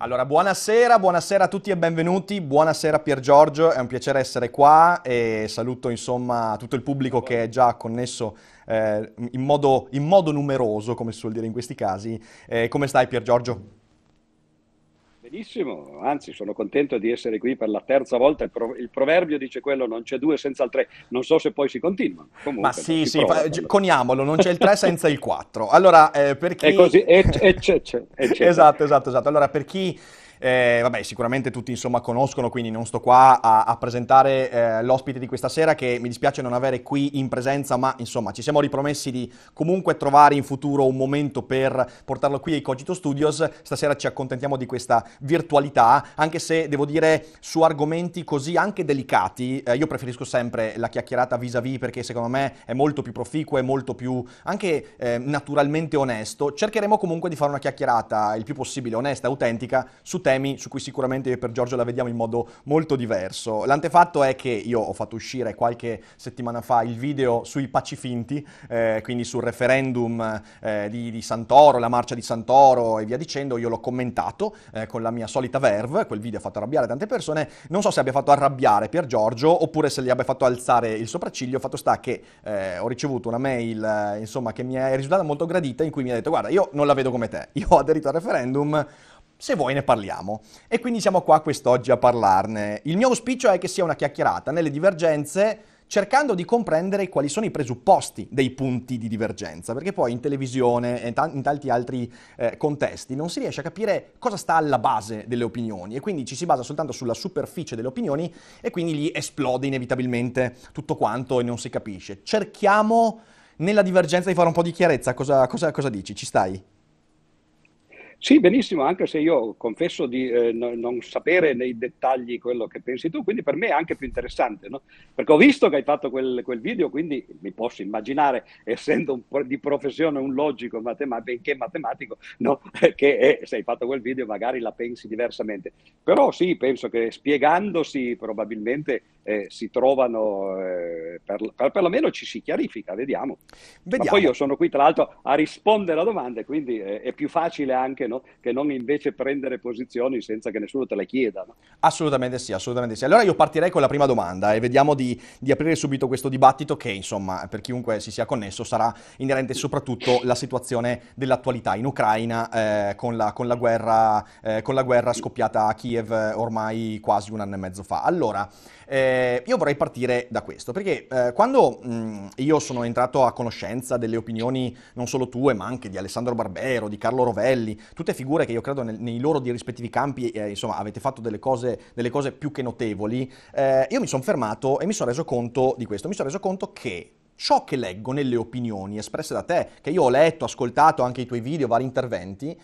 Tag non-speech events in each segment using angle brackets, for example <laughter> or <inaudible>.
Allora, buonasera, buonasera a tutti e benvenuti, buonasera Pier Giorgio, è un piacere essere qua e saluto insomma tutto il pubblico che è già connesso eh, in, modo, in, modo, numeroso, come si suol dire in questi casi. Eh, come stai Pier Giorgio? Benissimo, anzi sono contento di essere qui per la terza volta. Il, pro- il proverbio dice quello, non c'è due senza il tre. Non so se poi si continua. Comunque, Ma sì, sì, fa- coniamolo, non c'è il tre senza il quattro. Allora, eh, per chi... È così, è, è, c'è, c'è, è, c'è. Esatto, esatto, esatto. Allora, per chi eh, vabbè, sicuramente tutti insomma conoscono, quindi non sto qua a, a presentare eh, l'ospite di questa sera che mi dispiace non avere qui in presenza, ma insomma ci siamo ripromessi di comunque trovare in futuro un momento per portarlo qui ai Cogito Studios. Stasera ci accontentiamo di questa virtualità, anche se devo dire su argomenti così anche delicati, eh, io preferisco sempre la chiacchierata vis-à-vis perché secondo me è molto più proficuo, e molto più anche eh, naturalmente onesto. Cercheremo comunque di fare una chiacchierata il più possibile onesta, e autentica su temi su cui sicuramente io per Giorgio la vediamo in modo molto diverso. L'antefatto è che io ho fatto uscire qualche settimana fa il video sui pacifinti, eh, quindi sul referendum eh, di, di, Santoro, la marcia di Santoro e via dicendo, io l'ho commentato eh, con la mia solita verve, quel video ha fatto arrabbiare tante persone, non so se abbia fatto arrabbiare Pier Giorgio oppure se gli abbia fatto alzare il sopracciglio, fatto sta che eh, ho ricevuto una mail eh, insomma che mi è risultata molto gradita in cui mi ha detto guarda io non la vedo come te, io ho aderito al referendum, se vuoi ne parliamo. E quindi siamo qua quest'oggi a parlarne. Il mio auspicio è che sia una chiacchierata nelle divergenze cercando di comprendere quali sono i presupposti dei punti di divergenza, perché poi in televisione e in tanti altri eh, contesti non si riesce a capire cosa sta alla base delle opinioni e quindi ci si basa soltanto sulla superficie delle opinioni e quindi gli esplode inevitabilmente tutto quanto e non si capisce. Cerchiamo nella divergenza di fare un po' di chiarezza, cosa, cosa, cosa dici? Ci stai? Sì, benissimo, anche se io confesso di eh, no, non sapere nei dettagli quello che pensi tu, quindi per me è anche più interessante, no? perché ho visto che hai fatto quel, quel video, quindi mi posso immaginare, essendo un, di professione un logico matema- benché matematico, no? <laughs> che eh, se hai fatto quel video magari la pensi diversamente. Però sì, penso che spiegandosi probabilmente eh, si trovano, eh, per, per, perlomeno ci si chiarifica, vediamo. vediamo. Ma poi io sono qui tra l'altro a rispondere a domande, quindi eh, è più facile anche no? che non invece prendere posizioni senza che nessuno te le chieda. No? Assolutamente sì, assolutamente sì. Allora io partirei con la prima domanda e vediamo di, di aprire subito questo dibattito che insomma per chiunque si sia connesso sarà inerente soprattutto alla situazione dell'attualità in Ucraina eh, con, la, con, la guerra, eh, con la guerra scoppiata a Kiev eh, ormai quasi un anno e mezzo fa. Allora, eh, io vorrei partire da questo, perché eh, quando mh, io sono entrato a conoscenza delle opinioni non solo tue, ma anche di Alessandro Barbero, di Carlo Rovelli, tutte figure che io credo nel, nei loro rispettivi campi, eh, insomma, avete fatto delle cose, delle cose più che notevoli. Eh, io mi sono fermato e mi sono reso conto di questo, mi sono reso conto che ciò che leggo nelle opinioni espresse da te, che io ho letto, ascoltato anche i tuoi video, vari interventi,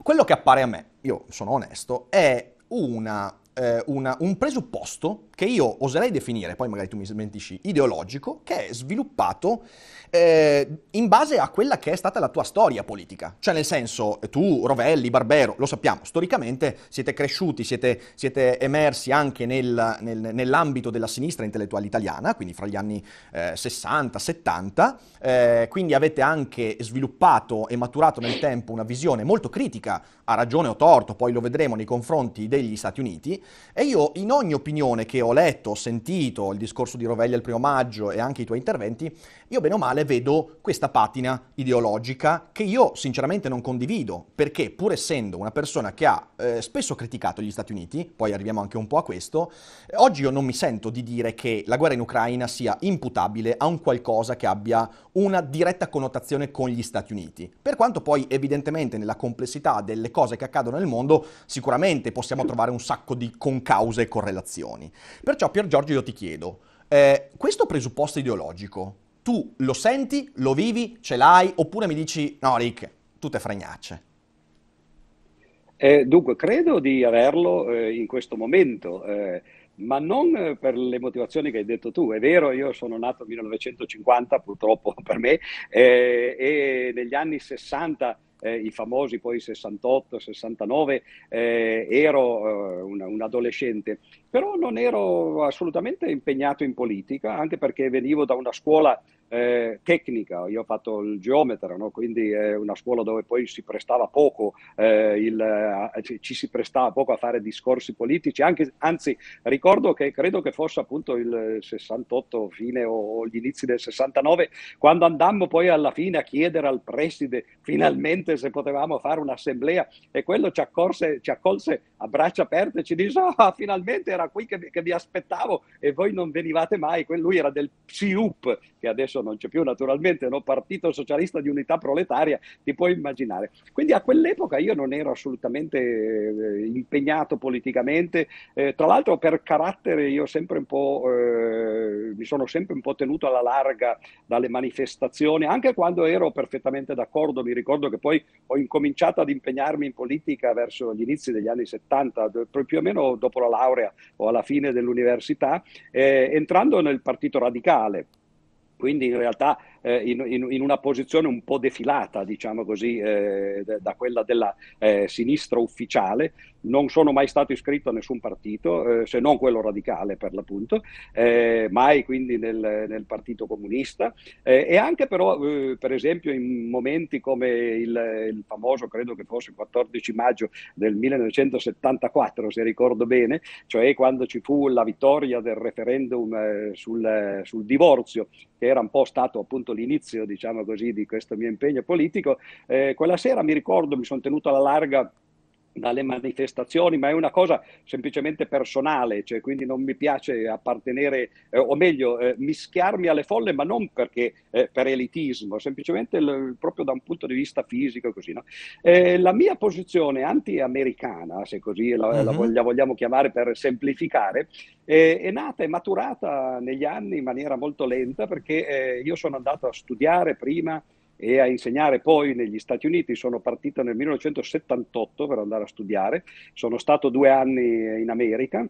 quello che appare a me, io sono onesto, è una eh, una, un presupposto che io oserei definire, poi magari tu mi smentisci, ideologico, che è sviluppato eh, in base a quella che è stata la tua storia politica. Cioè nel senso, tu, Rovelli, Barbero, lo sappiamo, storicamente siete cresciuti, siete, siete emersi anche nel, nel, nell'ambito della sinistra intellettuale italiana, quindi fra gli anni eh, 60-70, eh, quindi avete anche sviluppato e maturato nel tempo una visione molto critica, a ragione o torto, poi lo vedremo nei confronti degli Stati Uniti, e io in ogni opinione che ho letto, ho sentito, il discorso di Rovella il primo maggio e anche i tuoi interventi, io bene o male vedo questa patina ideologica che io sinceramente non condivido, perché pur essendo una persona che ha eh, spesso criticato gli Stati Uniti, poi arriviamo anche un po' a questo, oggi io non mi sento di dire che la guerra in Ucraina sia imputabile a un qualcosa che abbia una diretta connotazione con gli Stati Uniti. Per quanto poi evidentemente nella complessità delle cose che accadono nel mondo sicuramente possiamo trovare un sacco di con cause e correlazioni. Perciò Pier Giorgio io ti chiedo, eh, questo presupposto ideologico, tu lo senti, lo vivi, ce l'hai, oppure mi dici no Rick, tutte fregnacce? Eh, dunque, credo di averlo eh, in questo momento, eh, ma non per le motivazioni che hai detto tu. È vero, io sono nato nel 1950, purtroppo <laughs> per me, eh, e negli anni 60 eh, i famosi poi 68, 69, eh, ero eh, un, un, adolescente, però non ero assolutamente impegnato in politica, anche perché venivo da una scuola eh, tecnica, io ho fatto il geometra, no? quindi è eh, una scuola dove poi si prestava poco, eh, il, eh, ci si prestava poco a fare discorsi politici, anche, anzi ricordo che credo che fosse appunto il 68 fine o, gli inizi del 69, quando andammo poi alla fine a chiedere al preside finalmente se potevamo fare un'assemblea e quello ci, accorse, ci accolse a braccia aperte e ci disse ah, ah finalmente era qui che, che vi aspettavo e voi non venivate mai, lui era del PSIUP che adesso non c'è più naturalmente, no? Partito Socialista di Unità Proletaria, ti puoi immaginare. Quindi a quell'epoca io non ero assolutamente eh, impegnato politicamente, eh, tra l'altro per carattere io sempre un po', eh, mi sono sempre un po' tenuto alla larga dalle manifestazioni, anche quando ero perfettamente d'accordo, mi ricordo che poi ho incominciato ad impegnarmi in politica verso gli inizi degli anni 70, più o meno dopo la laurea o alla fine dell'università, eh, entrando nel Partito Radicale quindi in realtà eh, in, in, in, una posizione un po' defilata, diciamo così, eh, da quella della eh, sinistra ufficiale. Non sono mai stato iscritto a nessun partito, eh, se non quello radicale per l'appunto, eh, mai quindi nel, nel Partito Comunista eh, e anche però per esempio in momenti come il, il, famoso, credo che fosse il 14 maggio del 1974, se ricordo bene, cioè quando ci fu la vittoria del referendum sul, sul divorzio, che era un po' stato appunto stato l'inizio, diciamo così, di questo mio impegno politico. Eh, quella sera mi ricordo, mi sono tenuto alla larga dalle manifestazioni, ma è una cosa semplicemente personale, cioè quindi non mi piace appartenere, eh, o meglio, eh, mischiarmi alle folle, ma non perché eh, per elitismo, semplicemente l- proprio da un punto di vista fisico e così. No? Eh, la mia posizione anti-americana, se così la, uh-huh. la, mhm. vog- la vogliamo chiamare per semplificare, eh, è nata e maturata negli anni in maniera molto lenta perché eh, io sono andato a studiare prima e a insegnare poi negli Stati Uniti. Sono partito nel 1978 per andare a studiare, sono stato due anni in America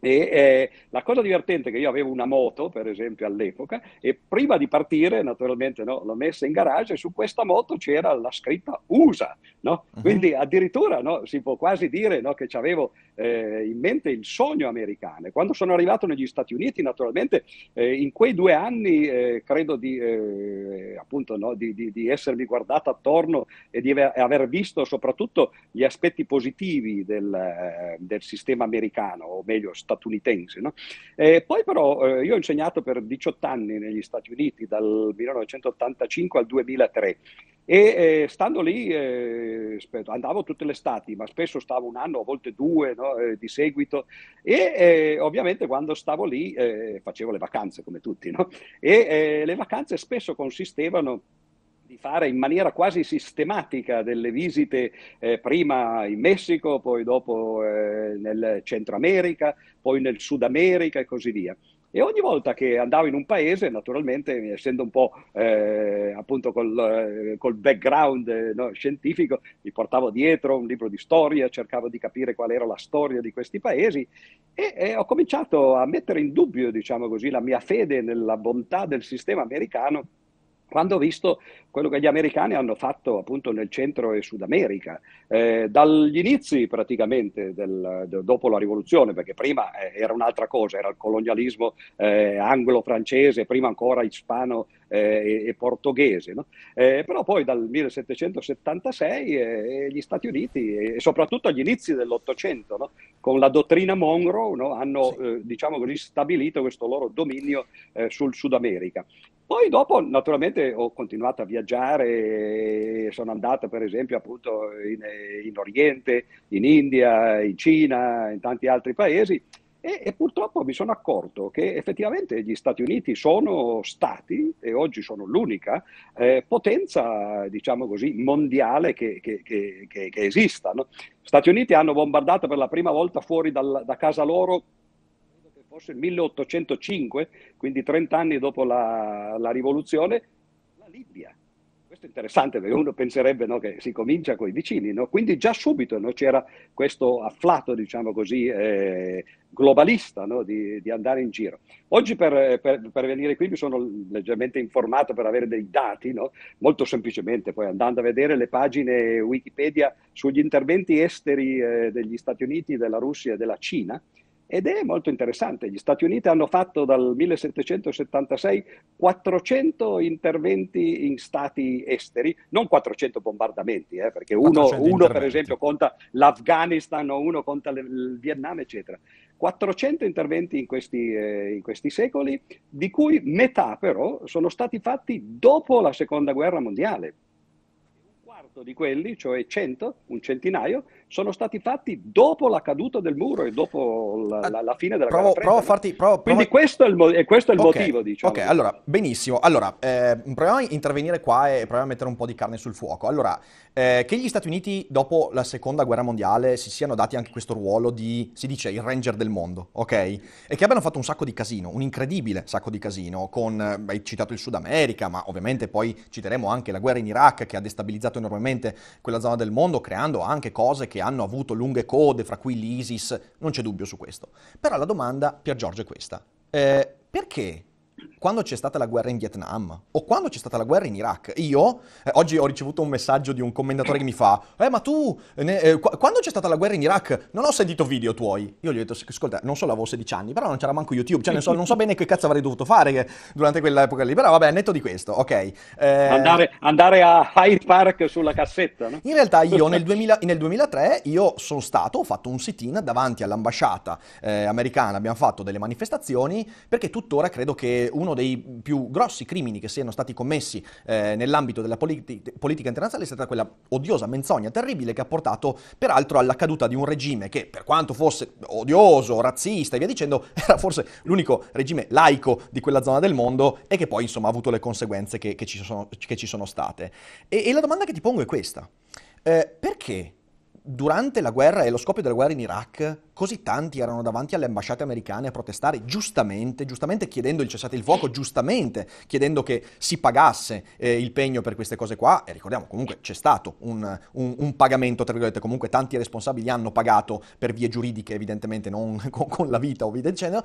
e eh, la cosa divertente è che io avevo una moto, per esempio, all'epoca, e prima di partire, naturalmente, no, l'ho messa in garage e su questa moto c'era la scritta USA. No? Mhm. Quindi addirittura no, si può quasi dire che avevo eh, in mente il sogno americano. E quando sono arrivato negli Stati Uniti, naturalmente, eh, in quei due anni eh, credo di, eh, appunto, di, di, di, essermi guardato attorno e di aver visto soprattutto gli aspetti positivi del, eh, del sistema americano, o meglio, statunitense. No? poi però eh, io ho insegnato per 18 anni negli Stati Uniti, dal 1985 al 2003. E eh, stando lì, eh, andavo tutte le estati, ma spesso stavo un anno, a volte due no, eh, di seguito. E eh, ovviamente quando stavo lì eh, facevo le vacanze come tutti, no? E eh, le vacanze spesso consistevano di fare in maniera quasi sistematica delle visite eh, prima in Messico, poi dopo eh, nel Centro America, poi nel Sud America e così via. E ogni volta che andavo in un paese, naturalmente, essendo un po' eh, appunto col, eh, col background eh, no, scientifico, mi portavo dietro un libro di storia, cercavo di capire qual era la storia di questi paesi e, e ho cominciato a mettere in dubbio, diciamo così, la mia fede nella bontà del sistema americano quando ho visto quello che gli americani hanno fatto appunto nel centro e Sud America, eh, dagli inizi praticamente del, de, dopo la rivoluzione, perché prima eh, era un'altra cosa, era il colonialismo eh, anglo-francese, prima ancora ispano eh, e, e, portoghese, no? Eh, però poi dal 1776 eh, gli Stati Uniti e soprattutto agli inizi dell'Ottocento, no? con la dottrina Monroe, no? hanno sì. diciamo così, stabilito questo loro dominio sul Sud America. Poi dopo naturalmente ho continuato a viaggiare, eh, sono andato per esempio appunto in, eh, in Oriente, in India, in Cina, in tanti altri paesi e, e, purtroppo mi sono accorto che effettivamente gli Stati Uniti sono stati, e oggi sono l'unica, eh, potenza, diciamo così, mondiale che, che, che, che esista. No? Stati Uniti hanno bombardato per la prima volta fuori dal, da casa loro forse il 1805, quindi 30 anni dopo la, la rivoluzione, la Libia. Questo è interessante perché uno penserebbe no, che si comincia con i vicini, no? quindi già subito no, c'era questo afflato diciamo così, eh, globalista di, di, andare in giro. Oggi per, per, per, venire qui mi sono leggermente informato per avere dei dati, molto semplicemente poi andando a vedere le pagine Wikipedia sugli interventi esteri eh, degli Stati Uniti, della Russia e della Cina ed è molto interessante, gli Stati Uniti hanno fatto dal 1776 400 interventi in stati esteri, non 400 bombardamenti, eh, perché uno, uno per esempio conta l'Afghanistan o uno conta il Vietnam, eccetera. 400 interventi in questi, eh, in questi, secoli, di cui metà però sono stati fatti dopo la Seconda Guerra Mondiale. Un quarto di quelli, cioè 100, un centinaio, sono stati fatti dopo la caduta del muro e dopo la, ah, la, la fine della provo, guerra provo a farti, provo, Quindi questo è il, mo- questo è il okay. motivo, diciamo. Ok, allora, benissimo. Allora, eh, proviamo a intervenire qua e proviamo a mettere un po' di carne sul fuoco. Allora, eh, che gli Stati Uniti dopo la Seconda Guerra Mondiale si siano dati anche questo ruolo di, si dice, il ranger del mondo, ok? E che abbiano fatto un sacco di casino, un incredibile sacco di casino, con, eh, hai citato il Sud America, ma ovviamente poi citeremo anche la guerra in Iraq che ha destabilizzato enormemente quella zona del mondo, creando anche cose che che hanno avuto lunghe code, fra cui l'ISIS, non c'è dubbio su questo. Però la domanda, Pier Giorgio, è questa. Eh, perché quando c'è stata la guerra in Vietnam o quando c'è stata la guerra in Iraq. Io eh, oggi ho ricevuto un messaggio di un commendatore che mi fa: Eh, ma tu, ne, eh, qu- quando c'è stata la guerra in Iraq, non ho sentito video tuoi. Io gli ho detto: Ascolta, non solo avevo 16 anni, però non c'era manco YouTube, cioè so, non so bene che cazzo avrei dovuto fare durante quell'epoca lì. Però vabbè, netto di questo, ok. Eh... Andare, andare, a Hyde Park sulla cassetta, no? In realtà, io nel, 2000, nel 2003 io sono stato, ho fatto un sit-in davanti all'ambasciata eh, americana, abbiamo fatto delle manifestazioni perché tuttora credo che uno uno dei più grossi crimini che siano stati commessi eh, nell'ambito della politi- politica internazionale è stata quella odiosa menzogna terribile che ha portato peraltro alla caduta di un regime che per quanto fosse odioso, razzista e via dicendo, <laughs> era forse l'unico regime laico di quella zona del mondo e che poi insomma ha avuto le conseguenze che, che, ci, sono, che ci, sono, state. E, e, la domanda che ti pongo è questa. Eh, perché durante la guerra e lo scoppio della guerra in Iraq, così tanti erano davanti alle ambasciate americane a protestare, giustamente, giustamente chiedendo il cessate il fuoco, giustamente chiedendo che si pagasse eh, il pegno per queste cose qua. E ricordiamo, comunque c'è stato un, un, un, pagamento, tra virgolette, comunque tanti responsabili hanno pagato per vie giuridiche, evidentemente non <laughs> con, con la vita o via del genere.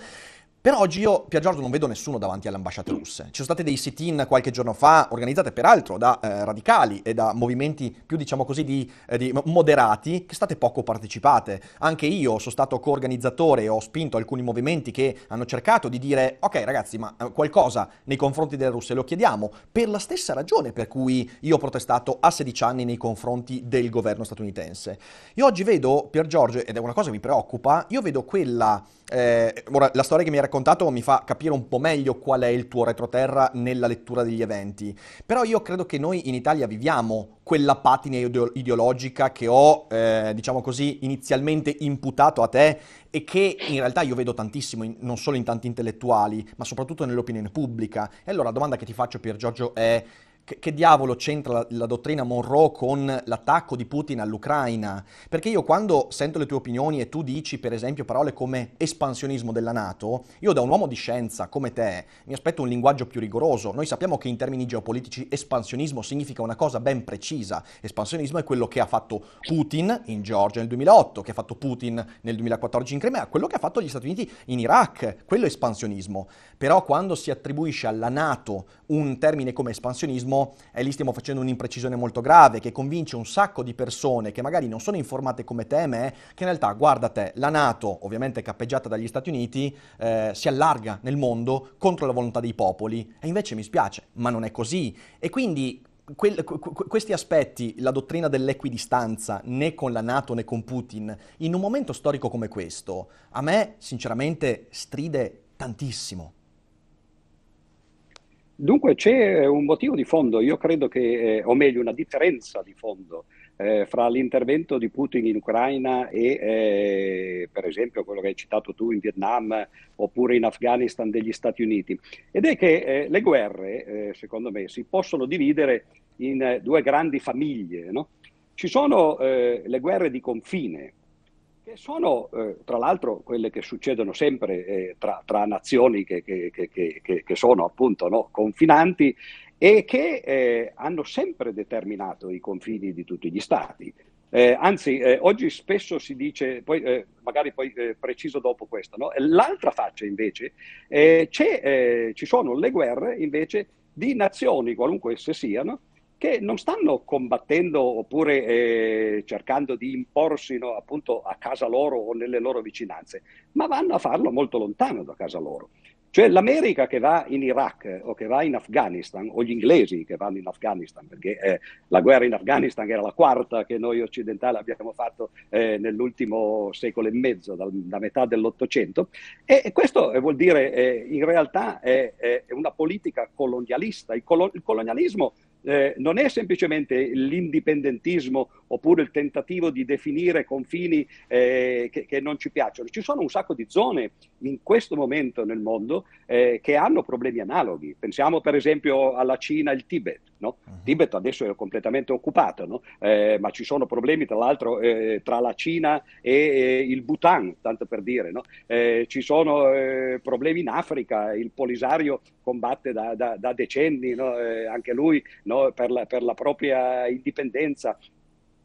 Però oggi io, Pia Giorgio, non vedo nessuno davanti alle ambasciate russe. Ci sono state dei sit-in qualche giorno fa, organizzate peraltro da eh, radicali e da movimenti più, diciamo così, di, eh, di moderati, che state poco partecipate. Anche io sono stato coorganizzatore e ho spinto alcuni movimenti che hanno cercato di dire, ok ragazzi, ma eh, qualcosa nei confronti delle russe lo chiediamo, per la stessa ragione per cui io ho protestato a 16 anni nei confronti del governo statunitense. Io oggi vedo, Pier Giorgio, ed è una cosa che mi preoccupa, io vedo quella eh, ora, la storia che mi hai raccontato mi fa capire un po' meglio qual è il tuo retroterra nella lettura degli eventi, però io credo che noi in Italia viviamo quella patina ideologica che ho, eh, diciamo così, inizialmente imputato a te e che in realtà io vedo tantissimo, in, non solo in tanti intellettuali, ma soprattutto nell'opinione pubblica. E allora la domanda che ti faccio, Pier Giorgio, è che, che, diavolo c'entra la, la, dottrina Monroe con l'attacco di Putin all'Ucraina? Perché io quando sento le tue opinioni e tu dici per esempio parole come espansionismo della Nato, io da un uomo di scienza come te mi aspetto un linguaggio più rigoroso. Noi sappiamo che in termini geopolitici espansionismo significa una cosa ben precisa. Espansionismo è quello che ha fatto Putin in Georgia nel 2008, che ha fatto Putin nel 2014 in Crimea, quello che ha fatto gli Stati Uniti in Iraq, quello è espansionismo. Però quando si attribuisce alla Nato un termine come espansionismo, stiamo, eh, lì stiamo facendo un'imprecisione molto grave che convince un sacco di persone che magari non sono informate come te e me, che in realtà, guarda te, la Nato, ovviamente cappeggiata dagli Stati Uniti, eh, si allarga nel mondo contro la volontà dei popoli. E invece mi spiace, ma non è così. E quindi Quel, questi aspetti, la dottrina dell'equidistanza, né con la Nato né con Putin, in un momento storico come questo, a me sinceramente stride tantissimo. Dunque c'è un motivo di fondo, io credo che, eh, o meglio una differenza di fondo eh, fra l'intervento di Putin in Ucraina e eh, per esempio quello che hai citato tu in Vietnam oppure in Afghanistan degli Stati Uniti. Ed è che eh, le guerre, eh, secondo me, si possono dividere in eh, due grandi famiglie. No? Ci sono le guerre di confine, che sono eh, tra l'altro quelle che succedono sempre eh, tra, tra, nazioni che, che, che, che sono appunto no, confinanti e che eh, hanno sempre determinato i confini di tutti gli stati. Eh, anzi, eh, oggi spesso si dice, poi, eh, magari poi preciso dopo questo, no? l'altra faccia invece, ci sono le guerre invece di nazioni, qualunque esse siano, che non stanno combattendo oppure eh, cercando di imporsi no, appunto a casa loro o nelle loro vicinanze, ma vanno a farlo molto lontano da casa loro. Cioè l'America che va in Iraq eh, o che va in Afghanistan, o gli inglesi che vanno in Afghanistan, perché eh, la guerra in Afghanistan era la quarta che noi occidentali abbiamo fatto eh, nell'ultimo secolo e mezzo, dal, da metà dell'Ottocento, e, e questo eh, vuol dire eh, in realtà è, è, una politica colonialista. Il, colo- il colonialismo eh, non è semplicemente l'indipendentismo oppure il tentativo di definire confini eh, che, che, non ci piacciono. Ci sono un sacco di zone in questo momento nel mondo eh, che hanno problemi analoghi. Pensiamo per esempio alla Cina e al Tibet. No? Uh-huh. Mhm. Il Tibet adesso è completamente occupato, no? eh, ma ci sono problemi tra l'altro eh, tra la Cina e eh, il Bhutan, tanto per dire. No? Eh, ci sono problemi in Africa, il Polisario combatte da, da, da decenni, anche lui, per la, per la propria indipendenza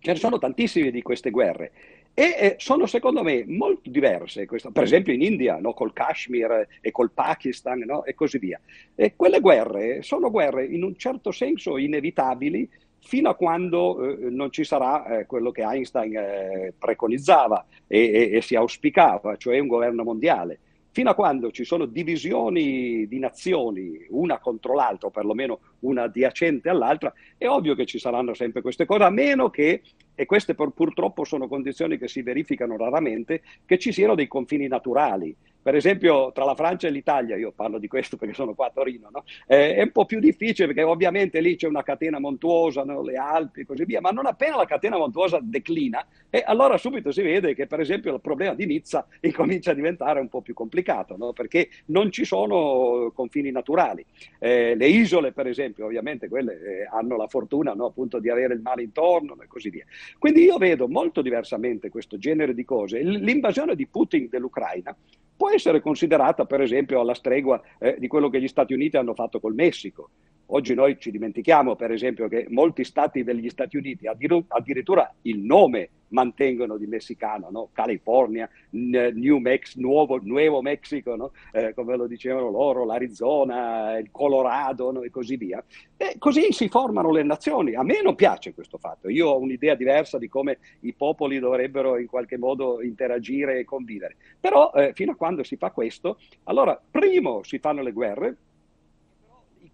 ce ne sono tantissime di queste guerre e eh, sono secondo me molto diverse, questo, per esempio in India, no, col Kashmir e col Pakistan no, e così via. E quelle guerre sono guerre in un certo senso inevitabili fino a quando eh, non ci sarà eh, quello che Einstein eh, preconizzava e, e, e si auspicava, cioè un governo mondiale fino a quando ci sono divisioni di nazioni, una contro l'altra, o perlomeno una adiacente all'altra, è ovvio che ci saranno sempre queste cose, a meno che e queste purtroppo sono condizioni che si verificano raramente, che ci siano dei confini naturali. Per esempio tra la Francia e l'Italia, io parlo di questo perché sono qua a Torino, no? eh, è un po' più difficile perché ovviamente lì c'è una catena montuosa, no? le Alpi e così via, ma non appena la catena montuosa declina, e eh, allora subito si vede che per esempio il problema di Nizza <laughs> incomincia a diventare un po' più complicato, no? perché non ci sono confini naturali. Eh, le isole per esempio, ovviamente quelle eh, hanno la fortuna appunto di avere il mare intorno e così via. Quindi io vedo molto diversamente questo genere di cose. L'invasione di Putin dell'Ucraina può essere considerata per esempio alla stregua eh, di quello che gli Stati Uniti hanno fatto col Messico. Oggi noi ci dimentichiamo, per esempio, che molti stati degli Stati Uniti addirittura il nome mantengono di messicano, no? California, New Mex- Nuovo, Nuevo Mexico, no? eh, come lo dicevano loro, l'Arizona, il Colorado no? e così via. E così si formano le nazioni. A me non piace questo fatto. Io ho un'idea diversa di come i popoli dovrebbero in qualche modo interagire e convivere. Però eh, fino a quando si fa questo, allora primo si fanno le guerre,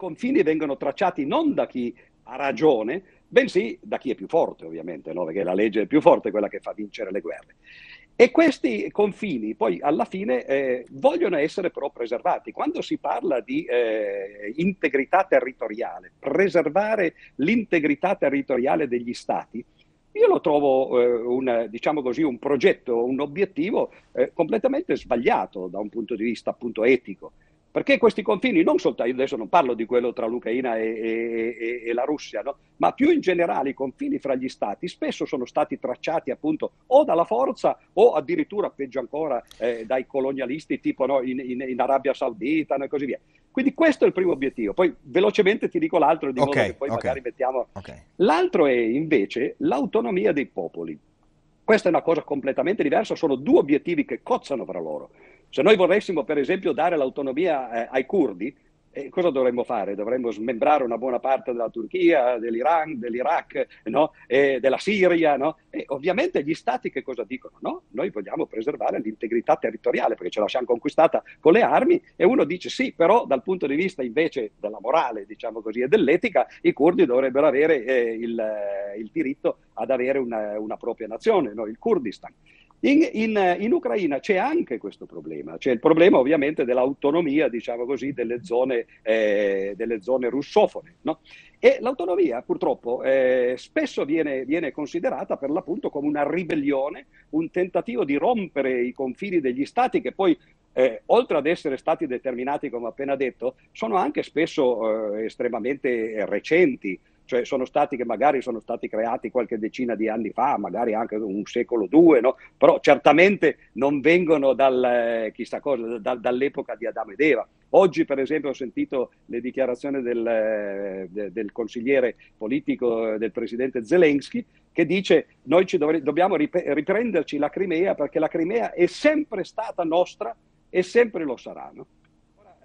confini vengono tracciati non da chi ha ragione, bensì da chi è più forte, ovviamente, no? perché la legge è più forte, è quella che fa vincere le guerre. E questi confini poi alla fine eh, vogliono essere però preservati. Quando si parla di eh, integrità territoriale, preservare l'integrità territoriale degli stati, io lo trovo eh, un, diciamo così, un, progetto, un obiettivo eh, completamente sbagliato da un punto di vista appunto etico. Perché questi confini, non soltanto, adesso non parlo di quello tra l'Ucraina e, e, e, e la Russia, no? ma più in generale i confini fra gli stati spesso sono stati tracciati appunto o dalla forza o addirittura, peggio ancora, eh, dai colonialisti tipo no, in, in, in, Arabia Saudita no, e così via. Quindi questo è il primo obiettivo. Poi velocemente ti dico l'altro di okay, che poi okay. magari mettiamo... Okay. L'altro è invece l'autonomia dei popoli. Questa è una cosa completamente diversa, sono due obiettivi che cozzano fra loro. Se noi volessimo, per esempio, dare l'autonomia eh, ai curdi, eh, cosa dovremmo fare? Dovremmo smembrare una buona parte della Turchia, dell'Iran, dell'Iraq, no? eh, della Siria. No? E ovviamente gli stati che cosa dicono? No, noi vogliamo preservare l'integrità territoriale perché ce la siamo conquistata con le armi e uno dice sì, però dal punto di vista invece della morale diciamo così, e dell'etica i curdi dovrebbero avere eh, il, eh, il, diritto ad avere una, una propria nazione, il Kurdistan. In, in, eh, in, Ucraina c'è anche questo problema, c'è il problema ovviamente dell'autonomia, diciamo così, delle zone, eh, delle zone russofone. No? E l'autonomia purtroppo eh, spesso viene, viene, considerata per l'appunto come una ribellione, un tentativo di rompere i confini degli stati che poi, eh, oltre ad essere stati determinati, come ho appena detto, sono anche spesso eh, estremamente recenti cioè sono stati che magari sono stati creati qualche decina di anni fa, magari anche un secolo o due, no? però certamente non vengono dal, eh, cosa, dal, dall'epoca di Adamo ed Eva. Oggi, per esempio, ho sentito le dichiarazioni del, eh, del consigliere politico eh, del presidente Zelensky che dice noi dov- dobbiamo rip- riprenderci la Crimea perché la Crimea è sempre stata nostra e sempre lo sarà. No?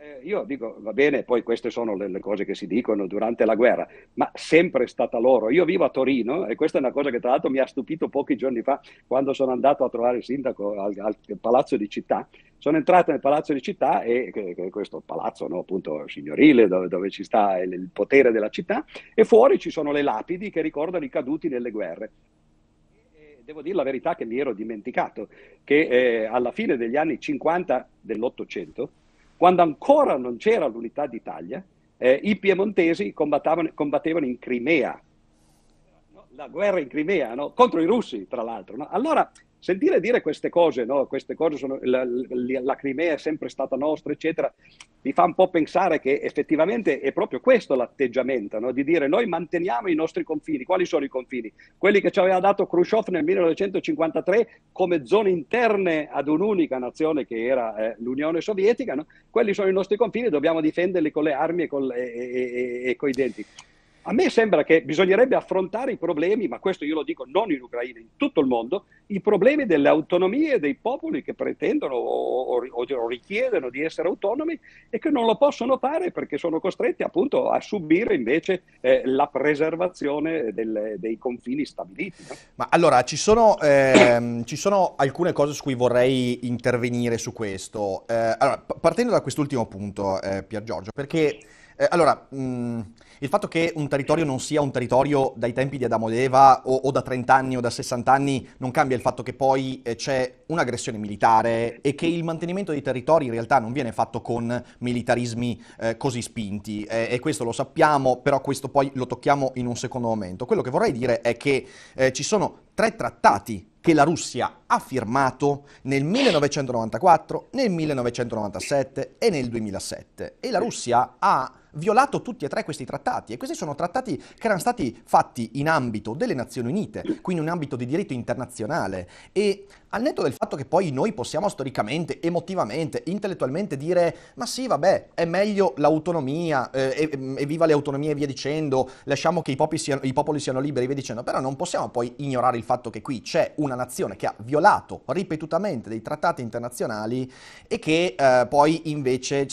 Eh, io dico, va bene, poi queste sono le, le, cose che si dicono durante la guerra, ma sempre è stata loro. Io vivo a Torino e questa è una cosa che tra l'altro mi ha stupito pochi giorni fa quando sono andato a trovare il sindaco al, al, al palazzo di città. Sono entrato nel palazzo di città e che, che questo palazzo no, appunto signorile dove, dove ci sta il, il potere della città e fuori ci sono le lapidi che ricordano i caduti nelle guerre devo dire la verità che mi ero dimenticato che eh, alla fine degli anni 50 dell'Ottocento quando ancora non c'era l'unità d'Italia, eh, i piemontesi combattevano, in Crimea, no? la guerra in Crimea, no? contro i russi, tra l'altro. No? Allora Sentire dire queste cose, no? queste cose sono, la, la, la, Crimea è sempre stata nostra, eccetera, mi fa un po' pensare che effettivamente è proprio questo l'atteggiamento, no? di dire noi manteniamo i nostri confini. Quali sono i confini? Quelli che ci aveva dato Khrushchev nel 1953 come zone interne ad un'unica nazione che era eh, l'Unione Sovietica, no? quelli sono i nostri confini, dobbiamo difenderli con le armi e, con, e, e, e coi denti. A me sembra che bisognerebbe affrontare i problemi, ma questo io lo dico non in Ucraina, in tutto il mondo, i problemi delle autonomie dei popoli che pretendono o, o, o richiedono di essere autonomi e che non lo possono fare perché sono costretti appunto a subire invece eh, la preservazione del, dei confini stabiliti. No? Ma allora ci sono, eh, ci sono, alcune cose su cui vorrei intervenire su questo. Eh, allora, partendo da quest'ultimo punto, eh, Pier Giorgio, perché eh, allora... Mh, il fatto che un territorio non sia un territorio dai tempi di Adamo ed Eva o, o da 30 anni o da 60 anni non cambia il fatto che poi eh, c'è un'aggressione militare e che il mantenimento dei territori in realtà non viene fatto con militarismi eh, così spinti eh, e questo lo sappiamo, però questo poi lo tocchiamo in un secondo momento. Quello che vorrei dire è che eh, ci sono tre trattati che la Russia ha firmato nel 1994, nel 1997 e nel 2007. E la Russia ha violato tutti e tre questi trattati trattati e questi sono trattati che erano stati fatti in ambito delle Nazioni Unite, quindi in ambito di diritto internazionale e al netto del fatto che poi noi possiamo storicamente, emotivamente, intellettualmente dire ma sì vabbè è meglio l'autonomia, eh, e, e viva le autonomie e via dicendo, lasciamo che i, siano, i popoli siano liberi e via dicendo, però non possiamo poi ignorare il fatto che qui c'è una nazione che ha violato ripetutamente dei trattati internazionali e che eh, poi invece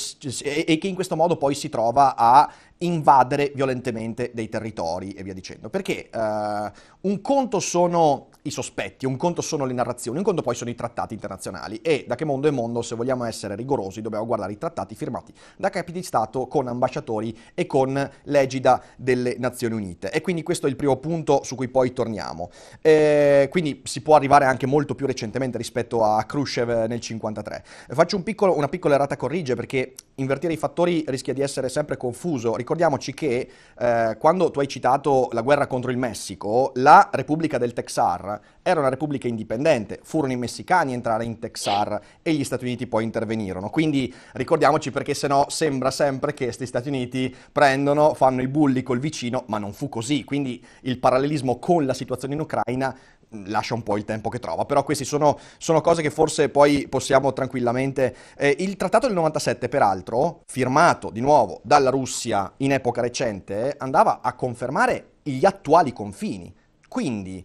e che in questo modo poi si trova a invadere violentemente dei territori e via dicendo. Perché eh, un conto sono i sospetti, un conto sono le narrazioni, un conto poi sono i trattati internazionali e da che mondo è mondo, se vogliamo essere rigorosi, dobbiamo guardare i trattati firmati da capi di Stato con ambasciatori e con l'egida delle Nazioni Unite. E quindi questo è il primo punto su cui poi torniamo. E eh, quindi si può arrivare anche molto più recentemente rispetto a Khrushchev nel 1953. Faccio un piccolo, una piccola errata corrige perché invertire i fattori rischia di essere sempre confuso. Ricordiamoci che eh, quando tu hai citato la guerra contro il Messico, la Repubblica del Texar era una repubblica indipendente, furono i messicani a entrare in Texar e gli Stati Uniti poi intervenirono. Quindi ricordiamoci perché sennò sembra sempre che questi Stati Uniti prendono, fanno i bulli col vicino, ma non fu così. Quindi il parallelismo con la situazione in Ucraina mm, lascia un po' il tempo che trova, però queste sono, sono, cose che forse poi possiamo tranquillamente... Eh, il trattato del 97, peraltro, firmato di nuovo dalla Russia in epoca recente, andava a confermare gli attuali confini. Quindi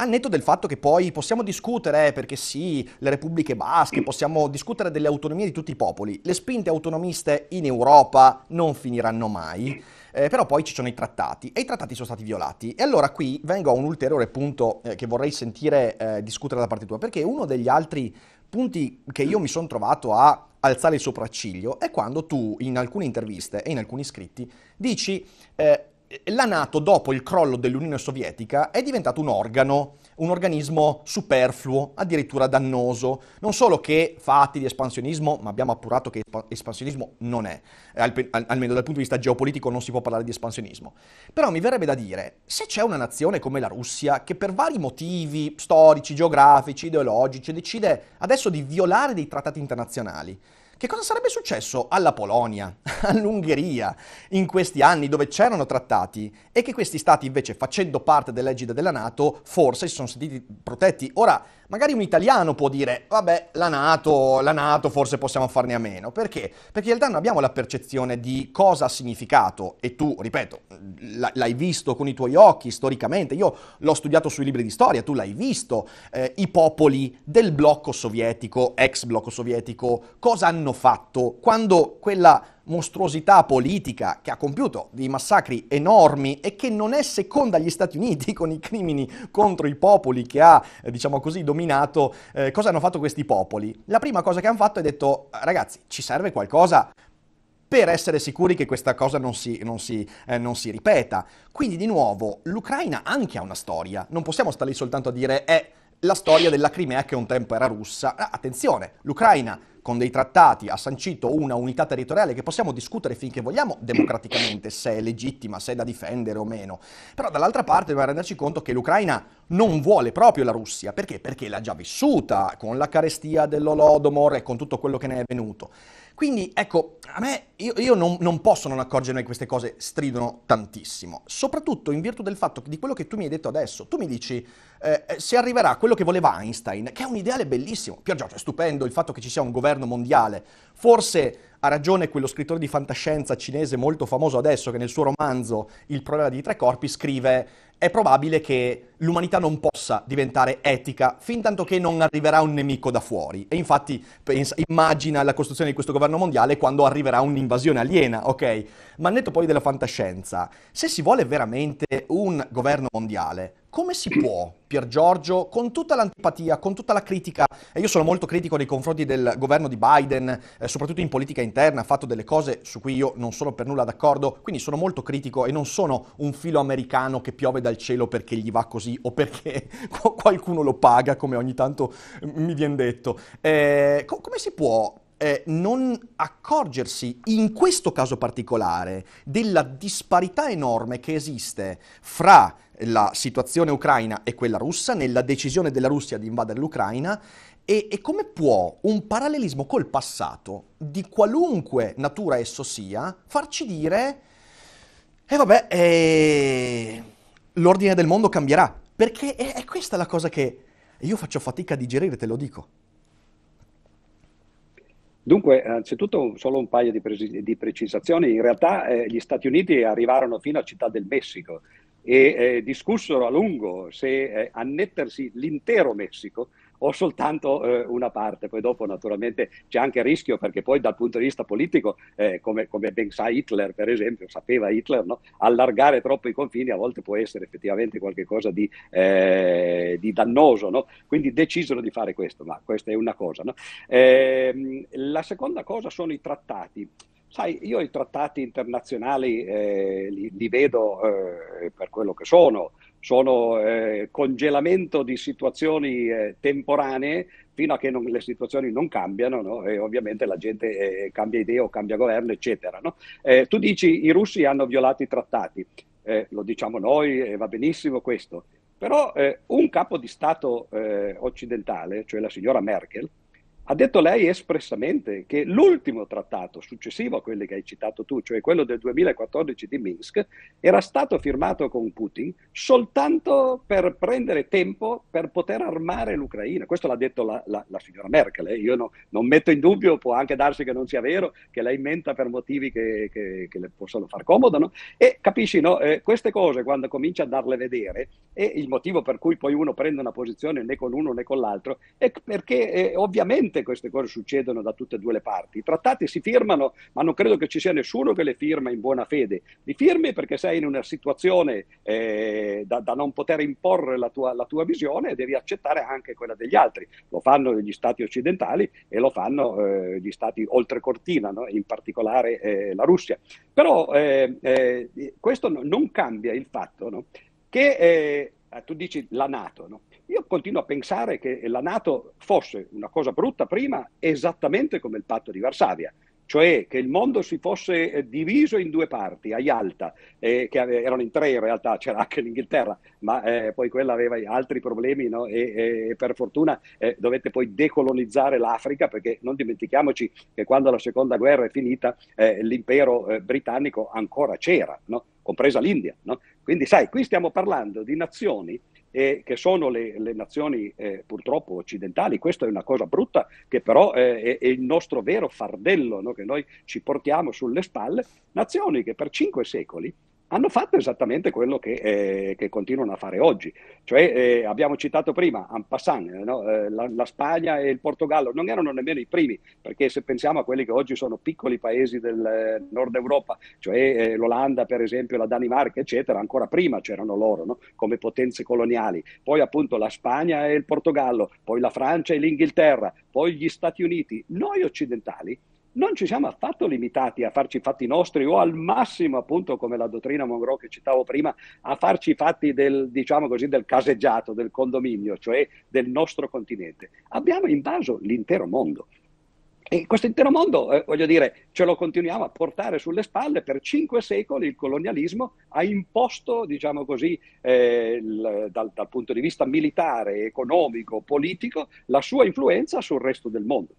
al netto del fatto che poi possiamo discutere, eh, perché sì, le repubbliche basche, possiamo discutere delle autonomie di tutti i popoli, le spinte autonomiste in Europa non finiranno mai. Eh, però poi ci sono i trattati e i trattati sono stati violati. E allora qui vengo a un ulteriore punto eh, che vorrei sentire eh, discutere da parte tua, perché uno degli altri punti che io mi sono trovato a alzare il sopracciglio è quando tu in alcune interviste e in alcuni scritti dici eh, la Nato, dopo il crollo dell'Unione Sovietica, è diventata un organo, un organismo superfluo, addirittura dannoso. Non solo che fa atti di espansionismo, ma abbiamo appurato che espansionismo non è, eh, almeno dal punto di vista geopolitico non si può parlare di espansionismo. Però mi verrebbe da dire, se c'è una nazione come la Russia, che per vari motivi storici, geografici, ideologici, decide adesso di violare dei trattati internazionali, che cosa sarebbe successo alla Polonia, <laughs> all'Ungheria, in questi anni dove c'erano trattati e che questi stati invece facendo parte dell'egida della Nato forse si sono sentiti protetti. Ora, Magari un italiano può dire, vabbè, la Nato, la Nato forse possiamo farne a meno. Perché? Perché in realtà non abbiamo la percezione di cosa ha significato, e tu, ripeto, l'hai visto con i tuoi occhi storicamente, io l'ho studiato sui libri di storia, tu l'hai visto, eh, i popoli del blocco sovietico, ex blocco sovietico, cosa hanno fatto quando quella mostruosità politica che ha compiuto dei massacri enormi e che non è seconda agli Stati Uniti con i crimini contro i popoli che ha, eh, diciamo così, dominato, eh, cosa hanno fatto questi popoli? La prima cosa che hanno fatto è detto, ragazzi, ci serve qualcosa per essere sicuri che questa cosa non si, non, si, eh, non si, ripeta. Quindi di nuovo, l'Ucraina anche ha una storia, non possiamo stare lì soltanto a dire è eh, la storia della Crimea che un tempo era russa. Ah, attenzione, l'Ucraina con dei trattati ha sancito una unità territoriale che possiamo discutere finché vogliamo democraticamente se è legittima, se è da difendere o meno. Però dall'altra parte dobbiamo renderci conto che l'Ucraina non vuole proprio la Russia, perché? Perché l'ha già vissuta con la carestia dell'Olodomor e con tutto quello che ne è venuto. Quindi ecco, a me io, io non, non, posso non accorgermi che queste cose stridono tantissimo, soprattutto in virtù del fatto che di quello che tu mi hai detto adesso, tu mi dici eh, eh, se arriverà quello che voleva Einstein, che è un ideale bellissimo, Pier Giorgio, è stupendo il fatto che ci sia un governo mondiale, forse ha ragione quello scrittore di fantascienza cinese molto famoso adesso che nel suo romanzo Il problema di tre corpi scrive è probabile che l'umanità non possa diventare etica fin tanto che non arriverà un nemico da fuori. E infatti pensa, immagina la costruzione di questo governo mondiale quando arriverà un'invasione aliena, ok? Ma netto poi della fantascienza, se si vuole veramente un governo mondiale, come si può, Pier Giorgio, con tutta l'antipatia, con tutta la critica, e io sono molto critico nei confronti del governo di Biden, eh, soprattutto in politica interna, ha fatto delle cose su cui io non sono per nulla d'accordo, quindi sono molto critico e non sono un filo americano che piove dal cielo perché gli va così o perché <laughs> qualcuno lo paga, come ogni tanto mi viene detto. Eh, co- come si può eh, non accorgersi in questo caso particolare della disparità enorme che esiste fra la situazione ucraina e quella russa, nella decisione della Russia di invadere l'Ucraina, e, e come può un parallelismo col passato, di qualunque natura esso sia, farci dire, e eh vabbè, eh, l'ordine del mondo cambierà, perché è, è questa la cosa che io faccio fatica a digerire, te lo dico. Dunque, eh, anzitutto solo un paio di, pre- di precisazioni. In realtà eh, gli Stati Uniti arrivarono fino a Città del Messico e eh, discussero a lungo se eh, annettersi l'intero Messico o soltanto eh, una parte. Poi dopo naturalmente c'è anche il rischio perché poi dal punto di vista politico, eh, come, come, ben sa Hitler per esempio, sapeva Hitler, no? allargare troppo i confini a volte può essere effettivamente qualcosa di, eh, di dannoso. No? Quindi decisero di fare questo, ma questa è una cosa. No? Ehm, la seconda cosa sono i trattati. Sai, io i trattati internazionali eh, li, li, vedo eh, per quello che sono, sono eh, congelamento di situazioni eh, temporanee fino a che non, le situazioni non cambiano no? e ovviamente la gente eh, cambia idea o cambia governo, eccetera. No? Eh, tu dici i russi hanno violato i trattati, eh, lo diciamo noi e eh, va benissimo questo, però un capo di Stato occidentale, cioè la signora Merkel, ha detto lei espressamente che l'ultimo trattato successivo a quelli che hai citato tu, cioè quello del 2014 di Minsk, era stato firmato con Putin soltanto per prendere tempo per poter armare l'Ucraina. Questo l'ha detto la, la, la signora Merkel. Eh. Io no, non metto in dubbio, può anche darsi che non sia vero, che lei menta per motivi che, che, che le possono far comodo. No? E capisci, no? eh, queste cose quando comincia a darle vedere, e il motivo per cui poi uno prende una posizione né con uno né con l'altro, è perché eh, ovviamente Ovviamente queste cose succedono da tutte e due le parti. I trattati si firmano, ma non credo che ci sia nessuno che le firma in buona fede. Li firmi perché sei in una situazione eh, da, da, non poter imporre la tua, la tua, visione e devi accettare anche quella degli altri. Lo fanno gli stati occidentali e lo fanno eh, gli stati oltre cortina, no? in particolare eh, la Russia. Però eh, eh, questo non cambia il fatto no? che eh, tu dici la Nato, no? Io continuo a pensare che la Nato fosse una cosa brutta prima, esattamente come il patto di Varsavia, cioè che il mondo si fosse eh, diviso in due parti, a Yalta, eh, che erano in tre in realtà, c'era anche l'Inghilterra, ma eh, poi quella aveva altri problemi no? e, e, per fortuna eh, dovette poi decolonizzare l'Africa perché non dimentichiamoci che quando la seconda guerra è finita eh, l'impero eh, britannico ancora c'era, no? compresa l'India. No? Quindi sai, qui stiamo parlando di nazioni eh, che sono le, le nazioni eh, purtroppo occidentali. Questa è una cosa brutta che però eh, è, è, il nostro vero fardello no? che noi ci portiamo sulle spalle, nazioni che per cinque secoli hanno fatto esattamente quello che, eh, che, continuano a fare oggi. Cioè, eh, abbiamo citato prima, en passant, no? eh, la, la, Spagna e il Portogallo non erano nemmeno i primi, perché se pensiamo a quelli che oggi sono piccoli paesi del eh, nord Europa, cioè eh, l'Olanda per esempio, la Danimarca, eccetera, ancora prima c'erano loro no? come potenze coloniali. Poi appunto la Spagna e il Portogallo, poi la Francia e l'Inghilterra, poi gli Stati Uniti. Noi occidentali non ci siamo affatto limitati a farci i fatti nostri o al massimo, appunto, come la dottrina Monroe che citavo prima, a farci i fatti del, diciamo così, del caseggiato, del condominio, cioè del nostro continente. Abbiamo invaso l'intero mondo. E questo intero mondo, eh, voglio dire, ce lo continuiamo a portare sulle spalle. Per cinque secoli il colonialismo ha imposto, diciamo così, eh, il, dal, dal punto di vista militare, economico, politico, la sua influenza sul resto del mondo.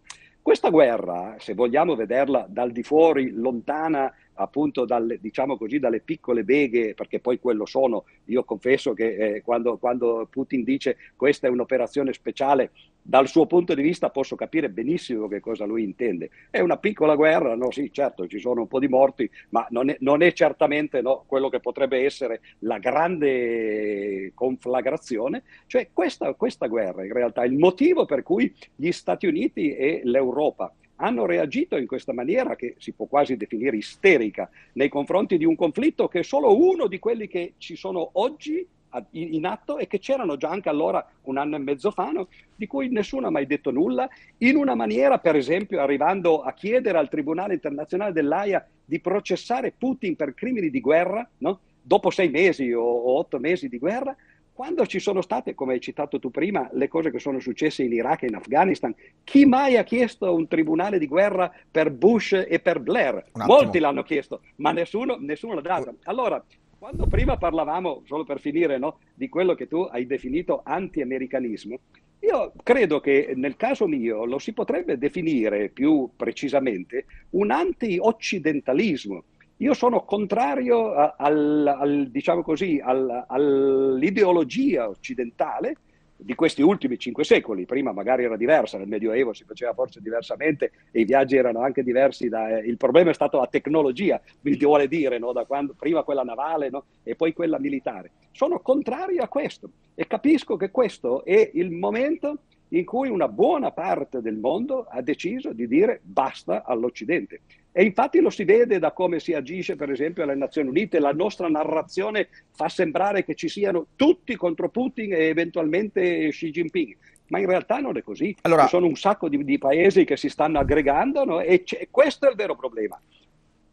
Questa guerra, se vogliamo vederla dal di fuori, lontana appunto dalle, diciamo così, dalle piccole beghe, perché poi quello sono, io confesso che eh, quando, quando Putin dice questa è un'operazione speciale, dal suo punto di vista posso capire benissimo che cosa lui intende. È una piccola guerra, no? Sì, certo, ci sono un po' di morti, ma non è, non è certamente no, quello che potrebbe essere la grande conflagrazione. Cioè questa, questa guerra in realtà è il motivo per cui gli Stati Uniti e l'Europa hanno reagito in questa maniera che si può quasi definire isterica nei confronti di un conflitto che è solo uno di quelli che ci sono oggi in atto e che c'erano già anche allora un anno e mezzo fa, no? di cui nessuno ha mai detto nulla, in una maniera, per esempio, arrivando a chiedere al Tribunale internazionale dell'AIA di processare Putin per crimini di guerra, no? dopo sei mesi o, o otto mesi di guerra, quando ci sono state, come hai citato tu prima, le cose che sono successe in Iraq e in Afghanistan, chi mai ha chiesto un tribunale di guerra per Bush e per Blair? Molti l'hanno chiesto, ma nessuno, nessuno l'ha dato. Allora, quando prima parlavamo, solo per finire, no, di quello che tu hai definito anti-americanismo, io credo che nel caso mio lo si potrebbe definire più precisamente un anti-occidentalismo. Io sono contrario al, al, diciamo così, al, all'ideologia occidentale di questi ultimi cinque secoli, prima magari era diversa, nel Medioevo si faceva forse diversamente e i viaggi erano anche diversi, da, eh, il problema è stato la tecnologia, mi vuole dire, no? quando, prima quella navale no? e poi quella militare. Sono contrario a questo e capisco che questo è il momento in cui una buona parte del mondo ha deciso di dire basta all'Occidente. E infatti lo si vede da come si agisce, per esempio, alle Nazioni Unite. La nostra narrazione fa sembrare che ci siano tutti contro Putin e eventualmente Xi Jinping. Ma in realtà non è così. Allora, ci sono un sacco di, di paesi che si stanno aggregando no? e questo è il vero problema.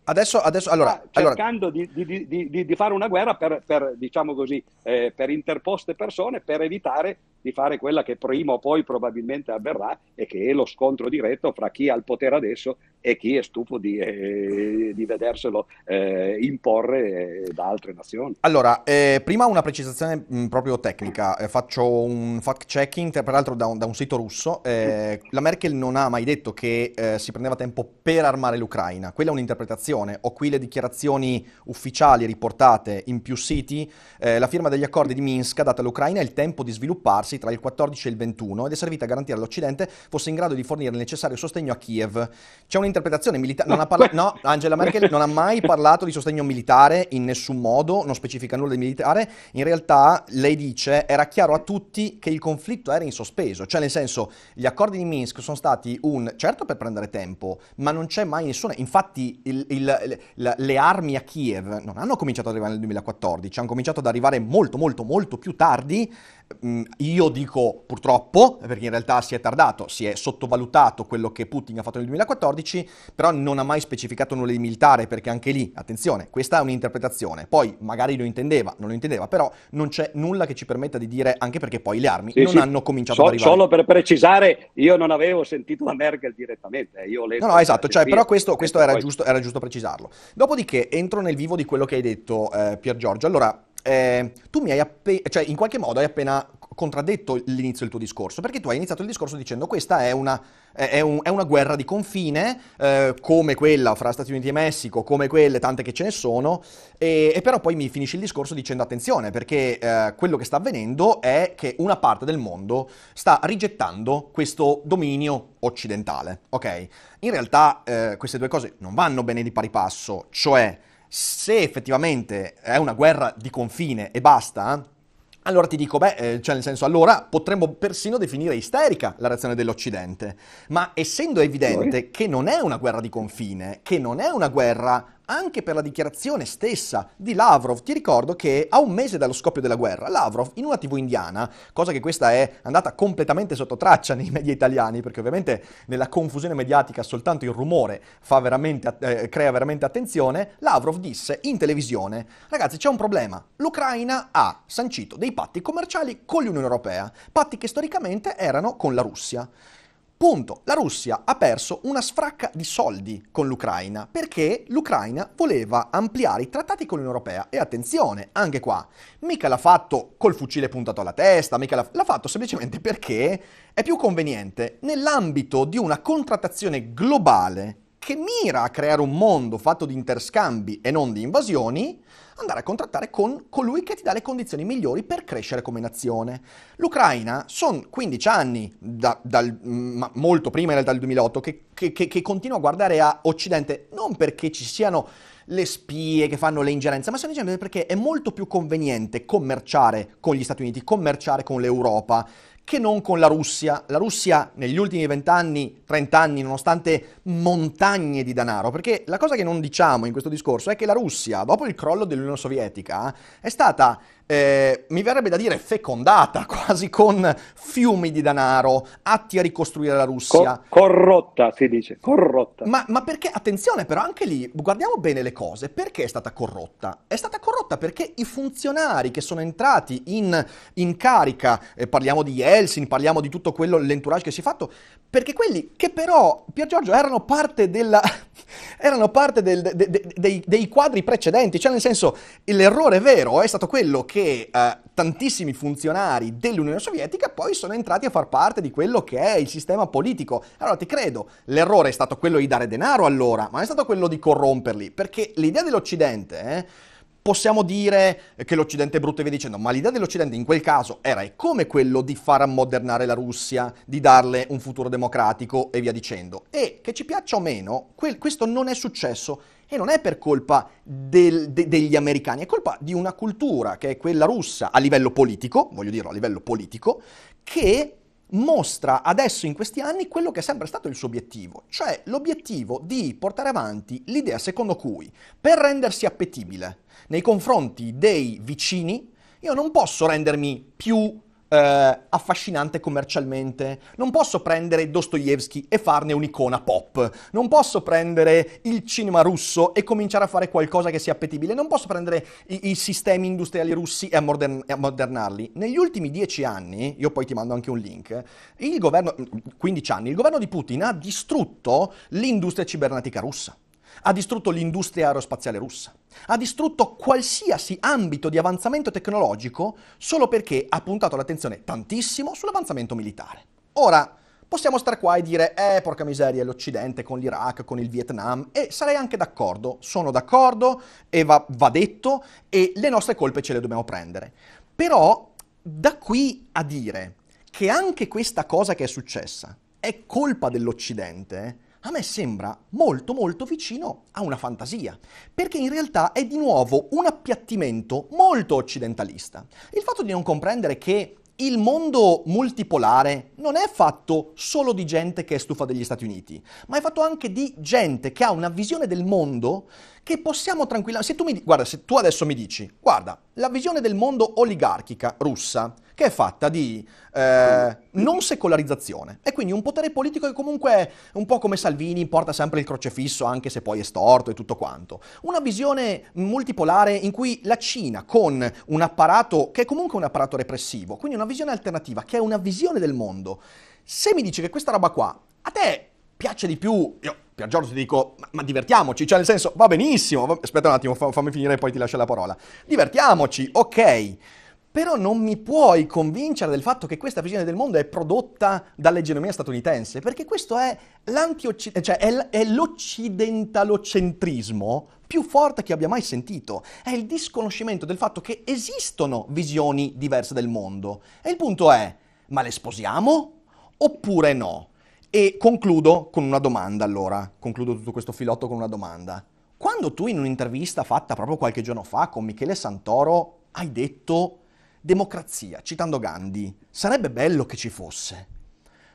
Adesso, adesso allora, ah, cercando allora... Di, di, di, di, fare una guerra per, per diciamo così, eh, per interposte persone per evitare di fare quella che prima o poi probabilmente avverrà e che è lo scontro diretto fra chi ha il potere adesso e chi è stufo di, eh, vederselo eh, imporre eh, da altre nazioni. Allora, eh, prima una precisazione mh, mm, proprio tecnica, eh, faccio un fact checking, peraltro da un, da un sito russo, la Merkel non ha mai detto che si prendeva tempo per armare l'Ucraina, quella è un'interpretazione dichiarazione, ho qui le dichiarazioni ufficiali riportate in più siti, eh, la firma degli accordi di Minsk ha dato all'Ucraina il tempo di svilupparsi tra il 14 e il 21 ed è servita a garantire all'Occidente fosse in grado di fornire il necessario sostegno a Kiev. C'è un'interpretazione militare, parla- no, Angela Merkel non ha mai parlato di sostegno militare in nessun modo, non specifica nulla di militare, in realtà lei dice era chiaro a tutti che il conflitto era in sospeso, cioè nel senso gli accordi di Minsk sono stati un certo per prendere tempo, ma non c'è mai nessuna. Infatti, il, il, il, la, le armi a Kiev non hanno cominciato ad arrivare nel 2014, hanno cominciato ad arrivare molto molto molto più tardi Mm, io dico purtroppo, perché in realtà si è tardato, si è sottovalutato quello che Putin ha fatto nel 2014, però non ha mai specificato nulla di militare, perché anche lì, attenzione, questa è un'interpretazione. Poi magari lo intendeva, non lo intendeva, però non c'è nulla che ci permetta di dire, anche perché poi le armi sì, non sì. hanno cominciato so, ad arrivare. Solo per precisare, io non avevo sentito la Merkel direttamente, eh, io ho letto... No, no, esatto, cioè, però questo, questo era, poi... giusto, era, giusto, precisarlo. Dopodiché entro nel vivo di quello che hai detto, eh, Pier Giorgio. Allora, eh, tu mi hai appena, cioè in qualche modo hai appena contraddetto l'inizio del tuo discorso, perché tu hai iniziato il discorso dicendo questa è una, è un, è una guerra di confine, eh, come quella fra Stati Uniti e Messico, come quelle tante che ce ne sono, e, e però poi mi finisci il discorso dicendo attenzione, perché eh, quello che sta avvenendo è che una parte del mondo sta rigettando questo dominio occidentale, ok? In realtà eh, queste due cose non vanno bene di pari passo, cioè se effettivamente è una guerra di confine e basta, allora ti dico, beh, eh, cioè nel senso, allora potremmo persino definire isterica la reazione dell'Occidente, ma essendo evidente che non è una guerra di confine, che non è una guerra anche per la dichiarazione stessa di Lavrov. Ti ricordo che a un mese dallo scoppio della guerra, Lavrov in una TV indiana, cosa che questa è andata completamente sotto traccia nei media italiani, perché ovviamente nella confusione mediatica soltanto il rumore veramente, eh, crea veramente attenzione, Lavrov disse in televisione: "Ragazzi, c'è un problema. L'Ucraina ha sancito dei patti commerciali con l'Unione Europea, patti che storicamente erano con la Russia. Punto. La Russia ha perso una sfracca di soldi con l'Ucraina perché l'Ucraina voleva ampliare i trattati con l'Unione Europea. E attenzione, anche qua, mica l'ha fatto col fucile puntato alla testa, mica l'ha, l'ha fatto semplicemente perché è più conveniente nell'ambito di una contrattazione globale che mira a creare un mondo fatto di interscambi e non di invasioni, andare a contrattare con colui che ti dà le condizioni migliori per crescere come nazione. L'Ucraina sono 15 anni, da, dal, mm, ma molto prima era dal 2008, che, che, che continua a guardare a Occidente non perché ci siano le spie che fanno le ingerenze, ma semplicemente perché è molto più conveniente commerciare con gli Stati Uniti, commerciare con l'Europa, che non con la Russia. La Russia negli ultimi vent'anni, trent'anni, nonostante montagne di denaro, perché la cosa che non diciamo in questo discorso è che la Russia, dopo il crollo dell'Unione Sovietica, è stata eh, mi verrebbe da dire fecondata, <laughs> quasi con fiumi di denaro, atti a ricostruire la Russia. Cor- corrotta, si dice, corrotta. Ma, ma, perché, attenzione però, anche lì, guardiamo bene le cose, perché è stata corrotta? È stata corrotta perché i funzionari che sono entrati in, in carica, eh, parliamo di Yeltsin, parliamo di tutto quello, l'entourage che si è fatto, perché quelli che però, Pier Giorgio, erano parte, della, <laughs> erano parte del, de, de, de, dei, dei quadri precedenti, cioè nel senso, l'errore vero è stato quello che che eh, tantissimi funzionari dell'Unione Sovietica poi sono entrati a far parte di quello che è il sistema politico. Allora ti credo, l'errore è stato quello di dare denaro allora, ma è stato quello di corromperli, perché l'idea dell'Occidente... Eh, possiamo dire che l'Occidente è brutto e via dicendo, ma l'idea dell'Occidente in quel caso era come quello di far ammodernare la Russia, di darle un futuro democratico e via dicendo. E che ci piaccia o meno, quel, questo non è successo e non è per colpa del, de, degli americani, è colpa di una cultura che è quella russa a livello politico, voglio dire a livello politico, che mostra adesso in questi anni quello che è sempre stato il suo obiettivo, cioè l'obiettivo di portare avanti l'idea secondo cui per rendersi appetibile nei confronti dei vicini io non posso rendermi più eh, affascinante commercialmente. Non posso prendere Dostoevsky e farne un'icona pop. Non posso prendere il cinema russo e cominciare a fare qualcosa che sia appetibile. Non posso prendere i, i sistemi industriali russi e ammodernarli. Negli ultimi dieci anni, io poi ti mando anche un link, il governo, 15 anni, il governo di Putin ha distrutto l'industria cibernetica russa ha distrutto l'industria aerospaziale russa, ha distrutto qualsiasi ambito di avanzamento tecnologico solo perché ha puntato l'attenzione tantissimo sull'avanzamento militare. Ora, possiamo stare qua e dire, eh, porca miseria, l'Occidente con l'Iraq, con il Vietnam, e sarei anche d'accordo, sono d'accordo e va, va detto, e le nostre colpe ce le dobbiamo prendere. Però, da qui a dire che anche questa cosa che è successa è colpa dell'Occidente, a me sembra molto molto vicino a una fantasia, perché in realtà è di nuovo un appiattimento molto occidentalista. Il fatto di non comprendere che il mondo multipolare non è fatto solo di gente che è stufa degli Stati Uniti, ma è fatto anche di gente che ha una visione del mondo che possiamo tranquillamente... Se tu mi... Guarda, se tu adesso mi dici, guarda, la visione del mondo oligarchica russa che è fatta di eh, non secolarizzazione e quindi un potere politico che comunque è un po' come Salvini porta sempre il crocefisso anche se poi è storto e tutto quanto. Una visione multipolare in cui la Cina con un apparato che è comunque un apparato repressivo, quindi una visione alternativa che è una visione del mondo. Se mi dici che questa roba qua a te piace di più, io Pier Giorgio ti dico, ma, ma, divertiamoci, cioè nel senso, va benissimo, aspetta un attimo, fammi finire e poi ti lascio la parola. Divertiamoci, ok però non mi puoi convincere del fatto che questa visione del mondo è prodotta dall'egemonia statunitense, perché questo è, cioè è, l- è l'occidentalocentrismo più forte che abbia mai sentito, è il disconoscimento del fatto che esistono visioni diverse del mondo. E il punto è, ma le sposiamo oppure no? E concludo con una domanda allora, concludo tutto questo filotto con una domanda. Quando tu in un'intervista fatta proprio qualche giorno fa con Michele Santoro hai detto democrazia, citando Gandhi. Sarebbe bello che ci fosse.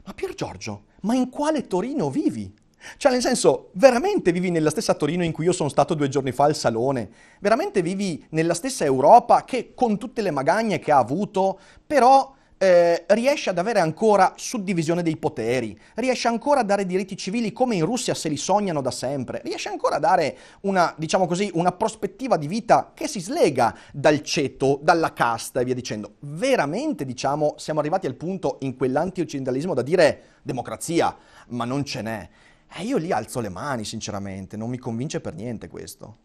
Ma Pier Giorgio, ma in quale Torino vivi? Cioè, nel senso, veramente vivi nella stessa Torino in cui io sono stato due giorni fa al Salone? Veramente vivi nella stessa Europa che, con tutte le magagne che ha avuto, però eh, riesce ad avere ancora suddivisione dei poteri, riesce ancora a dare diritti civili come in Russia se li sognano da sempre, riesce ancora a dare una, diciamo così, una prospettiva di vita che si slega dal ceto, dalla casta e via dicendo. Veramente, diciamo, siamo arrivati al punto in quell'anti-occidentalismo da dire democrazia, ma non ce n'è. E eh, io lì alzo le mani, sinceramente, non mi convince per niente questo.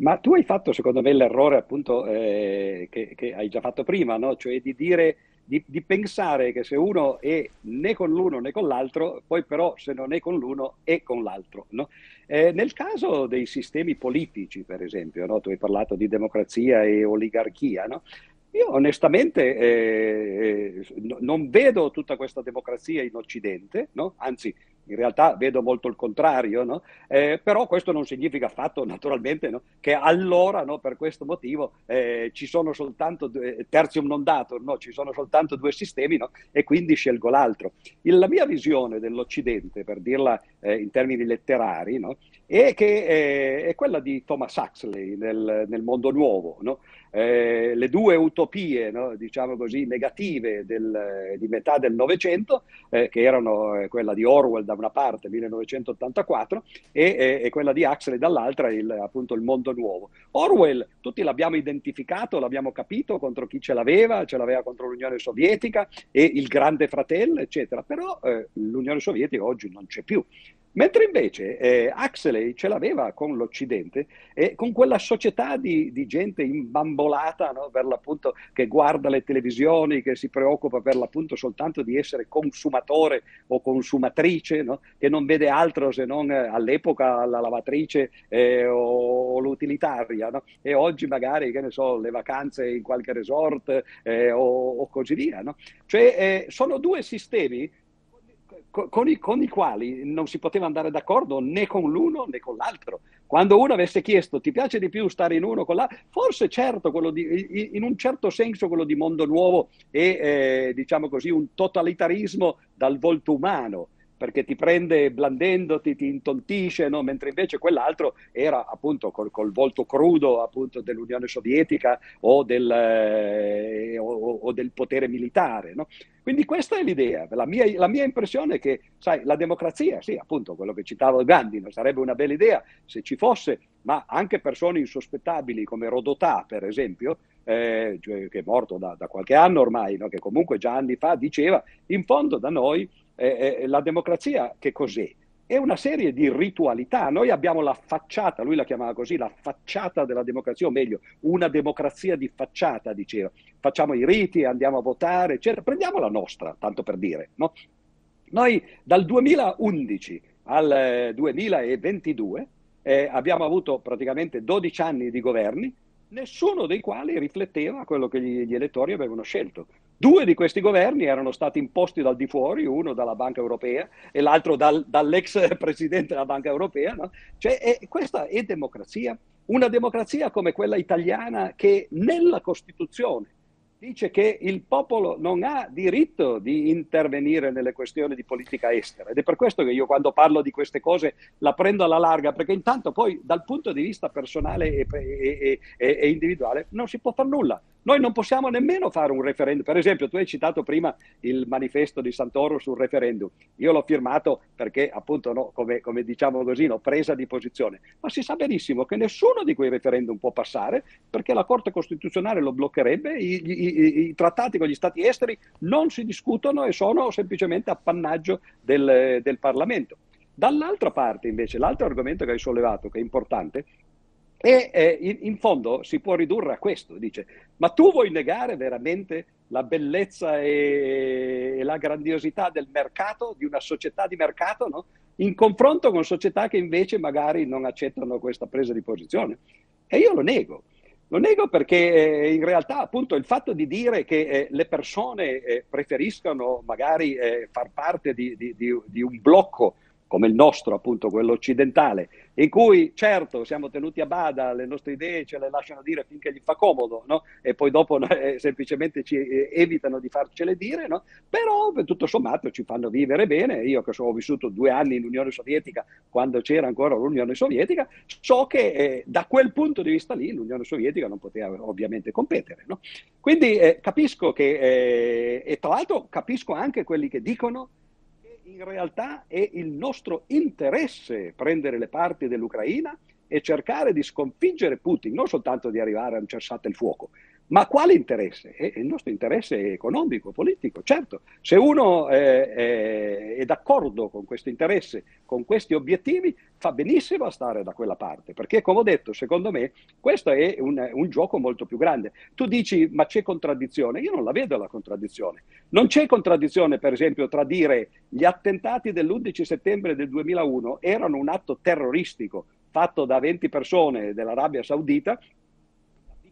Ma tu hai fatto, secondo me, l'errore appunto eh, che, che, hai già fatto prima, no? cioè di, dire, di, di pensare che se uno è né con l'uno né con l'altro, poi però se non è con l'uno è con l'altro. No? Eh, nel caso dei sistemi politici, per esempio, no? tu hai parlato di democrazia e oligarchia, no? Io onestamente eh, eh non vedo tutta questa democrazia in Occidente, no? anzi in realtà vedo molto il contrario, no? eh, però questo non significa affatto naturalmente no? che allora no, per questo motivo eh, ci sono soltanto due, eh, terzium non datur, ci sono soltanto due sistemi e quindi scelgo l'altro. Il, la mia visione dell'Occidente, per dirla eh, in termini letterari, è, che, eh, è, quella di Thomas Huxley nel, nel mondo nuovo. Eh, le due utopie, no, diciamo così, negative del, di metà del Novecento, eh, che erano eh, quella di Orwell da una parte, 1984, e, e quella di Huxley dall'altra, il, appunto il mondo nuovo. Orwell, tutti l'abbiamo identificato, l'abbiamo capito contro chi ce l'aveva, ce l'aveva contro l'Unione Sovietica e il grande fratello, eccetera, però eh, l'Unione Sovietica oggi non c'è più Mentre invece eh, Axley ce l'aveva con l'Occidente e con quella società di, di gente imbambolata no? per l'appunto che guarda le televisioni, che si preoccupa per l'appunto soltanto di essere consumatore o consumatrice, no? che non vede altro se non eh, all'epoca la lavatrice eh, o, o, l'utilitaria. No? E oggi magari, che ne so, le vacanze in qualche resort eh, o, o, così via. Cioè eh, sono due sistemi con i, con i, quali non si poteva andare d'accordo né con l'uno né con l'altro. Quando uno avesse chiesto ti piace di più stare in uno con l'altro, forse certo, di, in un certo senso quello di mondo nuovo e eh, diciamo così un totalitarismo dal volto umano, perché ti prende blandendoti, ti intontisce, no? mentre invece quell'altro era appunto col, col volto crudo appunto, dell'Unione Sovietica o del, eh, o, o del potere militare. No? Quindi questa è l'idea, la mia, la mia, impressione è che sai, la democrazia, sì appunto quello che citavo Gandhi, non sarebbe una bella idea se ci fosse, ma anche persone insospettabili come Rodotà per esempio, eh, cioè che è morto da, da qualche anno ormai, no? che comunque già anni fa diceva, in fondo da noi eh, eh, la democrazia che cos'è? È una serie di ritualità. Noi abbiamo la facciata, lui la chiamava così, la facciata della democrazia, o meglio, una democrazia di facciata, diceva. Facciamo i riti, andiamo a votare, eccetera. Prendiamo la nostra, tanto per dire. No? Noi dal 2011 al 2022 eh, eh, abbiamo avuto praticamente 12 anni di governi, nessuno dei quali rifletteva quello che gli, gli elettori avevano scelto. Due di questi governi erano stati imposti dal di fuori, uno dalla Banca Europea e l'altro dal, dall'ex <laughs> presidente della Banca Europea. No? Cioè, è, questa è democrazia. Una democrazia come quella italiana che nella Costituzione dice che il popolo non ha diritto di intervenire nelle questioni di politica estera ed è per questo che io quando parlo di queste cose la prendo alla larga perché intanto poi dal punto di vista personale e, e, e, e individuale non si può fare nulla noi non possiamo nemmeno fare un referendum. Per esempio, tu hai citato prima il manifesto di Santoro sul referendum. Io l'ho firmato perché, appunto, no, come, come, diciamo così, no, presa di posizione. Ma si sa benissimo che nessuno di quei referendum può passare perché la Corte Costituzionale lo bloccherebbe. I, i, i trattati con gli stati esteri non si discutono e sono semplicemente appannaggio del, del Parlamento. Dall'altra parte, invece, l'altro argomento che hai sollevato, che è importante, e eh, in, in, fondo si può ridurre a questo, dice, ma tu vuoi negare veramente la bellezza e, e la grandiosità del mercato, di una società di mercato, no? in confronto con società che invece magari non accettano questa presa di posizione? E io lo nego. Lo nego perché eh, in realtà appunto il fatto di dire che eh, le persone eh, preferiscono magari eh, far parte di, di, di, di un blocco come il nostro, appunto quello occidentale, in cui certo siamo tenuti a bada, le nostre idee ce le lasciano dire finché gli fa comodo, no? e poi dopo eh, semplicemente ci eh, evitano di farcele dire, no? però tutto sommato ci fanno vivere bene. Io che sono vissuto due anni in Unione Sovietica, quando c'era ancora l'Unione Sovietica, so che eh, da quel punto di vista lì l'Unione Sovietica non poteva ovviamente competere. No? Quindi eh, capisco che, eh, e tra l'altro capisco anche quelli che dicono in realtà è il nostro interesse prendere le parti dell'Ucraina e cercare di sconfiggere Putin, non soltanto di arrivare a un cessate il fuoco, ma quale interesse? il nostro interesse economico, politico, certo. Se uno è, eh, eh, è d'accordo con questo interesse, con questi obiettivi, fa benissimo a stare da quella parte, perché come ho detto, secondo me, questo è un, un gioco molto più grande. Tu dici, ma c'è contraddizione? Io non la vedo la contraddizione. Non c'è contraddizione, per esempio, tra dire gli attentati dell'11 settembre del 2001 erano un atto terroristico fatto da 20 persone dell'Arabia Saudita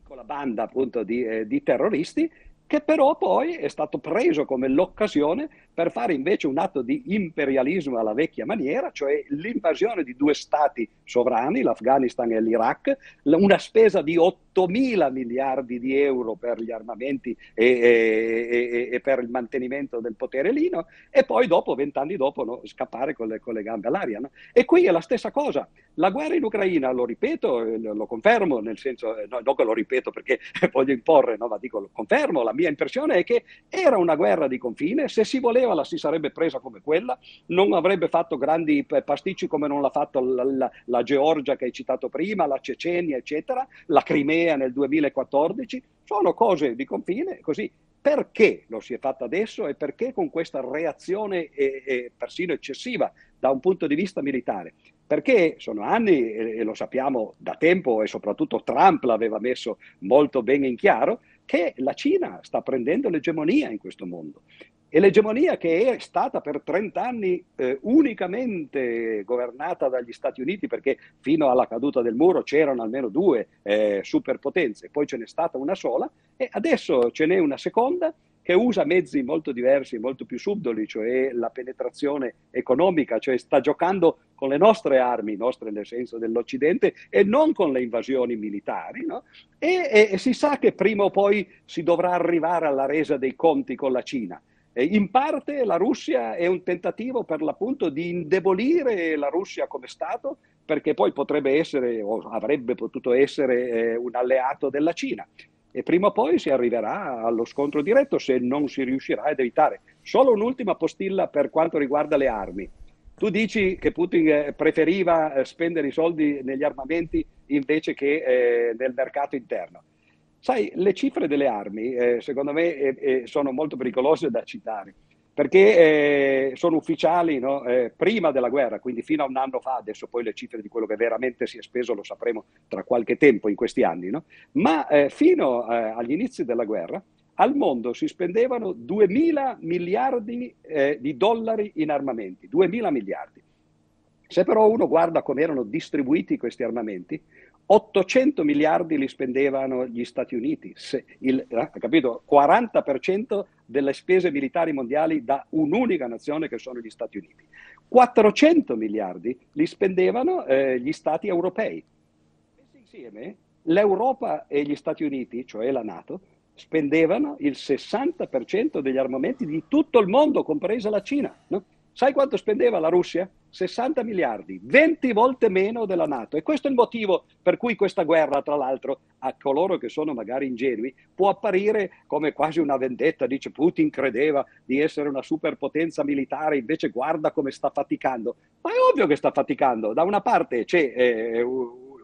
piccola banda appunto di, eh, di terroristi che però poi è stato preso come l'occasione per fare invece un atto di imperialismo alla vecchia maniera, cioè l'invasione di due stati sovrani, l'Afghanistan e l'Iraq, una spesa di 8 mila miliardi di euro per gli armamenti e, e, e, e per il mantenimento del potere lì, no? e poi dopo, vent'anni dopo, no? scappare con le, con le, gambe all'aria. No? E qui è la stessa cosa. La guerra in Ucraina, lo ripeto, eh, lo confermo, nel senso, eh, no, non che lo ripeto perché <laughs> voglio imporre, ma dico lo confermo, la mia impressione è che era una guerra di confine, se si voleva la si sarebbe presa come quella, non avrebbe fatto grandi pasticci come non l'ha fatto la, la, la Georgia che hai citato prima, la Cecenia, eccetera, la Crimea nel 2014, sono cose di confine così perché lo si è fatto adesso e perché con questa reazione eh, eh, persino eccessiva da un punto di vista militare. Perché sono anni, e lo sappiamo da tempo, e soprattutto Trump l'aveva messo molto bene in chiaro, che la Cina sta prendendo l'egemonia in questo mondo e l'egemonia che è stata per 30 anni eh, unicamente governata dagli Stati Uniti, perché fino alla caduta del muro c'erano almeno due eh, superpotenze, poi ce n'è stata una sola e adesso ce n'è una seconda che usa mezzi molto diversi, molto più subdoli, cioè la penetrazione economica, cioè sta giocando con le nostre armi, nostre nel senso dell'Occidente, e non con le invasioni militari. No? E, e, e si sa che prima o poi si dovrà arrivare alla resa dei conti con la Cina in parte la Russia è un tentativo per l'appunto di indebolire la Russia come Stato perché poi potrebbe essere o avrebbe potuto essere eh, un alleato della Cina e prima o poi si arriverà allo scontro diretto se non si riuscirà ad evitare. Solo un'ultima postilla per quanto riguarda le armi. Tu dici che Putin eh, preferiva eh, spendere i soldi negli armamenti invece che eh, nel mercato interno. Sai, le cifre delle armi, eh, secondo me, eh, eh sono molto pericolose da citare, perché eh, sono ufficiali no? Eh, prima della guerra, quindi fino a un anno fa, adesso poi le cifre di quello che veramente si è speso lo sapremo tra qualche tempo in questi anni, no? ma fino agli inizi della guerra al mondo si spendevano 2.000 mila miliardi di dollari in armamenti, 2 miliardi. Se però uno guarda come erano distribuiti questi armamenti, 800 miliardi li spendevano gli Stati Uniti, il, eh, capito? 40% delle spese militari mondiali da un'unica nazione che sono gli Stati Uniti. 400 miliardi li spendevano eh, gli Stati europei. Messi insieme, l'Europa e gli Stati Uniti, cioè la Nato, spendevano il 60% degli armamenti di tutto il mondo, compresa la Cina. No? Sai quanto spendeva la Russia? 60 miliardi, 20 volte meno della Nato. E questo è il motivo per cui questa guerra, tra l'altro, a coloro che sono magari ingenui, può apparire come quasi una vendetta. Dice Putin credeva di essere una superpotenza militare, invece guarda come sta faticando. Ma è ovvio che sta faticando. Da una parte c'è eh,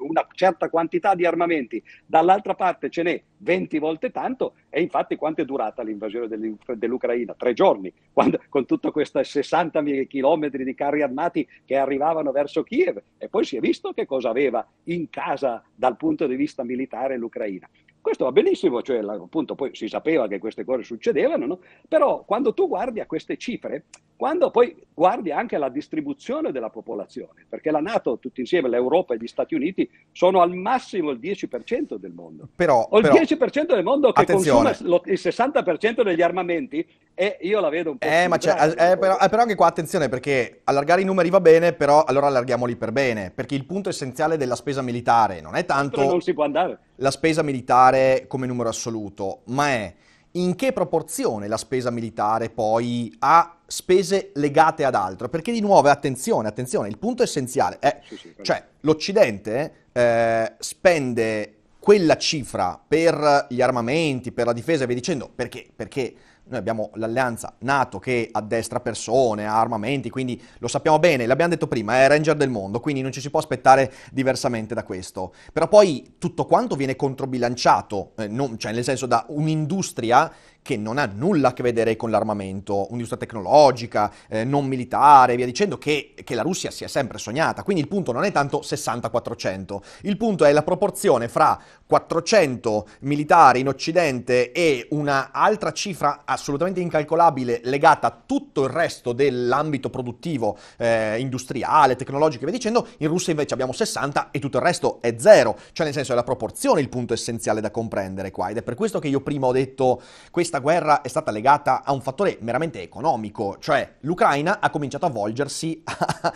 una certa quantità di armamenti, dall'altra parte ce n'è 20 volte tanto e infatti quanto è durata l'invasione dell'Ucraina? Tre giorni, quando, con tutti questi 60 chilometri di carri armati che arrivavano verso Kiev e poi si è visto che cosa aveva in casa dal punto di vista militare l'Ucraina. Questo va benissimo, cioè appunto poi si sapeva che queste cose succedevano, no? però quando tu guardi a queste cifre quando poi guardi anche la distribuzione della popolazione, perché la Nato, tutti insieme, l'Europa e gli Stati Uniti, sono al massimo il 10% del mondo. Però, o il però, 10% del mondo che attenzione. consuma il 60% degli armamenti e io la vedo un po'... Eh, ma eh, eh, però, eh, però anche qua attenzione, perché allargare i numeri va bene, però allora allarghiamoli per bene, perché il punto essenziale della spesa militare non è tanto... Non la spesa militare come numero assoluto, ma è in che proporzione la spesa militare poi ha spese legate ad altro? Perché di nuovo, eh, attenzione, attenzione, il punto essenziale è, sì, sì, cioè l'Occidente eh, spende quella cifra per gli armamenti, per la difesa e via dicendo, perché? Perché noi abbiamo l'alleanza NATO che addestra persone, ha armamenti, quindi lo sappiamo bene, l'abbiamo detto prima, è Ranger del mondo, quindi non ci si può aspettare diversamente da questo. Però poi tutto quanto viene controbilanciato, eh, non, cioè nel senso da un'industria che non ha nulla a che vedere con l'armamento, un'industria tecnologica, eh, non militare, via dicendo, che, che, la Russia si è sempre sognata. Quindi il punto non è tanto 60-400, il punto è la proporzione fra 400 militari in Occidente e una altra cifra assolutamente incalcolabile legata a tutto il resto dell'ambito produttivo eh, industriale, tecnologico e via dicendo, in Russia invece abbiamo 60 e tutto il resto è zero, cioè nel senso è la proporzione il punto essenziale da comprendere qua ed è per questo che io prima ho detto questa guerra è stata legata a un fattore meramente economico, cioè l'Ucraina ha cominciato a volgersi <laughs> a,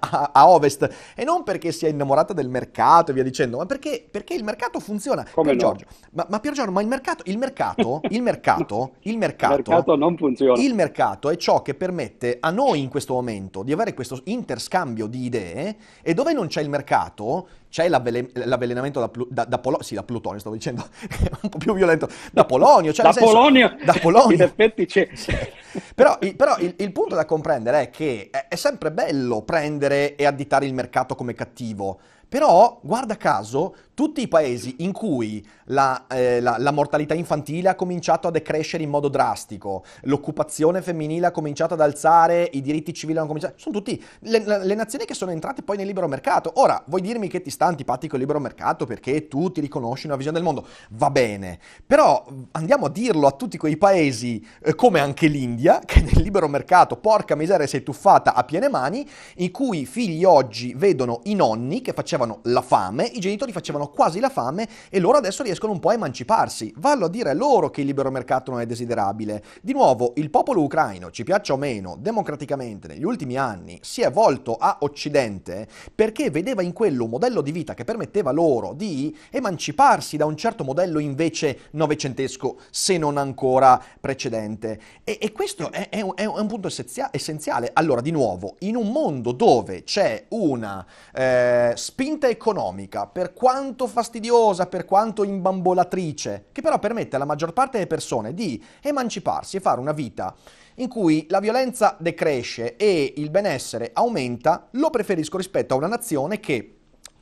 a, a ovest e non perché si è innamorata del mercato e via dicendo, ma perché, perché il mercato funziona. Come Pier no? Giorgio, ma, ma Pier Giorgio, ma il mercato, il mercato, <laughs> il mercato, il mercato mercato, mercato non funziona. Il mercato è ciò che permette a noi in questo momento di avere questo interscambio di idee e dove non c'è il mercato c'è l'avvelen- l'avvelenamento da, plu- da, da Polonia, sì da Plutonio stavo dicendo, <laughs> un po' più violento, da Polonio. Cioè da, senso, Polonio. da Polonio! In effetti c'è. <laughs> però, il, però il, il, punto da comprendere è che è, è sempre bello prendere e additare il mercato come cattivo, però guarda caso tutti i paesi in cui la, eh, la, la, mortalità infantile ha cominciato a decrescere in modo drastico, l'occupazione femminile ha cominciato ad alzare, i diritti civili hanno cominciato, sono tutte le, le, nazioni che sono entrate poi nel libero mercato. Ora, vuoi dirmi che ti sta antipatico il libero mercato perché tu ti riconosci una visione del mondo? Va bene, però andiamo a dirlo a tutti quei paesi, eh, come anche l'India, <laughs> che nel libero mercato, porca miseria, sei tuffata a piene mani, i cui figli oggi vedono i nonni che facevano la fame, i genitori facevano hanno quasi la fame e loro adesso riescono un po' a emanciparsi. Vallo a dire loro che il libero mercato non è desiderabile. Di nuovo, il popolo ucraino, ci piaccia o meno, democraticamente negli ultimi anni si è volto a Occidente perché vedeva in quello un modello di vita che permetteva loro di emanciparsi da un certo modello invece novecentesco, se non ancora precedente. E, e questo è, è, un, è, un, punto essenziale. Allora, di nuovo, in un mondo dove c'è una eh, spinta economica, per quanto quanto fastidiosa, per quanto imbambolatrice, che però permette alla maggior parte delle persone di emanciparsi e fare una vita in cui la violenza decresce e il benessere aumenta, lo preferisco rispetto a una nazione che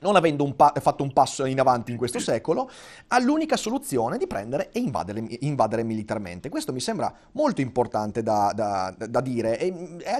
non avendo un pa- fatto un passo in avanti in questo secolo, ha l'unica soluzione di prendere e invadere, invadere militarmente. Questo mi sembra molto importante da, da, da dire. E,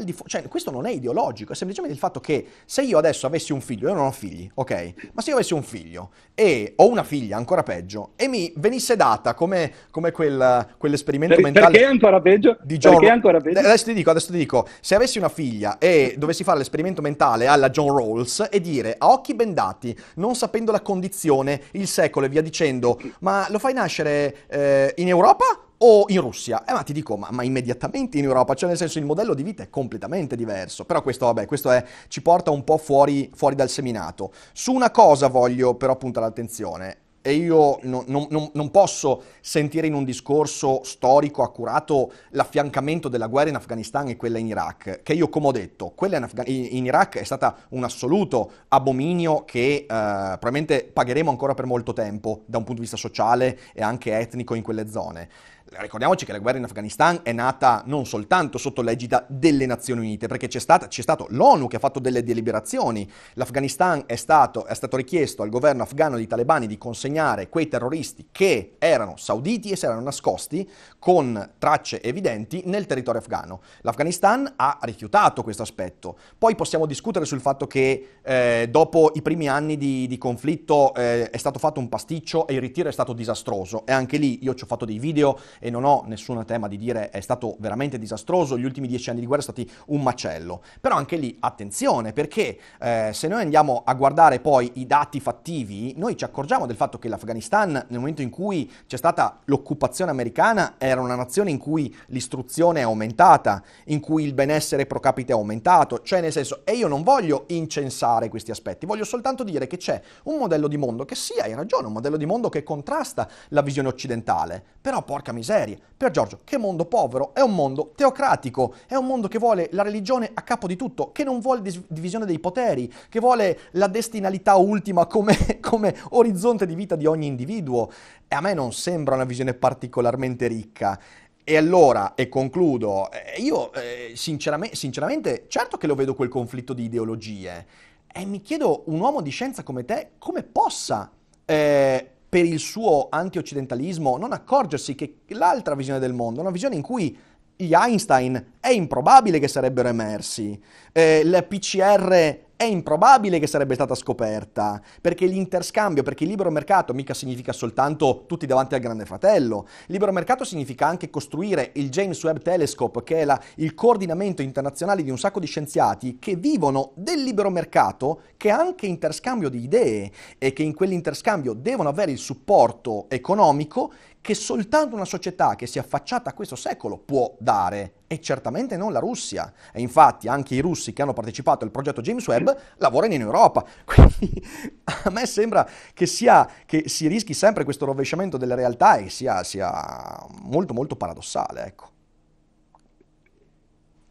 difo- cioè, questo non è ideologico, è semplicemente il fatto che se io adesso avessi un figlio, io non ho figli, ok? Ma se io avessi un figlio e ho una figlia, ancora peggio, e mi venisse data come, come quel, quell'esperimento per, mentale... Perché ancora peggio? Di John... Perché ancora peggio? Adesso ti dico, adesso ti dico, se avessi una figlia e dovessi fare l'esperimento mentale alla John Rawls e dire a occhi bendati, sposati, non sapendo la condizione, il secolo e via dicendo, ma lo fai nascere eh, in Europa o in Russia. Eh, ma ti dico, ma, ma, immediatamente in Europa, cioè nel senso il modello di vita è completamente diverso. Però questo, vabbè, questo è, ci porta un po' fuori, fuori dal seminato. Su una cosa voglio però puntare l'attenzione e io non, non, non, posso sentire in un discorso storico accurato l'affiancamento della guerra in Afghanistan e quella in Iraq, che io come ho detto, quella in, Afga- in Iraq è stata un assoluto abominio che eh, probabilmente pagheremo ancora per molto tempo da un punto di vista sociale e anche etnico in quelle zone. Ricordiamoci che la guerra in Afghanistan è nata non soltanto sotto l'egida delle Nazioni Unite, perché c'è, stata, c'è stato l'ONU che ha fatto delle deliberazioni. L'Afghanistan è stato, è stato richiesto al governo afghano dei talebani di consegnare quei terroristi che erano sauditi e si erano nascosti con tracce evidenti nel territorio afghano. L'Afghanistan ha rifiutato questo aspetto. Poi possiamo discutere sul fatto che eh, dopo i primi anni di, di conflitto eh, è stato fatto un pasticcio e il ritiro è stato disastroso. E anche lì io ci ho fatto dei video e non ho nessun tema di dire è stato veramente disastroso, gli ultimi dieci anni di guerra sono stati un macello. Però anche lì attenzione perché eh, se noi andiamo a guardare poi i dati fattivi, noi ci accorgiamo del fatto che l'Afghanistan nel momento in cui c'è stata l'occupazione americana era una nazione in cui l'istruzione è aumentata, in cui il benessere pro capite è aumentato, cioè nel senso, e io non voglio incensare questi aspetti, voglio soltanto dire che c'è un modello di mondo che sì, hai ragione, un modello di mondo che contrasta la visione occidentale, però porca miseria miserie. Per Giorgio, che mondo povero? È un mondo teocratico, è un mondo che vuole la religione a capo di tutto, che non vuole divisione dei poteri, che vuole la destinalità ultima come, <laughs> come orizzonte di vita di ogni individuo. E a me non sembra una visione particolarmente ricca. E allora, e concludo, eh, io eh, sinceramente, sinceramente, certo che lo vedo quel conflitto di ideologie, e mi chiedo un uomo di scienza come te come possa eh, per il suo antioccidentalismo non accorgersi che l'altra visione del mondo è una visione in cui gli Einstein è improbabile che sarebbero emersi, eh, il PCR è improbabile che sarebbe stata scoperta, perché l'interscambio, perché il libero mercato mica significa soltanto tutti davanti al grande fratello, il libero mercato significa anche costruire il James Webb Telescope, che è la, il coordinamento internazionale di un sacco di scienziati che vivono del libero mercato, che è anche interscambio di idee e che in quell'interscambio devono avere il supporto economico che soltanto una società che si è affacciata a questo secolo può dare, e certamente non la Russia. E infatti anche i russi che hanno partecipato al progetto James Webb lavorano in Europa. <laughs> Quindi a me sembra che, sia, che si rischi sempre questo rovesciamento della realtà e sia, sia molto molto paradossale. Ecco.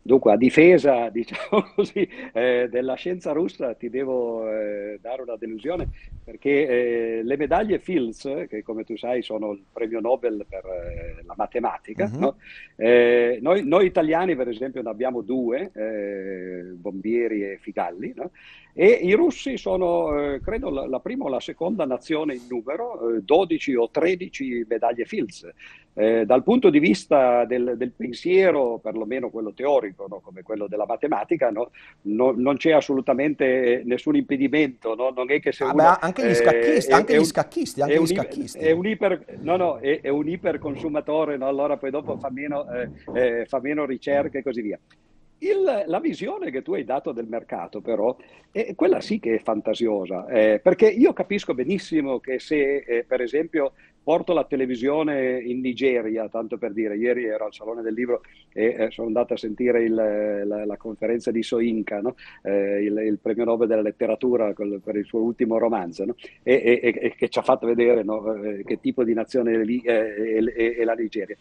Dunque, a difesa <laughs> diciamo così, eh, della scienza russa ti devo eh, dare una delusione perché eh, le medaglie Fields, che come tu sai sono il premio Nobel per eh, la matematica, uh-huh. no? Eh, noi, noi, italiani per esempio ne abbiamo due, eh, Bombieri e Figalli, no? E i russi sono, eh, credo, la, la, prima o la seconda nazione in numero, eh, 12 o 13 medaglie Fields. Eh, dal punto di vista del, del pensiero, perlomeno quello teorico, no? come quello della matematica, no? No, non c'è assolutamente nessun impedimento. Non è che se ah, uno, anche gli eh, scacchisti, è, anche è, gli scacchisti, anche è un, gli scacchisti. È un, iper, no, no, è, è un iperconsumatore, allora poi dopo fa meno, eh, eh, fa meno ricerche e così via. Il, la visione che tu hai dato del mercato, però, è, quella sì che è fantasiosa, eh, perché io capisco benissimo che se, eh, per esempio, porto la televisione in Nigeria, tanto per dire, ieri ero al Salone del Libro e eh, sono andato a sentire il, la, la, conferenza di Soinka, no? Eh, il, il, premio Nobel della letteratura col, per il suo ultimo romanzo, no? e, e, e, che ci ha fatto vedere no? Eh, che tipo di nazione è, lì, eh, è la Nigeria.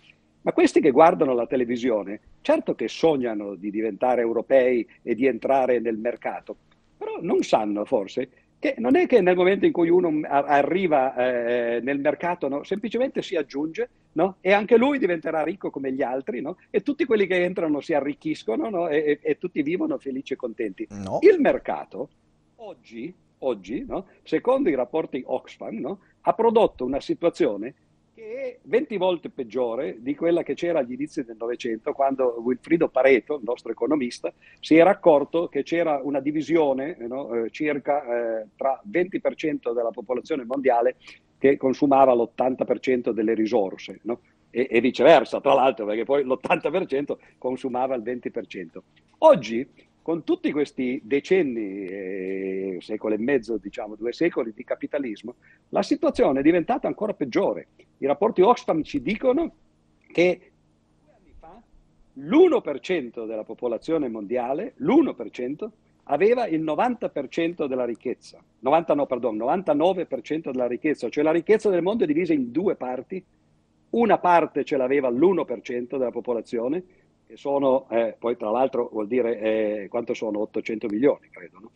Ma questi che guardano la televisione, certo che sognano di diventare europei e di entrare nel mercato, però non sanno forse che non è che nel momento in cui uno arriva eh, nel mercato, no? semplicemente si aggiunge no? e anche lui diventerà ricco come gli altri no? e tutti quelli che entrano si arricchiscono e, e, tutti vivono felici e contenti. No. Il mercato oggi, oggi secondo i rapporti Oxfam, ha prodotto una situazione che è 20 volte peggiore di quella che c'era agli inizi del Novecento, quando Wilfrido Pareto, il nostro economista, si era accorto che c'era una divisione eh, no, eh, circa eh, tra 20% della popolazione mondiale che consumava l'80% delle risorse. No? E, e, viceversa, tra l'altro, perché poi l'80% consumava il 20%. Oggi con tutti questi decenni, eh, secolo e mezzo, diciamo due secoli di capitalismo, la situazione è diventata ancora peggiore. I rapporti Oxfam ci dicono che due anni fa l'1% della popolazione mondiale, l'1%, aveva il 90% della ricchezza, 90, pardon, 99% della ricchezza, cioè la ricchezza del mondo è divisa in due parti, una parte ce l'aveva l'1% della popolazione che sono, eh, poi tra l'altro vuol dire eh, quanto sono 800 milioni, credo, no?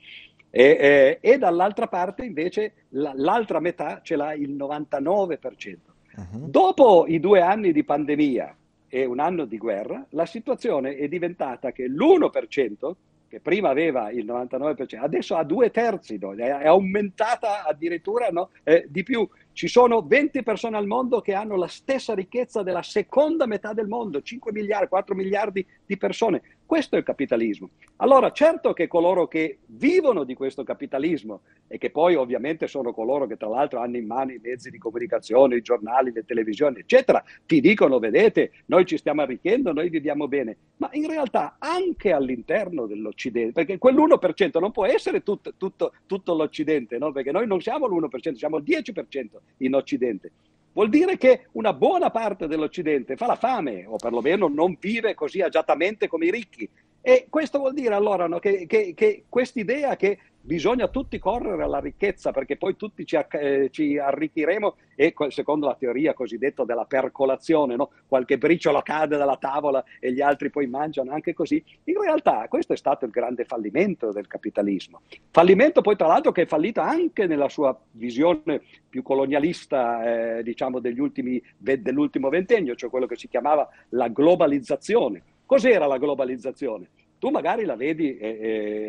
e, eh, e, dall'altra parte invece la, l'altra metà ce l'ha il 99%. Uh-huh. Mhm. Dopo i due anni di pandemia e un anno di guerra, la situazione è diventata che l'1% che prima aveva il 99%, adesso ha due terzi, no? è aumentata addirittura no? eh, di più. Ci sono 20 persone al mondo che hanno la stessa ricchezza della seconda metà del mondo, 5 miliardi, 4 miliardi di persone. Questo è il capitalismo. Allora, certo che coloro che vivono di questo capitalismo e che poi ovviamente sono coloro che tra l'altro hanno in mano i mezzi di comunicazione, i giornali, le televisioni, eccetera, ti dicono, vedete, noi ci stiamo arricchendo, noi viviamo bene, ma in realtà anche all'interno dell'Occidente, perché quell'1% non può essere tutto, tutto, tutto l'Occidente, no? perché noi non siamo l'1%, siamo il 10% in Occidente. Vuol dire che una buona parte dell'Occidente fa la fame, o perlomeno non vive così agiatamente come i ricchi. E questo vuol dire allora no, che, che, che quest'idea che bisogna tutti correre alla ricchezza perché poi tutti ci, eh, ci arricchiremo e secondo la teoria cosiddetta della percolazione, no? qualche briciolo cade dalla tavola e gli altri poi mangiano anche così, in realtà questo è stato il grande fallimento del capitalismo. Fallimento poi tra l'altro che è fallito anche nella sua visione più colonialista eh, diciamo ultimi, dell'ultimo ventennio, cioè quello che si chiamava la globalizzazione. Cos'era la globalizzazione? tu magari la vedi eh,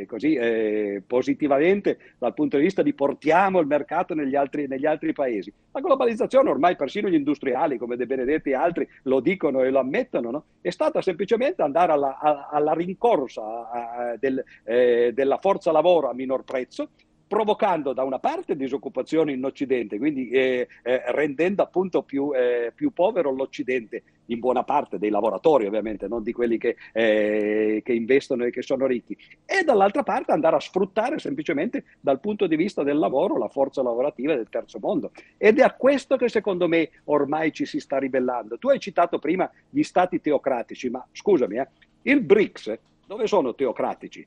eh, così eh, positivamente dal punto di vista di portiamo il mercato negli altri, negli altri, paesi. La globalizzazione ormai persino gli industriali come De Benedetti e altri lo dicono e lo ammettono, no? è stata semplicemente andare alla, alla rincorsa a, a, del, eh, della forza lavoro a minor prezzo provocando da una parte disoccupazione in Occidente, quindi eh, eh, rendendo appunto più, eh, più, povero l'Occidente, in buona parte dei lavoratori ovviamente, non di quelli che, eh, che, investono e che sono ricchi, e dall'altra parte andare a sfruttare semplicemente dal punto di vista del lavoro la forza lavorativa del terzo mondo. Ed è a questo che secondo me ormai ci si sta ribellando. Tu hai citato prima gli stati teocratici, ma scusami, eh, il BRICS dove sono teocratici?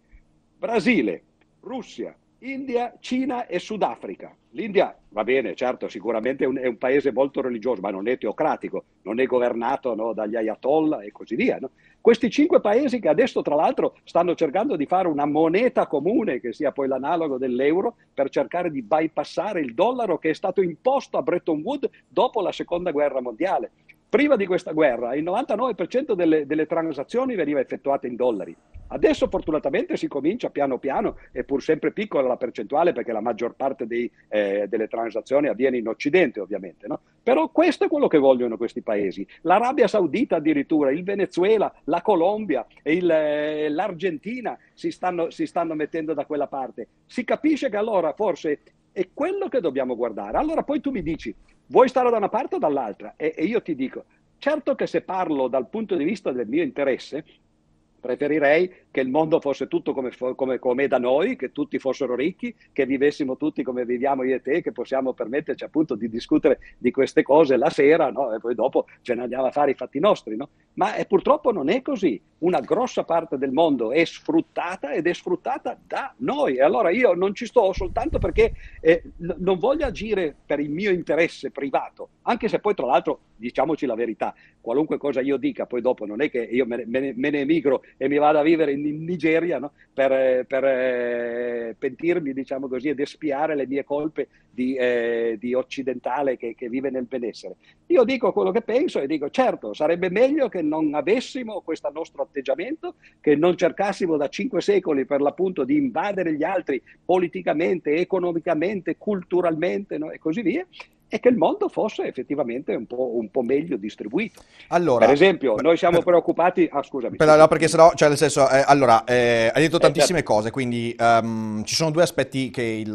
Brasile, Russia, India, Cina e Sudafrica. L'India, va bene, certo, sicuramente è un, è un, paese molto religioso, ma non è teocratico, non è governato no, dagli ayatollah e così via. No? Questi cinque paesi che adesso, tra l'altro, stanno cercando di fare una moneta comune, che sia poi l'analogo dell'euro, per cercare di bypassare il dollaro che è stato imposto a Bretton Woods dopo la seconda guerra mondiale. Prima di questa guerra il 99% delle, delle, transazioni veniva effettuata in dollari. Adesso fortunatamente si comincia piano piano, è pur sempre piccola la percentuale perché la maggior parte dei, eh, delle transazioni avviene in Occidente ovviamente, no? però questo è quello che vogliono questi paesi. L'Arabia Saudita addirittura, il Venezuela, la Colombia, il, eh, l'Argentina si stanno, si stanno mettendo da quella parte. Si capisce che allora forse è quello che dobbiamo guardare. Allora poi tu mi dici, vuoi stare da una parte o dall'altra? E, e io ti dico, certo che se parlo dal punto di vista del mio interesse, preferirei che il mondo fosse tutto come, come, come, da noi, che tutti fossero ricchi, che vivessimo tutti come viviamo io e te, che possiamo permetterci appunto di discutere di queste cose la sera no? e poi dopo ce ne andiamo a fare i fatti nostri. No? ma è, eh, purtroppo non è così. Una grossa parte del mondo è sfruttata ed è sfruttata da noi. E allora io non ci sto soltanto perché eh, non voglio agire per il mio interesse privato, anche se poi tra l'altro, diciamoci la verità, qualunque cosa io dica, poi dopo non è che io me ne, me ne emigro e mi vado a vivere in Nigeria no? per, eh, per eh, pentirmi, diciamo così, ed espiare le mie colpe di, eh, di occidentale che, che vive nel benessere. Io dico quello che penso e dico certo, sarebbe meglio che non avessimo questo nostro atteggiamento, che non cercassimo da cinque secoli per l'appunto di invadere gli altri politicamente, economicamente, culturalmente no? e così via, e che il mondo fosse effettivamente un po', un po meglio distribuito. Allora, per esempio, per, noi siamo per, preoccupati. Ah, scusami. Per, no, perché sennò, cioè, nel senso, eh, allora, eh, hai detto tantissime eh, certo. cose, quindi um, ci sono due aspetti che il,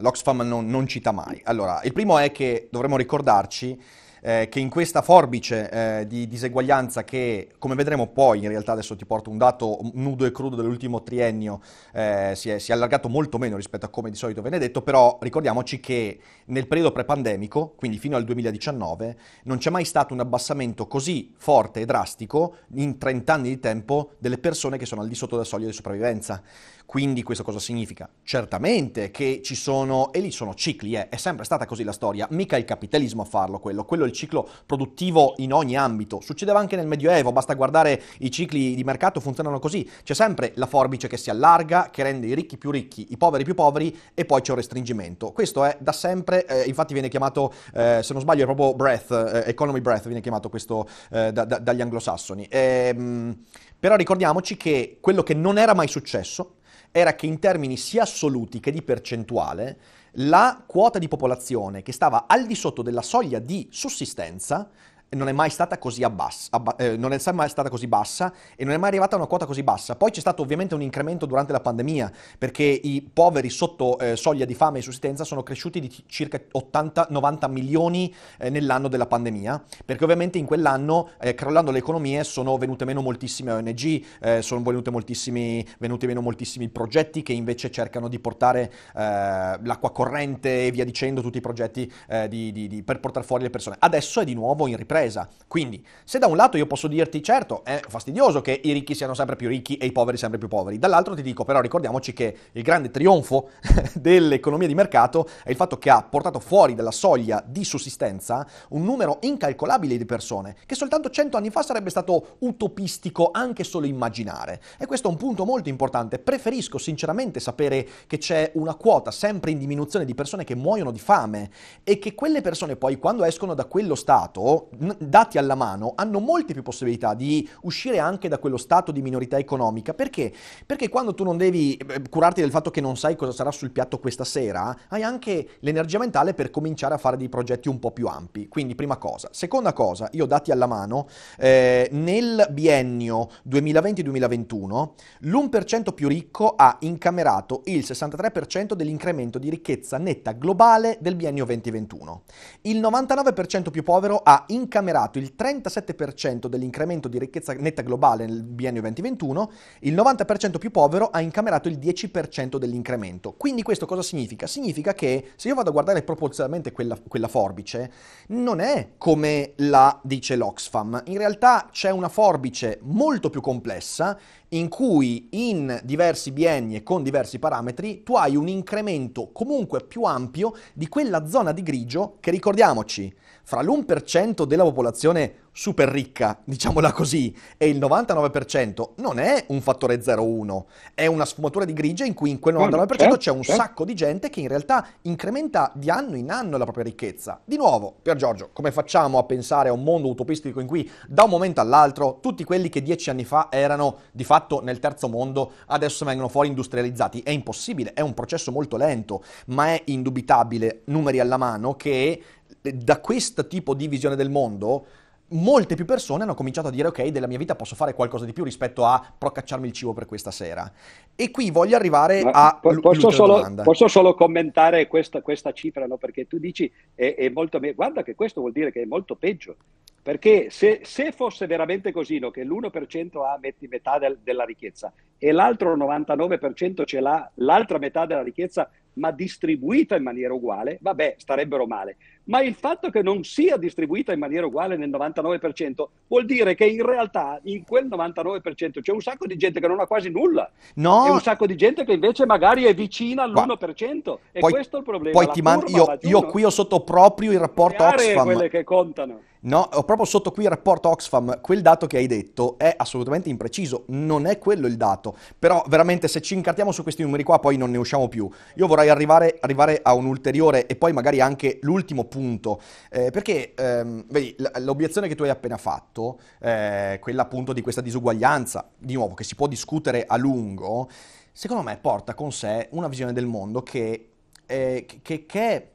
l'Oxfam non, non cita mai. Allora, il primo è che dovremmo ricordarci eh, che in questa forbice eh, di diseguaglianza che, come vedremo poi, in realtà adesso ti porto un dato nudo e crudo dell'ultimo triennio, eh, si, è, si, è, allargato molto meno rispetto a come di solito viene detto, però ricordiamoci che nel periodo pre-pandemico, quindi fino al 2019, non c'è mai stato un abbassamento così forte e drastico in 30 anni di tempo delle persone che sono al di sotto del soglio di sopravvivenza. Quindi questo cosa significa? Certamente che ci sono, e lì sono cicli, eh, è sempre stata così la storia, mica il capitalismo a farlo quello, quello è il ciclo produttivo in ogni ambito, succedeva anche nel Medioevo, basta guardare i cicli di mercato funzionano così, c'è sempre la forbice che si allarga, che rende i ricchi più ricchi, i poveri più poveri e poi c'è un restringimento. Questo è da sempre, eh, infatti viene chiamato, eh, se non sbaglio è proprio breath, eh, economy breath viene chiamato questo eh, da, da, dagli anglosassoni. Ehm, però ricordiamoci che quello che non era mai successo, era che in termini sia assoluti che di percentuale, la quota di popolazione che stava al di sotto della soglia di sussistenza non è mai stata così, abbassa, abba, eh, non è mai stata così bassa e non è mai arrivata a una quota così bassa. Poi c'è stato ovviamente un incremento durante la pandemia perché i poveri sotto eh, soglia di fame e sussistenza sono cresciuti di circa 80-90 milioni eh, nell'anno della pandemia, perché ovviamente in quell'anno eh, crollando le economie sono venute meno moltissime ONG, eh, sono venuti meno moltissimi progetti che invece cercano di portare eh, l'acqua corrente e via dicendo, tutti i progetti di, di, di, per portare fuori le persone. Adesso è di nuovo in ripresa impresa. Quindi, se da un lato io posso dirti, certo, è fastidioso che i ricchi siano sempre più ricchi e i poveri sempre più poveri, dall'altro ti dico, però ricordiamoci che il grande trionfo <laughs> dell'economia di mercato è il fatto che ha portato fuori dalla soglia di sussistenza un numero incalcolabile di persone che soltanto 100 anni fa sarebbe stato utopistico anche solo immaginare. E questo è un punto molto importante. Preferisco sinceramente sapere che c'è una quota sempre in diminuzione di persone che muoiono di fame e che quelle persone poi quando escono da quello stato dati alla mano hanno molte più possibilità di uscire anche da quello stato di minorità economica. Perché? Perché quando tu non devi eh, curarti del fatto che non sai cosa sarà sul piatto questa sera, hai anche l'energia mentale per cominciare a fare dei progetti un po' più ampi. Quindi prima cosa. Seconda cosa, io dati alla mano, eh, nel biennio 2020-2021 l'1% più ricco ha incamerato il 63% dell'incremento di ricchezza netta globale del biennio 2021. Il 99% più povero ha incamerato incamerato il 37% dell'incremento di ricchezza netta globale nel biennio 2021, il 90% più povero ha incamerato il 10% dell'incremento. Quindi questo cosa significa? Significa che se io vado a guardare proporzionalmente quella, quella forbice, non è come la dice l'Oxfam. In realtà c'è una forbice molto più complessa in cui in diversi bienni e con diversi parametri tu hai un incremento comunque più ampio di quella zona di grigio che ricordiamoci fra l'1% della popolazione super ricca, diciamola così, e il 99% non è un fattore 0-1, è una sfumatura di grigia in cui in quel 99% c'è un sacco di gente che in realtà incrementa di anno in anno la propria ricchezza. Di nuovo, Pier Giorgio, come facciamo a pensare a un mondo utopistico in cui da un momento all'altro tutti quelli che dieci anni fa erano di fatto nel terzo mondo adesso vengono fuori industrializzati? È impossibile, è un processo molto lento, ma è indubitabile, numeri alla mano, che da questo tipo di visione del mondo molte più persone hanno cominciato a dire ok, della mia vita posso fare qualcosa di più rispetto a procacciarmi il cibo per questa sera. E qui voglio arrivare Ma a... posso, solo, posso solo, commentare questa, questa cifra, no? perché tu dici è, è molto... Me- guarda che questo vuol dire che è molto peggio. Perché se, se fosse veramente così, no? che l'1% ha metti, metà del, della ricchezza e l'altro 99% ce l'ha l'altra metà della ricchezza, ma distribuita in maniera uguale, vabbè, starebbero male. Ma il fatto che non sia distribuita in maniera uguale nel 99% vuol dire che in realtà in quel 99% c'è un sacco di gente che non ha quasi nulla. No. E un sacco di gente che invece magari è vicina all'1%. Qua. E poi, questo è il problema. Poi ti mando, io, io, qui ho sotto proprio il rapporto Oxfam. quelle che contano. No, ho proprio sotto qui il rapporto Oxfam, quel dato che hai detto è assolutamente impreciso, non è quello il dato, però veramente se ci incartiamo su questi numeri qua poi non ne usciamo più. Io vorrei arrivare, arrivare a un ulteriore e poi magari anche l'ultimo punto, eh, perché ehm, vedi, l'obiezione che tu hai appena fatto, eh, quella appunto di questa disuguaglianza, di nuovo che si può discutere a lungo, secondo me porta con sé una visione del mondo che, eh, che, che è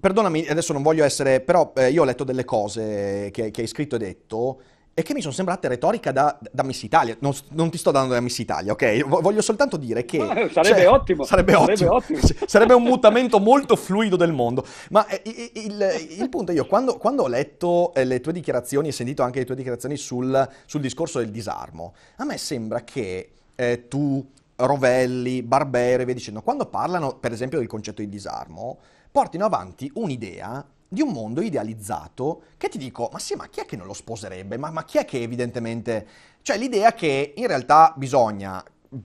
Perdonami, adesso non voglio essere, però eh, io ho letto delle cose che, che hai scritto e detto e che mi sono sembrate retorica da, da Miss Italia. Non, non, ti sto dando da Miss Italia, ok? Voglio soltanto dire che... Eh, sarebbe, cioè, ottimo, sarebbe, sarebbe ottimo. Sarebbe, <laughs> sarebbe un mutamento molto fluido del mondo. Ma eh, il, il, punto è io, quando, quando, ho letto eh, le tue dichiarazioni e sentito anche le tue dichiarazioni sul, sul discorso del disarmo, a me sembra che eh, tu, Rovelli, Barbero e via dicendo, quando parlano per esempio del concetto di disarmo portino avanti un'idea di un mondo idealizzato che ti dico, ma sì, ma chi è che non lo sposerebbe? Ma, ma chi è che evidentemente... Cioè l'idea che in realtà bisogna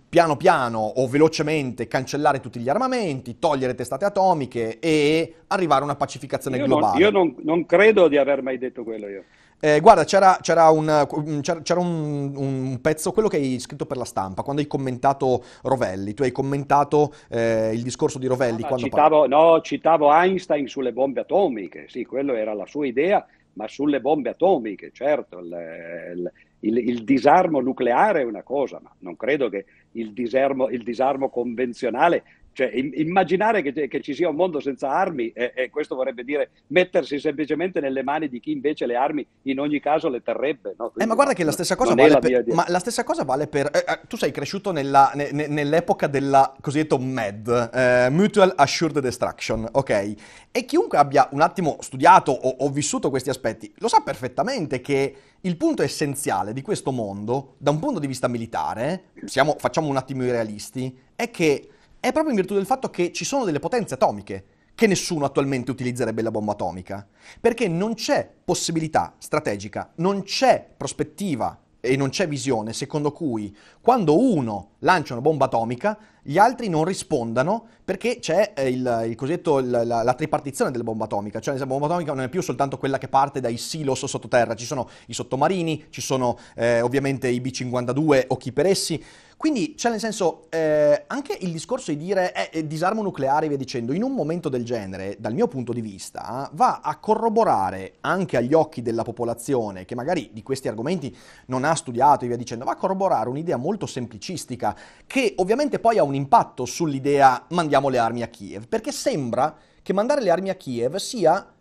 piano piano o velocemente cancellare tutti gli armamenti, togliere testate atomiche e arrivare a una pacificazione io globale. Non, io non, non credo di aver mai detto quello io. Eh, guarda, c'era, c'era, un, mm, c'era un, un, pezzo, quello che hai scritto per la stampa, quando hai commentato Rovelli, tu hai commentato eh, il discorso di Rovelli. Ah, citavo, no, citavo Einstein sulle bombe atomiche, sì, quella era la sua idea, ma sulle bombe atomiche, certo, il, il, il disarmo nucleare è una cosa, ma non credo che il disarmo, il disarmo convenzionale cioè, immaginare che, che, ci sia un mondo senza armi, e, e questo vorrebbe dire mettersi semplicemente nelle mani di chi invece le armi in ogni caso le terrebbe. No? Eh, ma guarda che la stessa cosa, vale, la per, la stessa cosa vale per... Eh, eh, tu sei cresciuto nella, ne, ne, nell'epoca della cosiddetta MAD, eh, Mutual Assured Destruction, ok? E chiunque abbia un attimo studiato o, o vissuto questi aspetti lo sa perfettamente che il punto essenziale di questo mondo, da un punto di vista militare, siamo, facciamo un attimo i realisti, è che è proprio in virtù del fatto che ci sono delle potenze atomiche che nessuno attualmente utilizzerebbe la bomba atomica, perché non c'è possibilità strategica, non c'è prospettiva e non c'è visione secondo cui quando uno lancia una bomba atomica gli altri non rispondano perché c'è eh, il, il cosiddetto la, la, la, tripartizione della bomba atomica, cioè la bomba atomica non è più soltanto quella che parte dai silos sottoterra, ci sono i sottomarini, ci sono eh, ovviamente i B-52 o chi per essi, quindi, cioè nel senso, eh, anche il discorso di dire eh, eh, disarmo nucleare e via dicendo, in un momento del genere, dal mio punto di vista, va a corroborare anche agli occhi della popolazione, che magari di questi argomenti non ha studiato e via dicendo, va a corroborare un'idea molto semplicistica, che ovviamente poi ha un impatto sull'idea mandiamo le armi a Kiev, perché sembra che mandare le armi a Kiev sia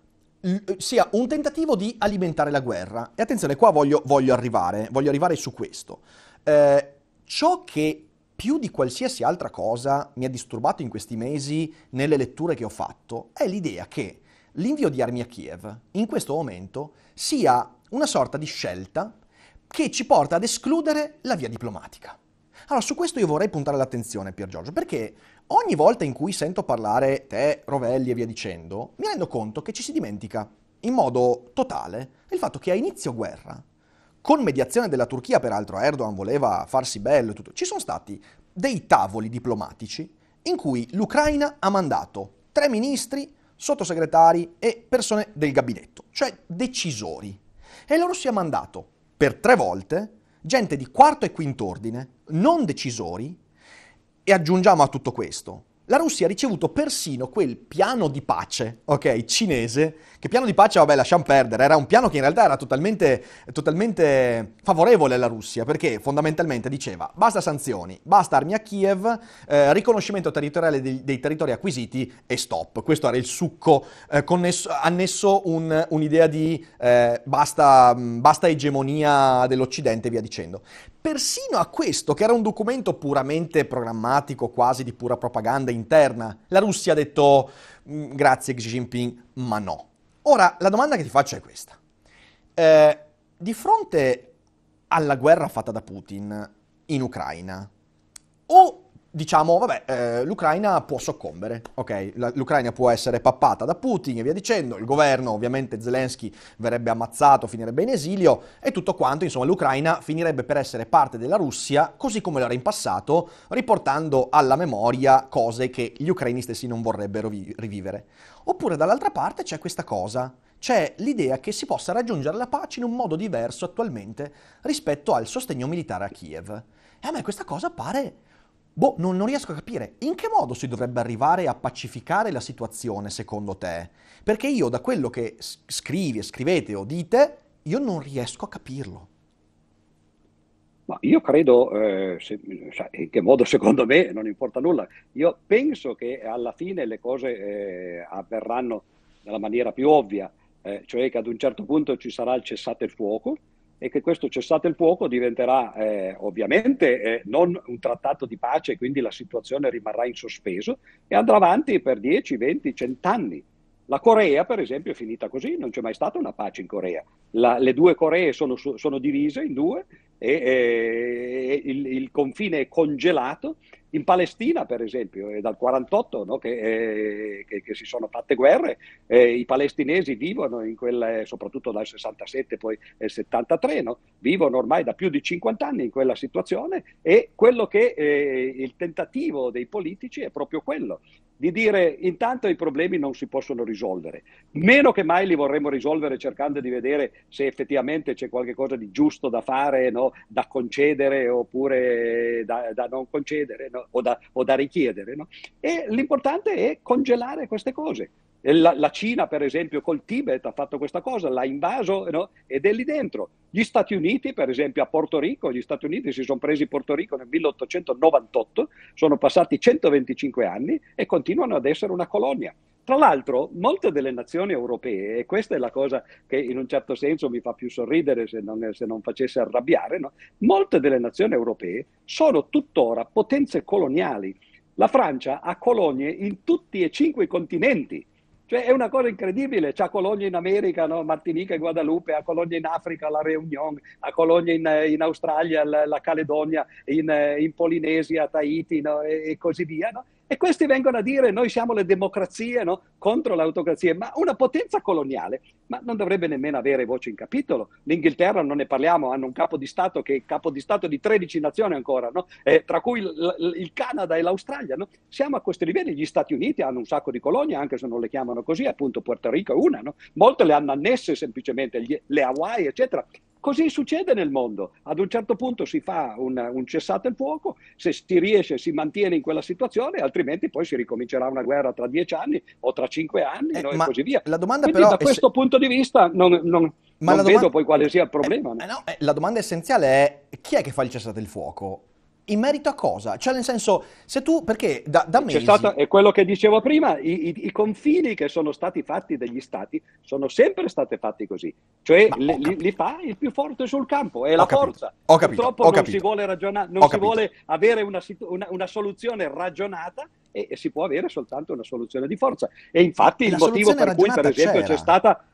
sia un tentativo di alimentare la guerra. E attenzione, qua voglio, voglio, arrivare, voglio arrivare, su questo. Eh, Ciò che più di qualsiasi altra cosa mi ha disturbato in questi mesi nelle letture che ho fatto è l'idea che l'invio di armi a Kiev in questo momento sia una sorta di scelta che ci porta ad escludere la via diplomatica. Allora, su questo io vorrei puntare l'attenzione, Pier Giorgio, perché ogni volta in cui sento parlare te, Rovelli e via dicendo, mi rendo conto che ci si dimentica in modo totale il fatto che a inizio guerra con mediazione della Turchia, peraltro Erdogan voleva farsi bello e tutto, ci sono stati dei tavoli diplomatici in cui l'Ucraina ha mandato tre ministri, sottosegretari e persone del gabinetto, cioè decisori. E la Russia ha mandato per tre volte gente di quarto e quinto ordine, non decisori, e aggiungiamo a tutto questo, la Russia ha ricevuto persino quel piano di pace, ok, cinese, che piano di pace, vabbè, lasciamo perdere, era un piano che in realtà era totalmente, totalmente favorevole alla Russia, perché fondamentalmente diceva basta sanzioni, basta armi a Kiev, eh, riconoscimento territoriale dei, dei, territori acquisiti e stop. Questo era il succo eh, connesso, annesso un, un'idea di eh, basta, basta egemonia dell'Occidente e via dicendo. Persino a questo, che era un documento puramente programmatico, quasi di pura propaganda interna, la Russia ha detto grazie Xi Jinping, ma no. Ora, la domanda che ti faccio è questa. Eh, di fronte alla guerra fatta da Putin in Ucraina, o diciamo, vabbè, eh, l'Ucraina può soccombere, ok? La, L'Ucraina può essere pappata da Putin e via dicendo, il governo, ovviamente Zelensky verrebbe ammazzato, finirebbe in esilio e tutto quanto, insomma, l'Ucraina finirebbe per essere parte della Russia, così come l'era in passato, riportando alla memoria cose che gli ucraini stessi non vorrebbero vi- rivivere. Oppure dall'altra parte c'è questa cosa, c'è l'idea che si possa raggiungere la pace in un modo diverso attualmente rispetto al sostegno militare a Kiev. E a me questa cosa pare Boh, non, non, riesco a capire in che modo si dovrebbe arrivare a pacificare la situazione secondo te? Perché io da quello che scrivi, scrivete o dite, io non riesco a capirlo. Ma io credo, eh, se, in che modo secondo me non importa nulla, io penso che alla fine le cose eh, avverranno nella maniera più ovvia, eh, cioè che ad un certo punto ci sarà il cessate il fuoco, e che questo cessate il fuoco diventerà eh, ovviamente eh, non un trattato di pace, quindi la situazione rimarrà in sospeso e andrà avanti per 10, 20, 100 anni. La Corea, per esempio, è finita così, non c'è mai stata una pace in Corea. La, le due Coree sono, sono divise in due e, eh, e il, il confine è congelato in Palestina, per esempio, è dal 1948 no, che, eh, che, che, si sono fatte guerre, eh, i palestinesi vivono in quelle, soprattutto dal 67 poi nel 73, no, vivono ormai da più di 50 anni in quella situazione e quello che eh, il tentativo dei politici è proprio quello, di dire intanto i problemi non si possono risolvere, meno che mai li vorremmo risolvere cercando di vedere se effettivamente c'è qualcosa di giusto da fare, no? da concedere oppure da, da non concedere no? o, da, o, da, richiedere. No? E l'importante è congelare queste cose, la, la, Cina, per esempio, col Tibet ha fatto questa cosa, l'ha invaso no? ed è lì dentro. Gli Stati Uniti, per esempio, a Porto Rico, gli Stati Uniti si sono presi Porto Rico nel 1898, sono passati 125 anni e continuano ad essere una colonia. Tra l'altro, molte delle nazioni europee, e questa è la cosa che in un certo senso mi fa più sorridere se non, se non facesse arrabbiare, no? molte delle nazioni europee sono tuttora potenze coloniali. La Francia ha colonie in tutti e cinque i continenti cioè è una cosa incredibile, c'ha Colonia in America, no? Martinica e Guadalupe, a Colonia in Africa la Reunion, a Colonia in, in Australia la, la Caledonia, in, in, Polinesia, Tahiti no? e, e, così via. No? E questi vengono a dire noi siamo le democrazie no? contro l'autocrazia, ma una potenza coloniale ma non dovrebbe nemmeno avere voce in capitolo. L'Inghilterra, non ne parliamo, hanno un capo di Stato che è capo di Stato di 13 nazioni ancora, no? eh, tra cui il, il Canada e l'Australia. No? Siamo a questi livelli, gli Stati Uniti hanno un sacco di colonie, anche se non le chiamano così, appunto Puerto Rico è una, molte le hanno annesse semplicemente, gli, le Hawaii, eccetera. Così succede nel mondo. Ad un certo punto si fa un, un, cessate il fuoco, se si riesce si mantiene in quella situazione, altrimenti poi si ricomincerà una guerra tra dieci anni o tra cinque anni eh, no, e così via. La domanda Quindi però da questo se... punto di vista non, non, non domanda... vedo poi quale sia il problema. Eh, eh, no, eh, la domanda essenziale è chi è che fa il cessate il fuoco? in merito a cosa? Cioè, nel senso, se tu, perché da, da mesi... Stato, è quello che dicevo prima, i, i, i, confini che sono stati fatti dagli stati sono sempre stati fatti così. Cioè, li, li, li, fa il più forte sul campo, è ho la capito, forza. Ho capito, Purtroppo ho non capito. si vuole ragionare, non ho si capito. vuole avere una, una, una soluzione ragionata e, e, si può avere soltanto una soluzione di forza. E infatti e il motivo per cui, per esempio, c'era. c'è stata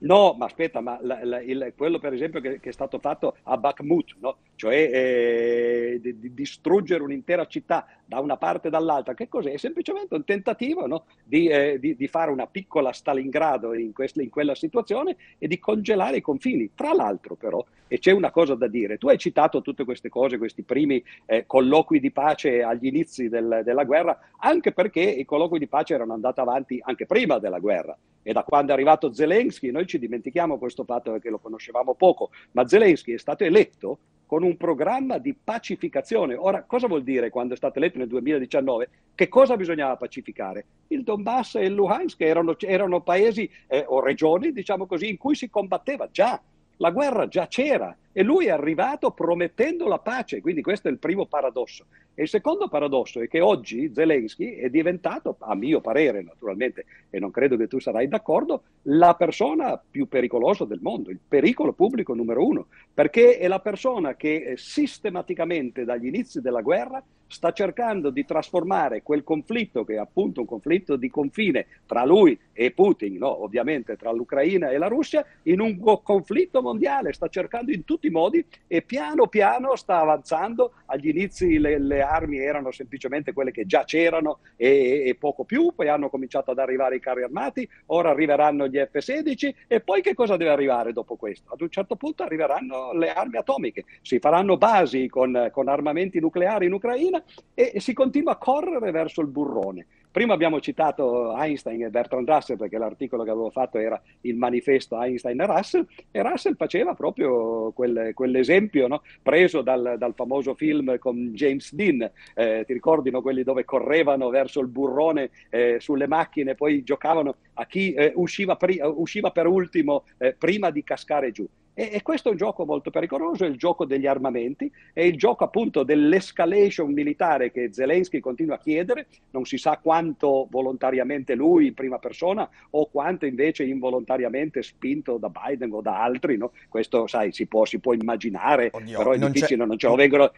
No, ma aspetta, ma la, la, il, quello per esempio che, che, è stato fatto a Bakhmut, no? cioè eh, di, di distruggere un'intera città da una parte e dall'altra, che cos'è? È semplicemente un tentativo no? di, eh, di, di, fare una piccola Stalingrado in, quest, in, quella situazione e di congelare i confini. Tra l'altro però, e c'è una cosa da dire, tu hai citato tutte queste cose, questi primi eh, colloqui di pace agli inizi del, della guerra, anche perché i colloqui di pace erano andati avanti anche prima della guerra e da quando è arrivato Zelensky noi noi ci dimentichiamo questo fatto perché lo conoscevamo poco, ma Zelensky è stato eletto con un programma di pacificazione. Ora, cosa vuol dire quando è stato eletto nel 2019? Che cosa bisognava pacificare? Il Donbass e il Luhansk erano, erano paesi eh, o regioni, diciamo così, in cui si combatteva già. La guerra già c'era e lui è arrivato promettendo la pace, quindi questo è il primo paradosso. E il secondo paradosso è che oggi Zelensky è diventato, a mio parere naturalmente, e non credo che tu sarai d'accordo, la persona più pericolosa del mondo, il pericolo pubblico numero uno, perché è la persona che eh, sistematicamente dagli inizi della guerra sta cercando di trasformare quel conflitto, che è appunto un conflitto di confine tra lui e Putin, no? ovviamente tra l'Ucraina e la Russia, in un conflitto mondiale, sta cercando in tutti i modi e piano piano sta avanzando agli inizi le, le armi erano semplicemente quelle che già c'erano e, e poco più, poi hanno cominciato ad arrivare i carri armati, ora arriveranno gli F-16 e poi che cosa deve arrivare dopo questo? Ad un certo punto arriveranno le armi atomiche, si faranno basi con, con armamenti nucleari in Ucraina e, e si continua a correre verso il burrone. Prima abbiamo citato Einstein e Bertrand Russell perché l'articolo che avevo fatto era il manifesto Einstein e Russell e Russell faceva proprio quel, quell'esempio no? preso dal, dal, famoso film con James Dean, eh, ti ricordino quelli dove correvano verso il burrone eh, sulle macchine, poi giocavano a chi eh, usciva, pri- usciva, per ultimo eh, prima di cascare giù. E, e, questo è un gioco molto pericoloso, è il gioco degli armamenti, è il gioco appunto dell'escalation militare che Zelensky continua a chiedere, non si sa quanto volontariamente lui in prima persona o quanto invece involontariamente spinto da Biden o da altri, no? questo sai si può, si può immaginare, Oddio, però è difficile, c'è... non ce lo vengono...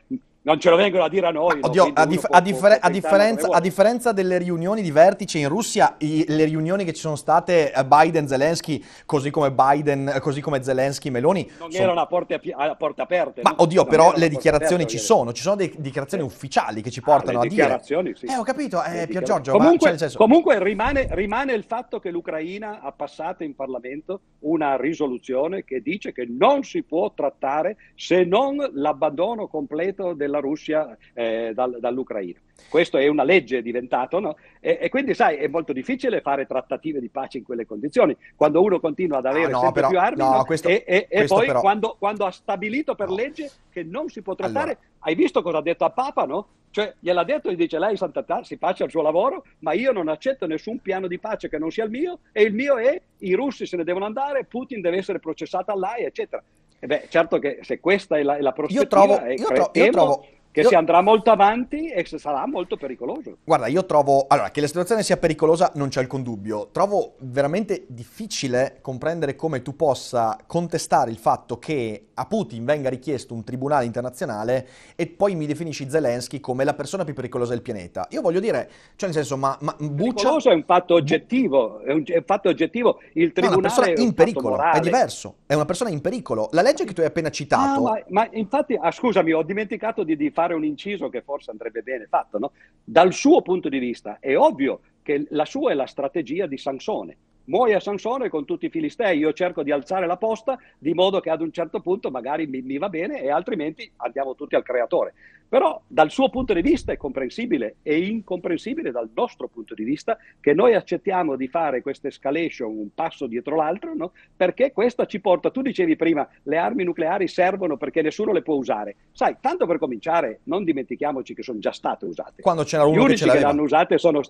Non ce lo vengono a dire a noi. Oddio, a, dif- può, a, differ- a, differenza, a, differenza, delle riunioni di vertice in Russia, i, le riunioni che ci sono state eh, Biden-Zelensky, così come Biden, eh, così come Zelensky-Meloni... Non sono... erano a porte, a porte aperte. Ma no? oddio, non però le dichiarazioni aperte, ci sono, ci sono delle dichiarazioni sì. ufficiali che ci ah, portano ah, a dire... dichiarazioni, sì. Eh, ho capito, eh, Pier Giorgio, comunque, ma, cioè, comunque rimane, rimane il fatto che l'Ucraina ha passato in Parlamento una risoluzione che dice che non si può trattare se non l'abbandono completo della dalla Russia, eh, dal, dall'Ucraina. Questa è una legge diventata, no? E, e, quindi, sai, è molto difficile fare trattative di pace in quelle condizioni, quando uno continua ad ah, avere ah, no, sempre però, più armi no, no? Questo, e, e, e poi quando, quando, ha stabilito per legge che non si può trattare, allora. hai visto cosa ha detto a Papa, no? Cioè, gliel'ha detto, gli dice lei Sant'Antar si faccia il suo lavoro, ma io non accetto nessun piano di pace che non sia il mio e il mio è i russi se ne devono andare, Putin deve essere processato all'AI, eccetera. Eh beh, certo che se questa è la, la prospettiva, io trovo, ecco, io, tro- io trovo, che io... si andrà molto avanti e sarà molto pericoloso. Guarda, io trovo, allora, che la situazione sia pericolosa non c'è alcun dubbio, trovo veramente difficile comprendere come tu possa contestare il fatto che a Putin venga richiesto un tribunale internazionale e poi mi definisci Zelensky come la persona più pericolosa del pianeta. Io voglio dire, cioè nel senso, ma, ma Buccia... Pericoloso è un fatto oggettivo, è un, è un fatto oggettivo, il tribunale... No, è una persona è in pericolo, è diverso, è una persona in pericolo. La legge che tu hai appena citato... No, ah, ma, ma infatti, ah, scusami, ho dimenticato di, di fare fare un inciso che forse andrebbe bene fatto, no? dal suo punto di vista è ovvio che la sua è la strategia di Sansone, muoia Sansone con tutti i filistei, io cerco di alzare la posta di modo che ad un certo punto magari mi, mi va bene e altrimenti andiamo tutti al creatore. Però dal suo punto di vista è comprensibile e incomprensibile dal nostro punto di vista che noi accettiamo di fare questa escalation un passo dietro l'altro no? perché questa ci porta, tu dicevi prima, le armi nucleari servono perché nessuno le può usare. Sai, tanto per cominciare, non dimentichiamoci che sono già state usate. Quando c'era uno Gli unici che, ce che l'hanno usate sono...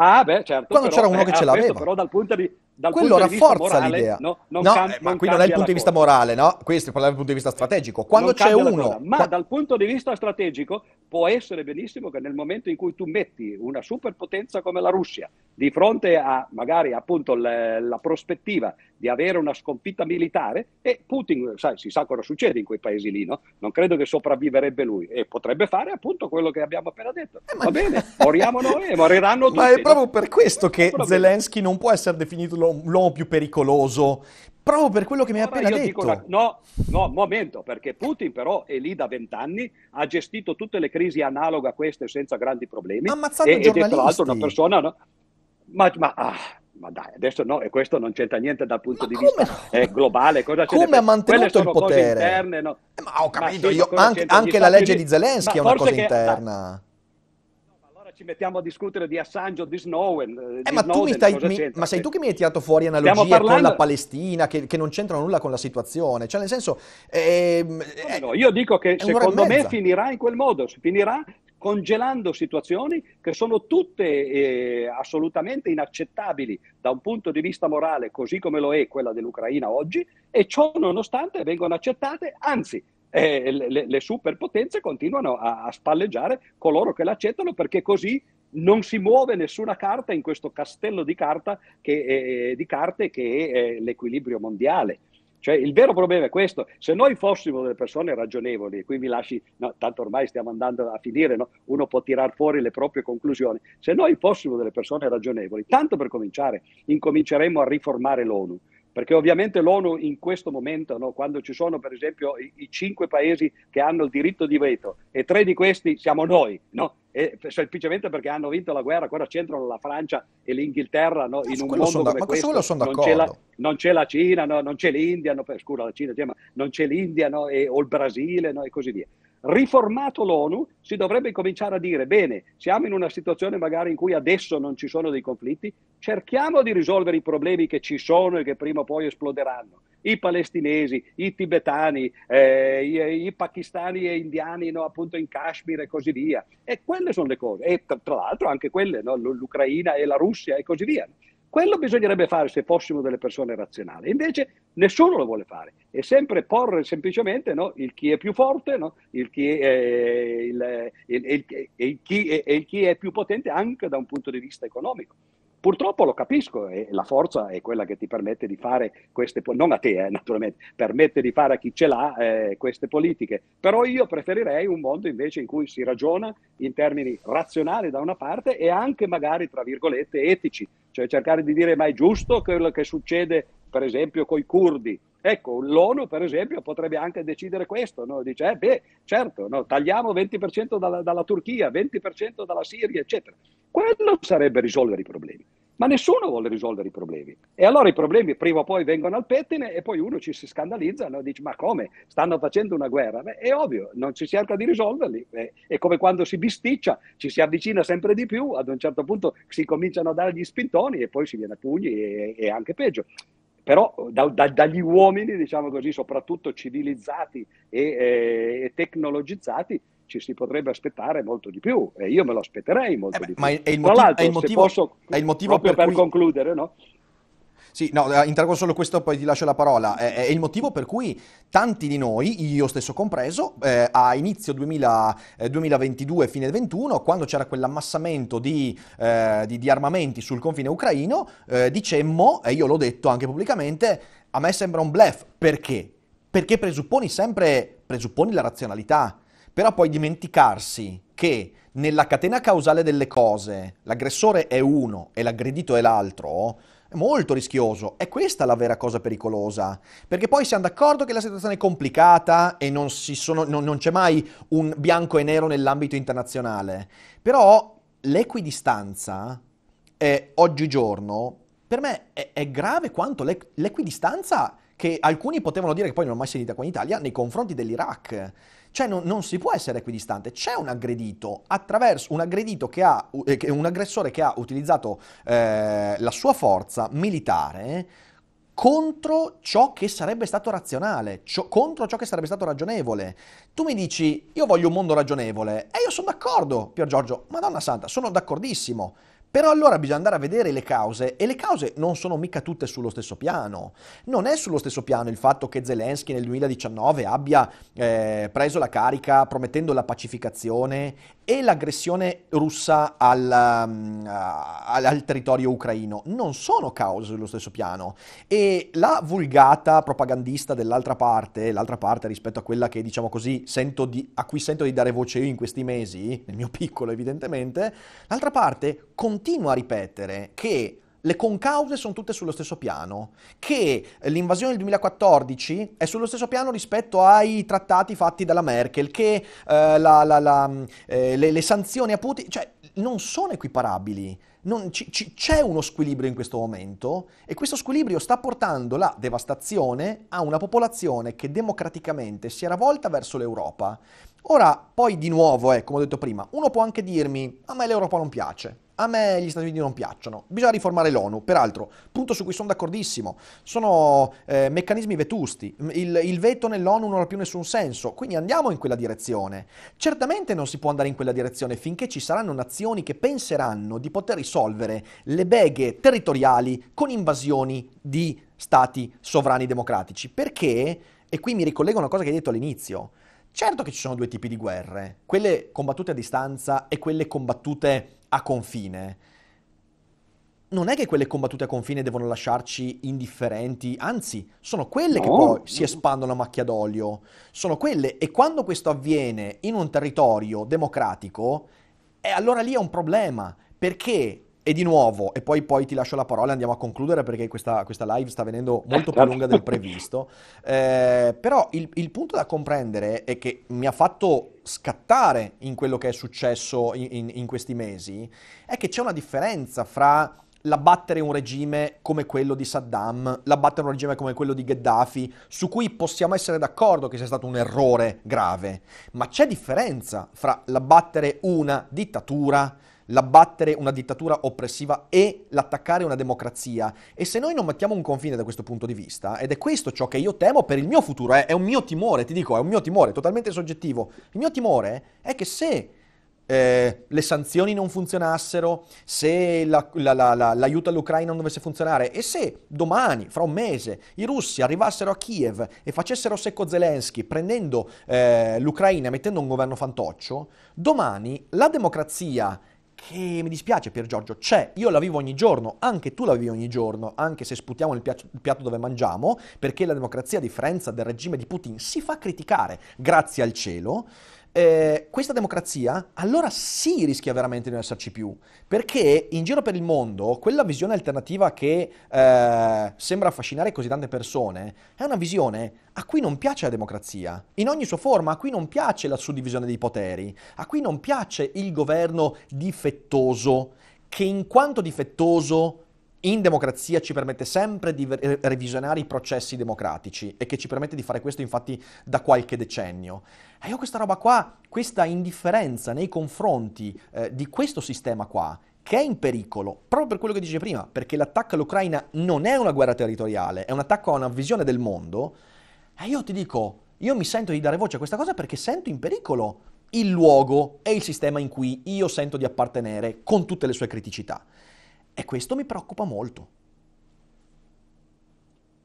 Ah beh, certo. Quando però, c'era uno beh, che ce l'aveva. Però dal punto di vista dal Quello punto di vista morale, l'idea. No, non no, camb- eh, ma non qui non è il punto di vista cosa. morale, no? Questo è dal punto di vista strategico. Quando non c'è uno... Ma dal punto di vista strategico può essere benissimo che nel momento in cui tu metti una superpotenza come la Russia di fronte a magari appunto la, la prospettiva di avere una sconfitta militare e Putin, sai, si sa cosa succede in quei paesi lì, no? Non credo che sopravviverebbe lui e potrebbe fare appunto quello che abbiamo appena detto. Eh, ma... Va <laughs> bene, moriamo noi e moriranno tutti. Ma è proprio per questo che Zelensky non può essere definito l'uomo più pericoloso, proprio per quello che mi hai appena detto. Una, no, no, momento, perché Putin però è lì da vent'anni, ha gestito tutte le crisi analoghe a queste senza grandi problemi. Ammazzando e, giornalisti. E tra l'altro una persona... No, ma, ma ah, ma dai, adesso no, e questo non c'entra niente dal punto ma di vista eh, globale. Cosa come ha mantenuto il potere? Interne, no? eh, ma ho capito, ma sì, io, anche, anche la legge di Zelensky è una cosa che, interna. Da, ci mettiamo a discutere di Assange o di Snowden. Eh, di eh, ma, Snowden, stai, mi, ma, sei tu che mi hai tirato fuori analogie parlando... con la Palestina che, che, non c'entrano nulla con la situazione. Cioè, nel senso. Eh, eh, no, io dico che secondo me finirà in quel modo, finirà congelando situazioni che sono tutte eh, assolutamente inaccettabili da un punto di vista morale, così come lo è quella dell'Ucraina oggi, e ciò nonostante vengono accettate, anzi eh, le, le, superpotenze continuano a, a spalleggiare coloro che l'accettano perché così non si muove nessuna carta in questo castello di, carta che, eh, eh, di carte che è eh, l'equilibrio mondiale. Cioè, il vero problema è questo, se noi fossimo delle persone ragionevoli, e qui mi lasci, no, tanto ormai stiamo andando a finire, no? uno può tirar fuori le proprie conclusioni, se noi fossimo delle persone ragionevoli, tanto per cominciare, incominceremmo a riformare l'ONU, perché ovviamente l'ONU in questo momento, no, quando ci sono per esempio i, i, cinque paesi che hanno il diritto di veto e tre di questi siamo noi, no? e, semplicemente perché hanno vinto la guerra, ora c'entrano la Francia e l'Inghilterra no, in un mondo sono, come questo? Non c'è, la, non, c'è la, Cina, non c'è l'India, scusa la Cina, cioè, non c'è l'India e, o il Brasile e così via riformato l'ONU, si dovrebbe cominciare a dire, bene, siamo in una situazione magari in cui adesso non ci sono dei conflitti, cerchiamo di risolvere i problemi che ci sono e che prima o poi esploderanno. I palestinesi, i tibetani, eh, i, i, pakistani e indiani no, appunto in Kashmir e così via. E quelle sono le cose. E tra, l'altro anche quelle, no, l'Ucraina e la Russia e così via. Quello bisognerebbe fare se fossimo delle persone razionali, invece nessuno lo vuole fare, è sempre porre semplicemente no, il chi è più forte, no, il, chi è, eh, il, il, il, chi è, il chi è più potente anche da un punto di vista economico. Purtroppo lo capisco e la forza è quella che ti permette di fare queste, politiche, non a te eh, naturalmente, permette di fare a chi ce l'ha eh, queste politiche, però io preferirei un mondo invece in cui si ragiona in termini razionali da una parte e anche magari tra virgolette etici, cioè cercare di dire ma è giusto quello che succede per esempio con i curdi. Ecco, l'ONU per esempio potrebbe anche decidere questo, no? dice, eh, beh, certo, no, tagliamo 20% dalla, dalla Turchia, 20% dalla Siria, eccetera. Quello sarebbe risolvere i problemi ma nessuno vuole risolvere i problemi. E allora i problemi prima o poi vengono al pettine e poi uno ci si scandalizza no? dice ma come? Stanno facendo una guerra? Beh, è ovvio, non si cerca di risolverli. Beh, è come quando si bisticcia, ci si avvicina sempre di più, ad un certo punto si cominciano a dare gli spintoni e poi si viene a pugni e, e anche peggio però da, da, dagli uomini, diciamo così, soprattutto civilizzati e, e, eh, e tecnologizzati, ci si potrebbe aspettare molto di più e io me lo aspetterei molto eh beh, di più. Ma è il, motiv- è il motivo, posso, è il motivo per, cui... per concludere, no? Sì, no, eh, interrogo solo questo, poi ti lascio la parola. È, è, il motivo per cui tanti di noi, io stesso compreso, eh, a inizio 2000, eh, 2022, fine 2021, quando c'era quell'ammassamento di, eh, di, di armamenti sul confine ucraino, eh, dicemmo, e io l'ho detto anche pubblicamente, a me sembra un blef. Perché? Perché presupponi sempre, presupponi la razionalità però poi dimenticarsi che nella catena causale delle cose l'aggressore è uno e l'aggredito è l'altro, è molto rischioso. È questa la vera cosa pericolosa. Perché poi siamo d'accordo che la situazione è complicata e non, sono, non, non c'è mai un bianco e nero nell'ambito internazionale. Però l'equidistanza eh, oggigiorno per me è, è grave quanto l'equidistanza che alcuni potevano dire che poi non ho mai sentita qua in Italia nei confronti dell'Iraq. Cioè non, non si può essere equidistante, c'è un aggredito, attraverso un, aggredito che ha, eh, un aggressore che ha utilizzato eh, la sua forza militare contro ciò che sarebbe stato razionale, ciò, contro ciò che sarebbe stato ragionevole. Tu mi dici, io voglio un mondo ragionevole, e io sono d'accordo, Pier Giorgio, Madonna Santa, sono d'accordissimo. Però allora bisogna andare a vedere le cause e le cause non sono mica tutte sullo stesso piano. Non è sullo stesso piano il fatto che Zelensky nel 2019 abbia eh, preso la carica promettendo la pacificazione e l'aggressione russa mm, al, al, territorio ucraino non sono cause sullo stesso piano e la vulgata propagandista dell'altra parte, l'altra parte rispetto a quella che diciamo così di, a cui sento di dare voce io in questi mesi, nel mio <laughs> piccolo evidentemente, l'altra parte continua a ripetere che le concause sono tutte sullo stesso piano, che l'invasione del 2014 è sullo stesso piano rispetto ai trattati fatti dalla Merkel, che eh, la, la, la, mm, eh, le, le, sanzioni a Putin, cioè non sono equiparabili. Non, ci, ci, c'è uno squilibrio in questo momento e questo squilibrio sta portando la devastazione a una popolazione che democraticamente si era volta verso l'Europa Ora, poi di nuovo, eh, come ho detto prima, uno può anche dirmi, a me l'Europa non piace, a me gli Stati Uniti non piacciono, bisogna riformare l'ONU, peraltro, punto su cui sono d'accordissimo, sono eh, meccanismi vetusti, il, il veto nell'ONU non ha più nessun senso, quindi andiamo in quella direzione. Certamente non si può andare in quella direzione finché ci saranno nazioni che penseranno di poter risolvere le beghe territoriali con invasioni di stati sovrani democratici, perché, e qui mi ricollego a una cosa che hai detto all'inizio, Certo che ci sono due tipi di guerre, quelle combattute a distanza e quelle combattute a confine. Non è che quelle combattute a confine devono lasciarci indifferenti, anzi, sono quelle no. che poi si espandono a macchia d'olio. Sono quelle e quando questo avviene in un territorio democratico, eh, allora lì è un problema, perché e di nuovo, e poi, poi, ti lascio la parola, e andiamo a concludere perché questa, questa live sta venendo molto più lunga del previsto. Eh, però il, il, punto da comprendere è che mi ha fatto scattare in quello che è successo in, in, in questi mesi, è che c'è una differenza fra l'abbattere un regime come quello di Saddam, l'abbattere un regime come quello di Gheddafi, su cui possiamo essere d'accordo che sia stato un errore grave, ma c'è differenza fra l'abbattere una dittatura l'abbattere una dittatura oppressiva e l'attaccare una democrazia. E se noi non mettiamo un confine da questo punto di vista, ed è questo ciò che io temo per il mio futuro, è, eh, è un mio timore, ti dico, è un mio timore, totalmente soggettivo. Il mio timore è che se eh, le sanzioni non funzionassero, se la, la, la, l'aiuto all'Ucraina non dovesse funzionare e se domani, fra un mese, i russi arrivassero a Kiev e facessero secco Zelensky prendendo eh, l'Ucraina e mettendo un governo fantoccio, domani la democrazia che mi dispiace per Giorgio, c'è, io la vivo ogni giorno, anche tu la vivi ogni giorno, anche se sputiamo il piatto, il piatto dove mangiamo, perché la democrazia, a differenza del regime di Putin, si fa criticare, grazie al cielo, eh, questa democrazia, allora sì rischia veramente di non esserci più, perché in giro per il mondo quella visione alternativa che eh, sembra affascinare così tante persone è una visione a cui non piace la democrazia, in ogni sua forma, a cui non piace la suddivisione dei poteri, a cui non piace il governo difettoso, che in quanto difettoso in democrazia ci permette sempre di revisionare i processi democratici e che ci permette di fare questo infatti da qualche decennio. E io questa roba qua, questa indifferenza nei confronti eh, di questo sistema qua, che è in pericolo, proprio per quello che dicevo prima, perché l'attacco all'Ucraina non è una guerra territoriale, è un attacco a una visione del mondo, e io ti dico, io mi sento di dare voce a questa cosa perché sento in pericolo il luogo e il sistema in cui io sento di appartenere con tutte le sue criticità. E questo mi preoccupa molto.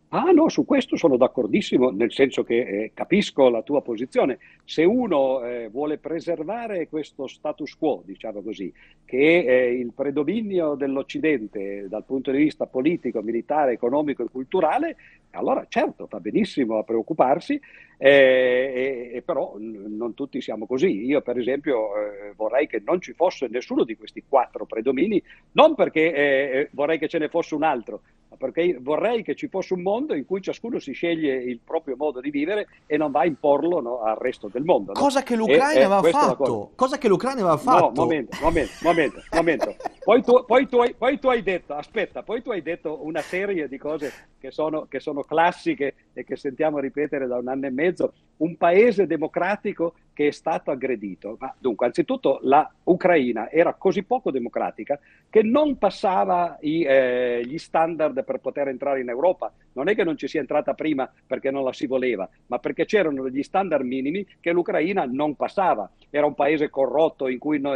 Ah no, su questo sono d'accordissimo, nel senso che eh, capisco la tua posizione. Se uno eh, vuole preservare questo status quo, diciamo così, che è eh, il predominio dell'Occidente dal punto di vista politico, militare, economico e culturale, allora certo fa benissimo a preoccuparsi, eh, eh, però non tutti siamo così. Io per esempio eh, vorrei che non ci fosse nessuno di questi quattro predomini, non perché eh, eh, vorrei che ce ne fosse un altro, perché vorrei che ci fosse un mondo in cui ciascuno si sceglie il proprio modo di vivere e non va a imporlo no, al resto del mondo. No? Cosa che l'Ucraina e, aveva fatto. Cosa. cosa. che l'Ucraina aveva fatto. No, momento, momento, momento, momento. Poi tu, poi, tu hai, poi tu, hai, detto, aspetta, poi tu hai detto una serie di cose che sono, che sono classiche e che sentiamo ripetere da un anno e mezzo. Un paese democratico che è stato aggredito. Ma dunque, anzitutto la Ucraina era così poco democratica che non passava i, eh, gli standard per poter entrare in Europa. Non è che non ci sia entrata prima perché non la si voleva, ma perché c'erano degli standard minimi che l'Ucraina non passava. Era un paese corrotto in cui no,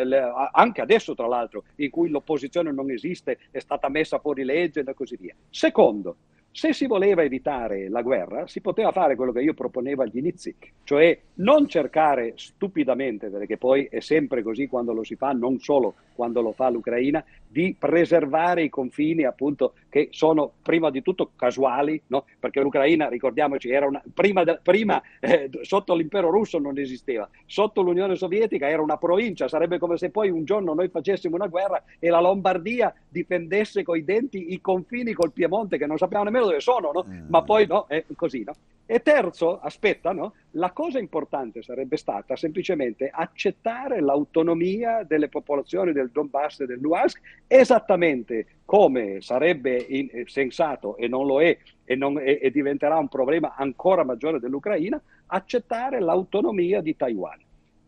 anche adesso tra l'altro in cui l'opposizione non esiste, è stata messa fuori legge e così via. Secondo, se si voleva evitare la guerra, si poteva fare quello che io proponevo agli inizi, cioè non cercare stupidamente, perché poi è sempre così quando lo si fa, non solo quando lo fa l'Ucraina, di preservare i confini appunto che sono prima di tutto casuali, no? perché l'Ucraina, ricordiamoci, era una, prima, de, prima eh, sotto l'impero russo non esisteva, sotto l'Unione Sovietica era una provincia, sarebbe come se poi un giorno noi facessimo una guerra e la Lombardia difendesse coi denti i confini col Piemonte che non sappiamo nemmeno dove sono, no? Mm. ma poi no, è così. No? E terzo, aspetta, no? la cosa importante sarebbe stata semplicemente accettare l'autonomia delle popolazioni del Donbass e del Luhansk esattamente come sarebbe in, eh, sensato e non lo è e, non, e, e diventerà un problema ancora maggiore dell'Ucraina, accettare l'autonomia di Taiwan.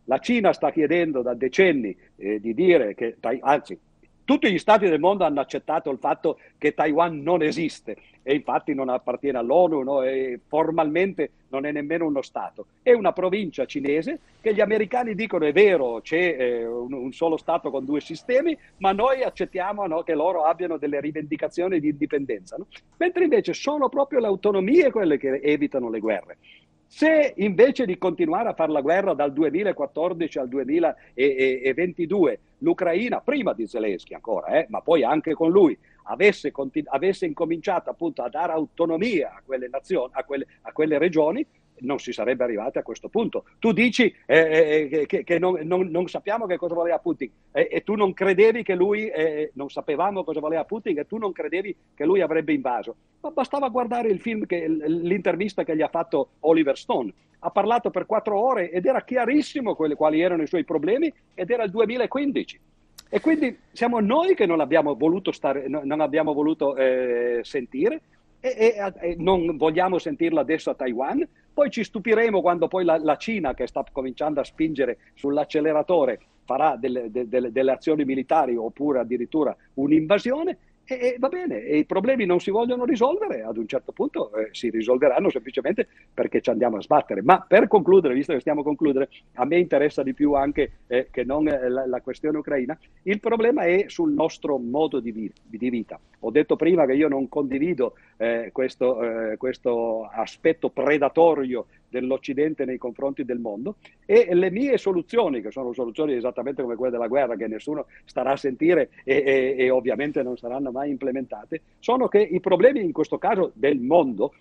La Cina sta chiedendo da decenni eh, di dire che, anzi, tutti gli stati del mondo hanno accettato il fatto che Taiwan non esiste e infatti non appartiene all'ONU no? e formalmente non è nemmeno uno Stato. È una provincia cinese che gli americani dicono è vero, c'è eh, un, un, solo Stato con due sistemi, ma noi accettiamo no, che loro abbiano delle rivendicazioni di indipendenza. No? Mentre invece sono proprio le autonomie quelle che evitano le guerre. Se invece di continuare a fare la guerra dal 2014 al 2022, l'Ucraina, prima di Zelensky ancora, eh, ma poi anche con lui, avesse, avesse incominciato appunto a dare autonomia a quelle, nazioni, a quelle, a quelle regioni, non si sarebbe arrivati a questo punto. Tu dici eh, eh, eh che, che non, non, non, sappiamo che cosa voleva Putin eh, e, tu non credevi che lui, eh, eh, non sapevamo cosa voleva Putin e tu non credevi che lui avrebbe invaso. Ma bastava guardare il film, che, l'intervista che gli ha fatto Oliver Stone. Ha parlato per quattro ore ed era chiarissimo quali erano i suoi problemi ed era il 2015. E quindi siamo noi che non abbiamo voluto, stare, non abbiamo voluto eh, sentire e, e, e, non vogliamo sentirla adesso a Taiwan. Poi ci stupiremo quando poi la, la Cina, che sta cominciando a spingere sull'acceleratore, farà delle, delle, delle azioni militari oppure addirittura un'invasione e, e, va bene, e i problemi non si vogliono risolvere, ad un certo punto eh, si risolveranno semplicemente perché ci andiamo a sbattere. Ma per concludere, visto che stiamo a concludere, a me interessa di più anche eh, che non eh, la, la, questione ucraina, il problema è sul nostro modo di, vi- di vita. Ho detto prima che io non condivido eh, questo, eh, questo aspetto predatorio dell'Occidente nei confronti del mondo e le mie soluzioni, che sono soluzioni esattamente come quelle della guerra, che nessuno starà a sentire e, e, e ovviamente non saranno mai implementate, sono che i problemi in questo caso del mondo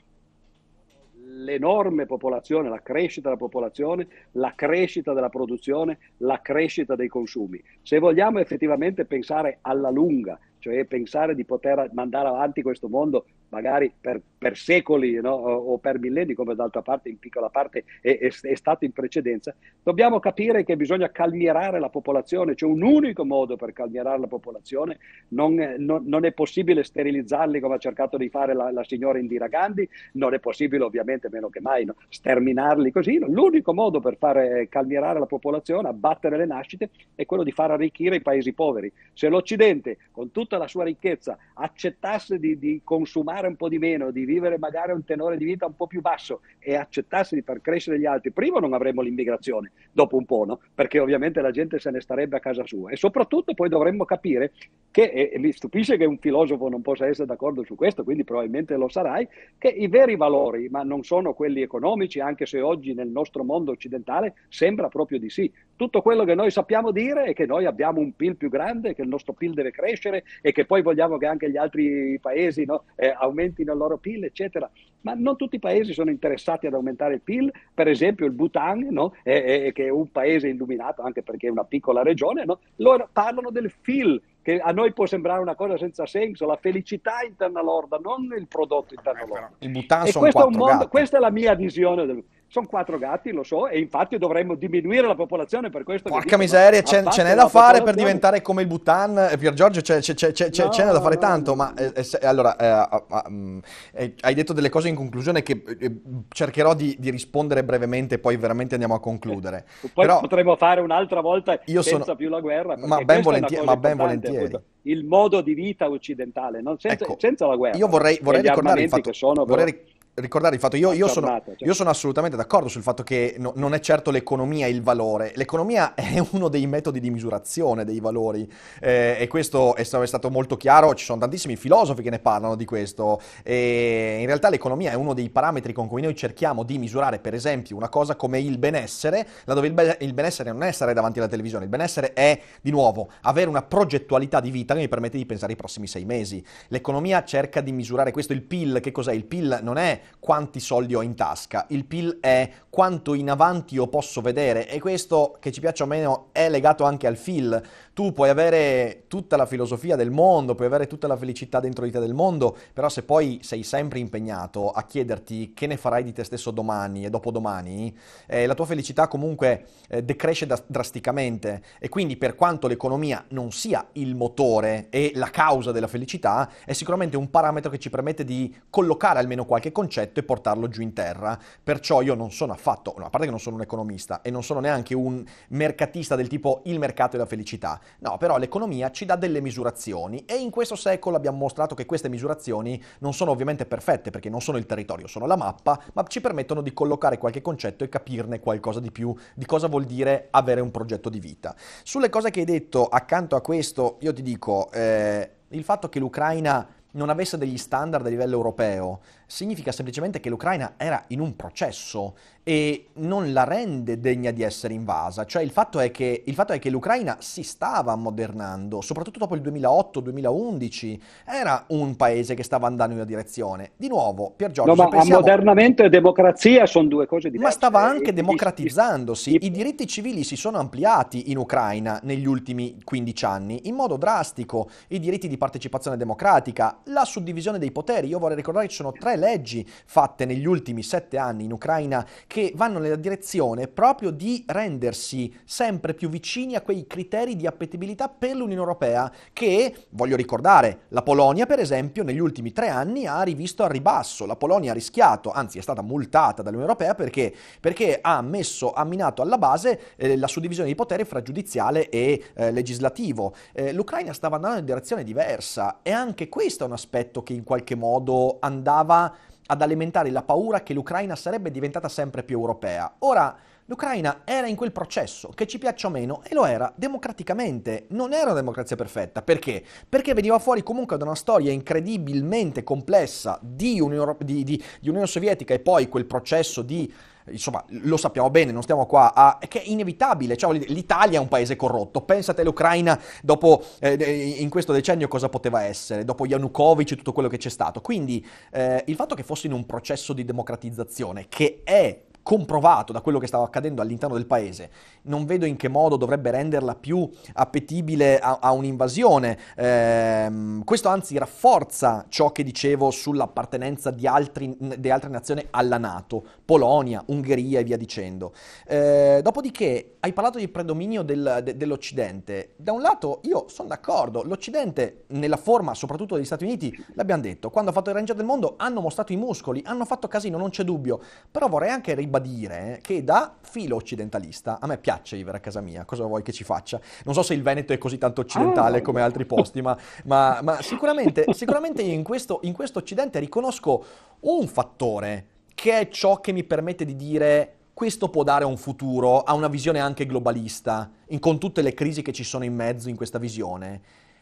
l'enorme popolazione, la crescita della popolazione, la crescita della produzione, la crescita dei consumi. Se vogliamo effettivamente pensare alla lunga, cioè pensare di poter mandare avanti questo mondo magari per, per secoli no? o, o, per millenni, come d'altra parte in piccola parte è, è, è, stato in precedenza, dobbiamo capire che bisogna calmierare la popolazione, c'è un unico modo per calmierare la popolazione, non, non, non è possibile sterilizzarli come ha cercato di fare la, la, signora Indira Gandhi, non è possibile ovviamente meno che mai no? sterminarli così, l'unico modo per fare calmierare la popolazione, abbattere le nascite, è quello di far arricchire i paesi poveri. Se l'Occidente, con tutta la sua ricchezza, accettasse di, di consumare lavorare un po' di meno, di vivere magari un tenore di vita un po' più basso e accettarsi di far crescere gli altri, prima non avremmo l'immigrazione, dopo un po', no? perché ovviamente la gente se ne starebbe a casa sua. E soprattutto poi dovremmo capire che, e mi stupisce che un filosofo non possa essere d'accordo su questo, quindi probabilmente lo sarai, che i veri valori, ma non sono quelli economici, anche se oggi nel nostro mondo occidentale sembra proprio di sì, tutto quello che noi sappiamo dire è che noi abbiamo un PIL più grande, che il nostro PIL deve crescere e che poi vogliamo che anche gli altri paesi no, eh, aumentino il loro PIL, eccetera. Ma non tutti i paesi sono interessati ad aumentare il PIL, per esempio il Bhutan, no, eh, eh, che è un paese illuminato anche perché è una piccola regione, no, loro parlano del PIL che a noi può sembrare una cosa senza senso, la felicità interna lorda, non il prodotto interno ecco, lorda. Il Bhutan sono quattro mondo, Questa è la mia visione del mondo. Sono quattro gatti, lo so, e infatti dovremmo diminuire la popolazione per questo. Porca dico, miseria, ce, ce n'è da fare per diventare come il Bhutan. Eh, Pier Giorgio, c'è, c'è, c'è, c'è, no, c'è da fare no, tanto, no. ma eh, eh se, allora eh, mm, eh, hai detto delle cose in conclusione che eh, cercherò di, di, rispondere brevemente, poi veramente andiamo a concludere. poi Però, potremo fare un'altra volta io senza sono... più la guerra. Ma ben, volentieri, ma ben volentieri. il modo di vita occidentale, senza, ecco, senza, la guerra. Io vorrei, vorrei ricordare il fatto... Che sono, vorrei, ricordare il fatto, io, io, sono, certo. io sono, assolutamente d'accordo sul fatto che no, non è certo l'economia il valore, l'economia <laughs> è uno dei metodi di misurazione dei valori eh, e questo è stato molto chiaro, ci sono tantissimi filosofi che ne parlano di questo e in realtà l'economia è uno dei parametri con cui noi cerchiamo di misurare per esempio una cosa come il benessere, laddove il, be- il benessere non è stare davanti alla televisione, il benessere è di nuovo avere una progettualità di vita che mi permette di pensare ai prossimi sei mesi, l'economia cerca di misurare questo, il PIL che cos'è? Il PIL non è quanti soldi ho in tasca, il PIL è quanto in avanti io posso vedere e questo, che ci piaccia o meno, è legato anche al PIL, tu puoi avere tutta la filosofia del mondo, puoi avere tutta la felicità dentro di te del mondo, però se poi sei sempre impegnato a chiederti che ne farai di te stesso domani e dopodomani, eh, la tua felicità comunque eh, decresce da- drasticamente e quindi per quanto l'economia non sia il motore e la causa della felicità, è sicuramente un parametro che ci permette di collocare almeno qualche concetto e portarlo giù in terra. Perciò io non sono affatto, no, a parte che non sono un economista e non sono neanche un mercatista del tipo il mercato e la felicità, No, però l'economia ci dà delle misurazioni e in questo secolo abbiamo mostrato che queste misurazioni non sono ovviamente perfette perché non sono il territorio, sono la mappa, ma ci permettono di collocare qualche concetto e capirne qualcosa di più di cosa vuol dire avere un progetto di vita. Sulle cose che hai detto, accanto a questo, io ti dico, eh, il fatto che l'Ucraina non avesse degli standard a livello europeo significa semplicemente che l'Ucraina era in un processo e non la rende degna di essere invasa. Cioè il fatto è che, fatto è che l'Ucraina si stava modernando, soprattutto dopo il 2008-2011, era un paese che stava andando in una direzione. Di nuovo, Pier Giorgio... No, ma pensiamo, ammodernamento e democrazia sono due cose diverse. Ma stava anche democratizzandosi. I diritti civili si sono ampliati in Ucraina negli ultimi 15 anni, in modo drastico. I diritti di partecipazione democratica, la suddivisione dei poteri. Io vorrei ricordare che ci sono tre leggi fatte negli ultimi sette anni in Ucraina che vanno nella direzione proprio di rendersi sempre più vicini a quei criteri di appetibilità per l'Unione Europea che, voglio ricordare, la Polonia per esempio negli ultimi tre anni ha rivisto al ribasso, la Polonia ha rischiato, anzi è stata multata dall'Unione Europea perché, perché ha messo, ha minato alla base eh, la suddivisione di potere fra giudiziale e eh, legislativo. Eh, L'Ucraina stava andando in direzione diversa e anche questo è un aspetto che in qualche modo andava ad alimentare la paura che l'Ucraina sarebbe diventata sempre più europea. Ora, l'Ucraina era in quel processo, che ci piaccia o meno, e lo era democraticamente, non era una democrazia perfetta. Perché? Perché veniva fuori comunque da una storia incredibilmente complessa di, Unio- di, di, di Unione Sovietica e poi quel processo di insomma, lo sappiamo bene, non stiamo qua a... che è inevitabile, cioè, l'Italia è un paese corrotto, pensate all'Ucraina dopo, eh, eh, in questo decennio cosa poteva essere, dopo Yanukovych e tutto quello che c'è stato, quindi eh, il fatto che fosse in un processo di democratizzazione, che è comprovato da quello che stava accadendo all'interno del paese, non vedo in che modo dovrebbe renderla più appetibile a, a un'invasione. Eh, questo anzi rafforza ciò che dicevo sull'appartenenza di, altri, di, altre nazioni alla Nato, Polonia, Ungheria e via dicendo. Eh, dopodiché hai parlato di predominio del, de, dell'Occidente. Da un lato io sono d'accordo, l'Occidente nella forma soprattutto degli Stati Uniti, l'abbiamo detto, quando ha fatto il Ranger del Mondo hanno mostrato i muscoli, hanno fatto casino, non c'è dubbio, però vorrei anche ribadire ferma dire che da filo occidentalista a me piace vivere a casa mia, cosa vuoi che ci faccia? Non so se il Veneto è così tanto occidentale ah. come altri posti, ma, ma, ma sicuramente, <laughs> sicuramente in, questo, in questo occidente riconosco un fattore che è ciò che mi permette di dire questo può dare un futuro a una visione anche globalista, in, con tutte le crisi che ci sono in mezzo in questa visione.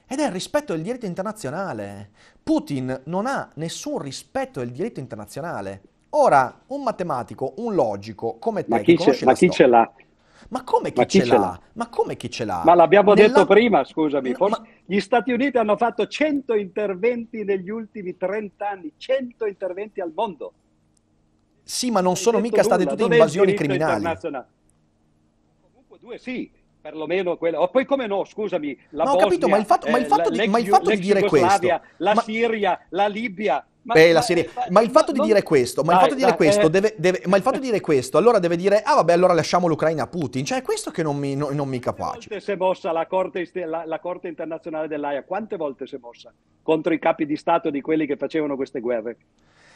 Ed è il rispetto del diritto internazionale. Putin non ha nessun rispetto del diritto internazionale. Ora, un matematico, un logico come te, ma chi, ce, ma chi ce l'ha? Ma come chi, ma chi ce, l'ha? l'ha? Ma come chi ce l'ha? Ma l'abbiamo Nella... detto prima, scusami, forse... ma... gli Stati Uniti hanno fatto 100 interventi negli ultimi 30 anni, 100 interventi al mondo. Sì, ma non sono mica state tutte invasioni criminali. Comunque due sì, perlomeno quella. O oh, poi come no, scusami, la ma ho Bosnia, capito, ma il fatto, ma il eh, fatto di, il fatto di dire questo, la Siria, la Libia, ma, la serie. Eh, ma, il fatto di dire questo, ma il fatto di dire eh. questo, deve, deve, ma il fatto di dire questo, allora deve dire, ah vabbè, allora lasciamo l'Ucraina a Putin. Cioè, è questo che non mi, no, non mi capace. si è mossa la corte, la, la corte internazionale dell'AIA? Quante volte si è mossa contro i capi di Stato di quelli che facevano queste guerre?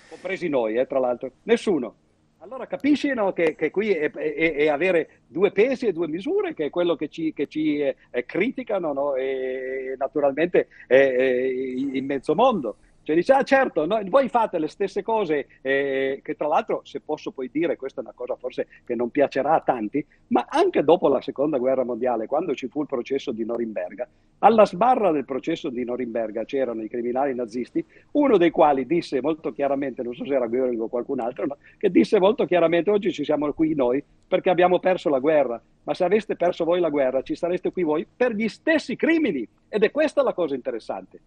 Compresi noi, eh, tra l'altro. Nessuno. Allora capisci no, che, che, qui è, è, è, avere due pesi e due misure, che è quello che ci, che ci eh, criticano no, e, naturalmente eh, il mezzo mondo. Cioè dice, ah certo, no, voi fate le stesse cose, eh, che tra l'altro, se posso poi dire, questa è una cosa forse che non piacerà a tanti, ma anche dopo la seconda guerra mondiale, quando ci fu il processo di Norimberga, alla sbarra del processo di Norimberga c'erano i criminali nazisti, uno dei quali disse molto chiaramente, non so se era Göring o qualcun altro, ma che disse molto chiaramente, oggi ci siamo qui noi perché abbiamo perso la guerra, ma se aveste perso voi la guerra ci sareste qui voi per gli stessi crimini. Ed è questa la cosa interessante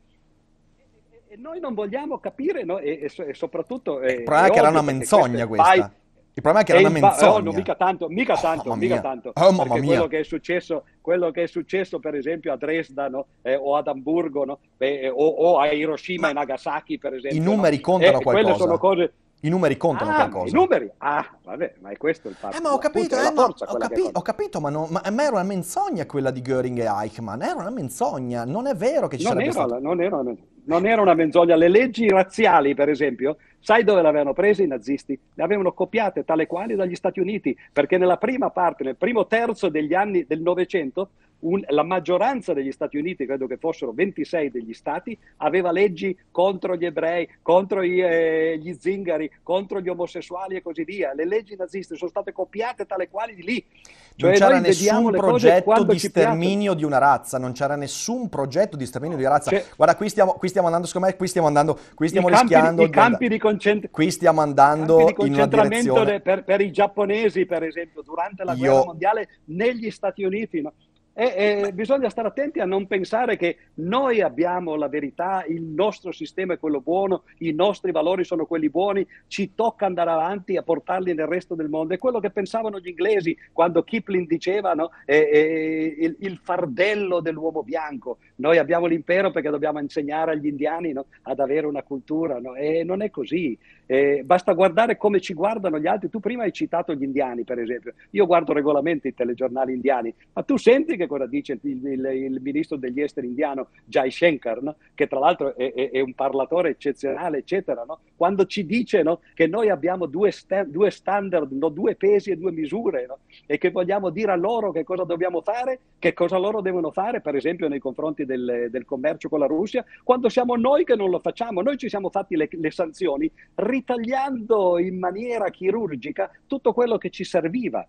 noi non vogliamo capire no? e, e, e, soprattutto... Eh, il eh, problema è che era una menzogna questa. Vai, il problema è che era una oh, menzogna. No, no, mica tanto, mica oh, tanto, oh, mica tanto. Oh, mamma mia. Quello, che è successo, quello che è successo, per esempio, a Dresda no? eh, o ad Amburgo no? eh, o, o, a Hiroshima Ma e Nagasaki, per esempio. I numeri eh, contano eh, qualcosa. Sono cose... I numeri contano ah, qualcosa. I numeri? Ah, vabbè, ma è questo il fatto. Eh, ma ho capito, eh, ma ho, capi- ho, capito, ma, non, ma, ma, era una menzogna quella di Göring e Eichmann. Era una menzogna. Non è vero che ci non sarebbe era, stato... Non era una menzogna non era una menzogna. Le leggi razziali, per esempio, sai dove le avevano prese i nazisti? Le avevano copiate tale quali dagli Stati Uniti, perché nella prima parte, nel primo terzo degli anni del Novecento, un, la maggioranza degli Stati Uniti, credo che fossero 26 degli Stati, aveva leggi contro gli ebrei, contro gli, eh, gli zingari, contro gli omosessuali e così via. Le leggi naziste sono state copiate tale quali di lì. Cioè, non c'era nessun progetto di sterminio di una razza, non c'era nessun progetto di sterminio di una razza. Cioè, Guarda, qui stiamo, qui stiamo, andando, secondo me, qui stiamo andando, qui stiamo rischiando... Campi, di, concent- qui stiamo andando di concentramento de, per, per, i giapponesi, per esempio, durante la guerra mondiale negli Stati Uniti. No? E, e bisogna stare attenti a non pensare che noi abbiamo la verità, il nostro sistema è quello buono, i nostri valori sono quelli buoni, ci tocca andare avanti a portarli nel resto del mondo. È quello che pensavano gli inglesi quando Kipling diceva no? e, e, il, il fardello dell'uomo bianco noi abbiamo l'impero perché dobbiamo insegnare agli indiani no? ad avere una cultura, no? e non è così. E basta guardare come ci guardano gli altri. Tu prima hai citato gli indiani, per esempio. Io guardo regolarmente i telegiornali indiani, ma tu senti che cosa dice il, il, il ministro degli esteri indiano Jaishankar, no? che tra l'altro è, è, è, un parlatore eccezionale, eccetera, quando ci dice che noi abbiamo due, sta- due standard, due pesi e due misure, e che vogliamo dire a loro che cosa dobbiamo fare, che cosa loro devono fare, per esempio nei confronti dei del, del, commercio con la Russia, quando siamo noi che non lo facciamo. Noi ci siamo fatti le, le sanzioni ritagliando in maniera chirurgica tutto quello che ci serviva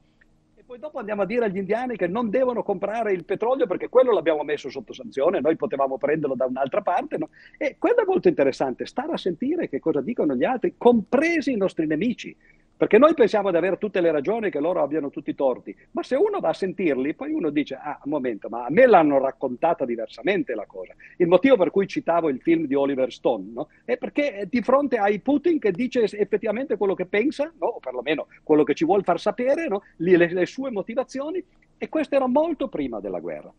poi dopo andiamo a dire agli indiani che non devono comprare il petrolio perché quello l'abbiamo messo sotto sanzione, noi potevamo prenderlo da un'altra parte. No? E quello è molto interessante, stare a sentire che cosa dicono gli altri, compresi i nostri nemici. Perché noi pensiamo di avere tutte le ragioni, che loro abbiano tutti i torti, ma se uno va a sentirli, poi uno dice, ah, un momento, ma a me l'hanno raccontata diversamente la cosa. Il motivo per cui citavo il film di Oliver Stone, no? È perché eh, di fronte ai Putin che dice effettivamente quello che pensa, no? o perlomeno quello che ci vuole far sapere, no? le, le sue motivazioni, e questo era molto prima della guerra.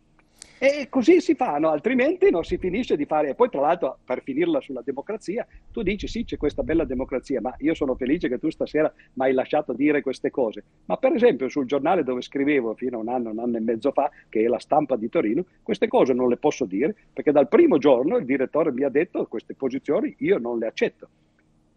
E così si fa, no? altrimenti non si finisce di fare. E poi, tra l'altro, per finirla sulla democrazia, tu dici sì, c'è questa bella democrazia, ma io sono felice che tu stasera mi hai lasciato dire queste cose. Ma per esempio sul giornale dove scrivevo fino a un anno, un anno e mezzo fa, che è la stampa di Torino, queste cose non le posso dire perché dal primo giorno il direttore mi ha detto queste posizioni io non le accetto.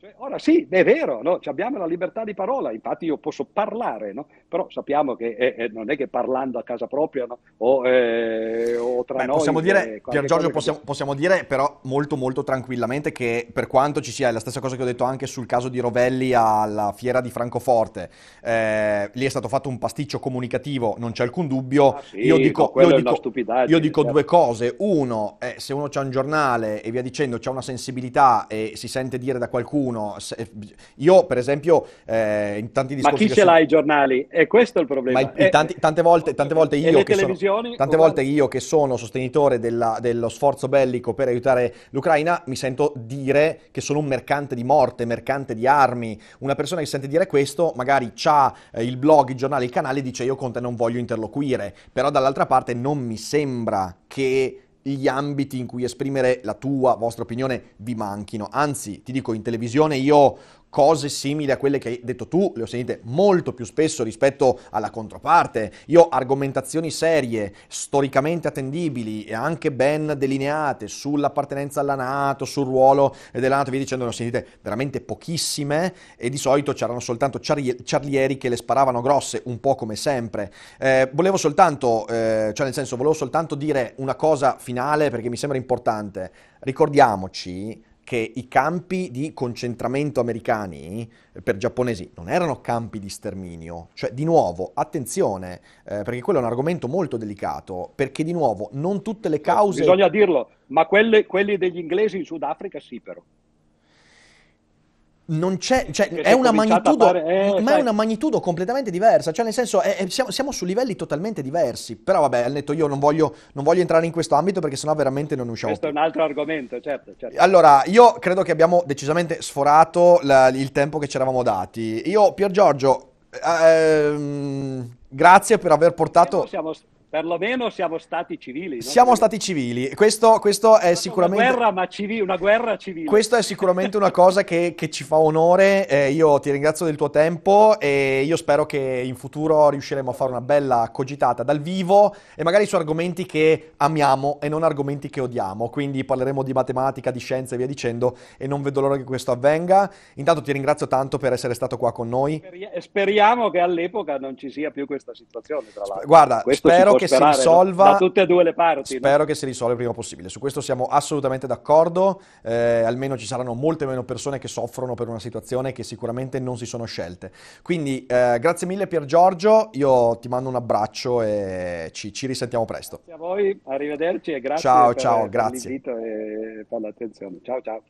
Cioè, ora sì, è vero, no? abbiamo la libertà di parola, infatti io posso parlare, no? però sappiamo che eh, eh, non è che parlando a casa propria no? o, eh, o, tra Beh, noi... Possiamo dire, Pier Giorgio, possiamo, che... possiamo, dire però molto molto tranquillamente che per quanto ci sia la stessa cosa che ho detto anche sul caso di Rovelli alla fiera di Francoforte, eh, lì è stato fatto un pasticcio comunicativo, non c'è alcun dubbio, ah, sì, io dico, io dico, io dico certo. due cose, uno, se uno c'ha un giornale e via dicendo, c'ha una sensibilità e si sente dire da qualcuno, uno. Se, io, per esempio, eh, in tanti discorsi... Ma chi ce sono... l'ha i giornali? È questo il problema. Ma eh, tanti, tante, volte, tante volte, io, che sono, tante volte io che sono sostenitore della, dello sforzo bellico per aiutare l'Ucraina, mi sento dire che sono un mercante di morte, mercante di armi. Una persona che sente dire questo, magari ha eh, il blog, il giornale, il canale, dice io con te non voglio interloquire. Però dall'altra parte non mi sembra che gli ambiti in cui esprimere la tua, vostra opinione vi manchino. Anzi, ti dico, in televisione io cose simili a quelle che hai detto tu, le ho sentite molto più spesso rispetto alla controparte. Io argomentazioni serie, storicamente attendibili e anche ben delineate sull'appartenenza alla Nato, sul ruolo della Nato, vi dicendo, ne ho sentite veramente pochissime e di solito c'erano soltanto charlieri che le sparavano grosse, un po' come sempre. Eh, volevo soltanto, eh, cioè nel senso, volevo soltanto dire una cosa finale perché mi sembra importante. Ricordiamoci che i campi di concentramento americani eh, per giapponesi non erano campi di sterminio. Cioè, di nuovo, attenzione, eh, perché quello è un argomento molto delicato, perché di nuovo non tutte le cause... Bisogna dirlo, ma quelle, quelli degli inglesi in Sudafrica sì però non c'è, cioè, è una magnitudo, fare, eh, ma sai. è una magnitudo completamente diversa, cioè nel senso è, è, siamo, siamo, su livelli totalmente diversi, però vabbè, al netto io non voglio, non voglio entrare in questo ambito perché sennò veramente non usciamo. Questo è un altro argomento, certo, certo. Allora, io credo che abbiamo decisamente sforato la, il tempo che ci eravamo dati. Io, Pier Giorgio, eh, ehm, grazie per aver portato... Possiamo... Perlomeno siamo stati civili. No? Siamo stati civili, questo, questo è, è sicuramente... Una guerra, ma civi... una guerra civile. Questo è sicuramente una cosa che, che ci fa onore, eh, io ti ringrazio del tuo tempo e io spero che in futuro riusciremo a fare una bella cogitata dal vivo e magari su argomenti che amiamo e non argomenti che odiamo, quindi parleremo di matematica, di scienza e via dicendo e non vedo l'ora che questo avvenga. Intanto ti ringrazio tanto per essere stato qua con noi. Speriamo che all'epoca non ci sia più questa situazione, tra l'altro. Guarda, questo spero che si risolva. Da tutte e due le parti. Spero no? che si risolva il prima possibile. Su questo siamo assolutamente d'accordo. Eh, almeno ci saranno molte meno persone che soffrono per una situazione che sicuramente non si sono scelte. Quindi eh, grazie mille Pier Giorgio, io ti mando un abbraccio e ci, ci risentiamo presto. Grazie a voi, arrivederci e grazie ciao, per, ciao, per grazie. l'invito e per l'attenzione. Ciao ciao.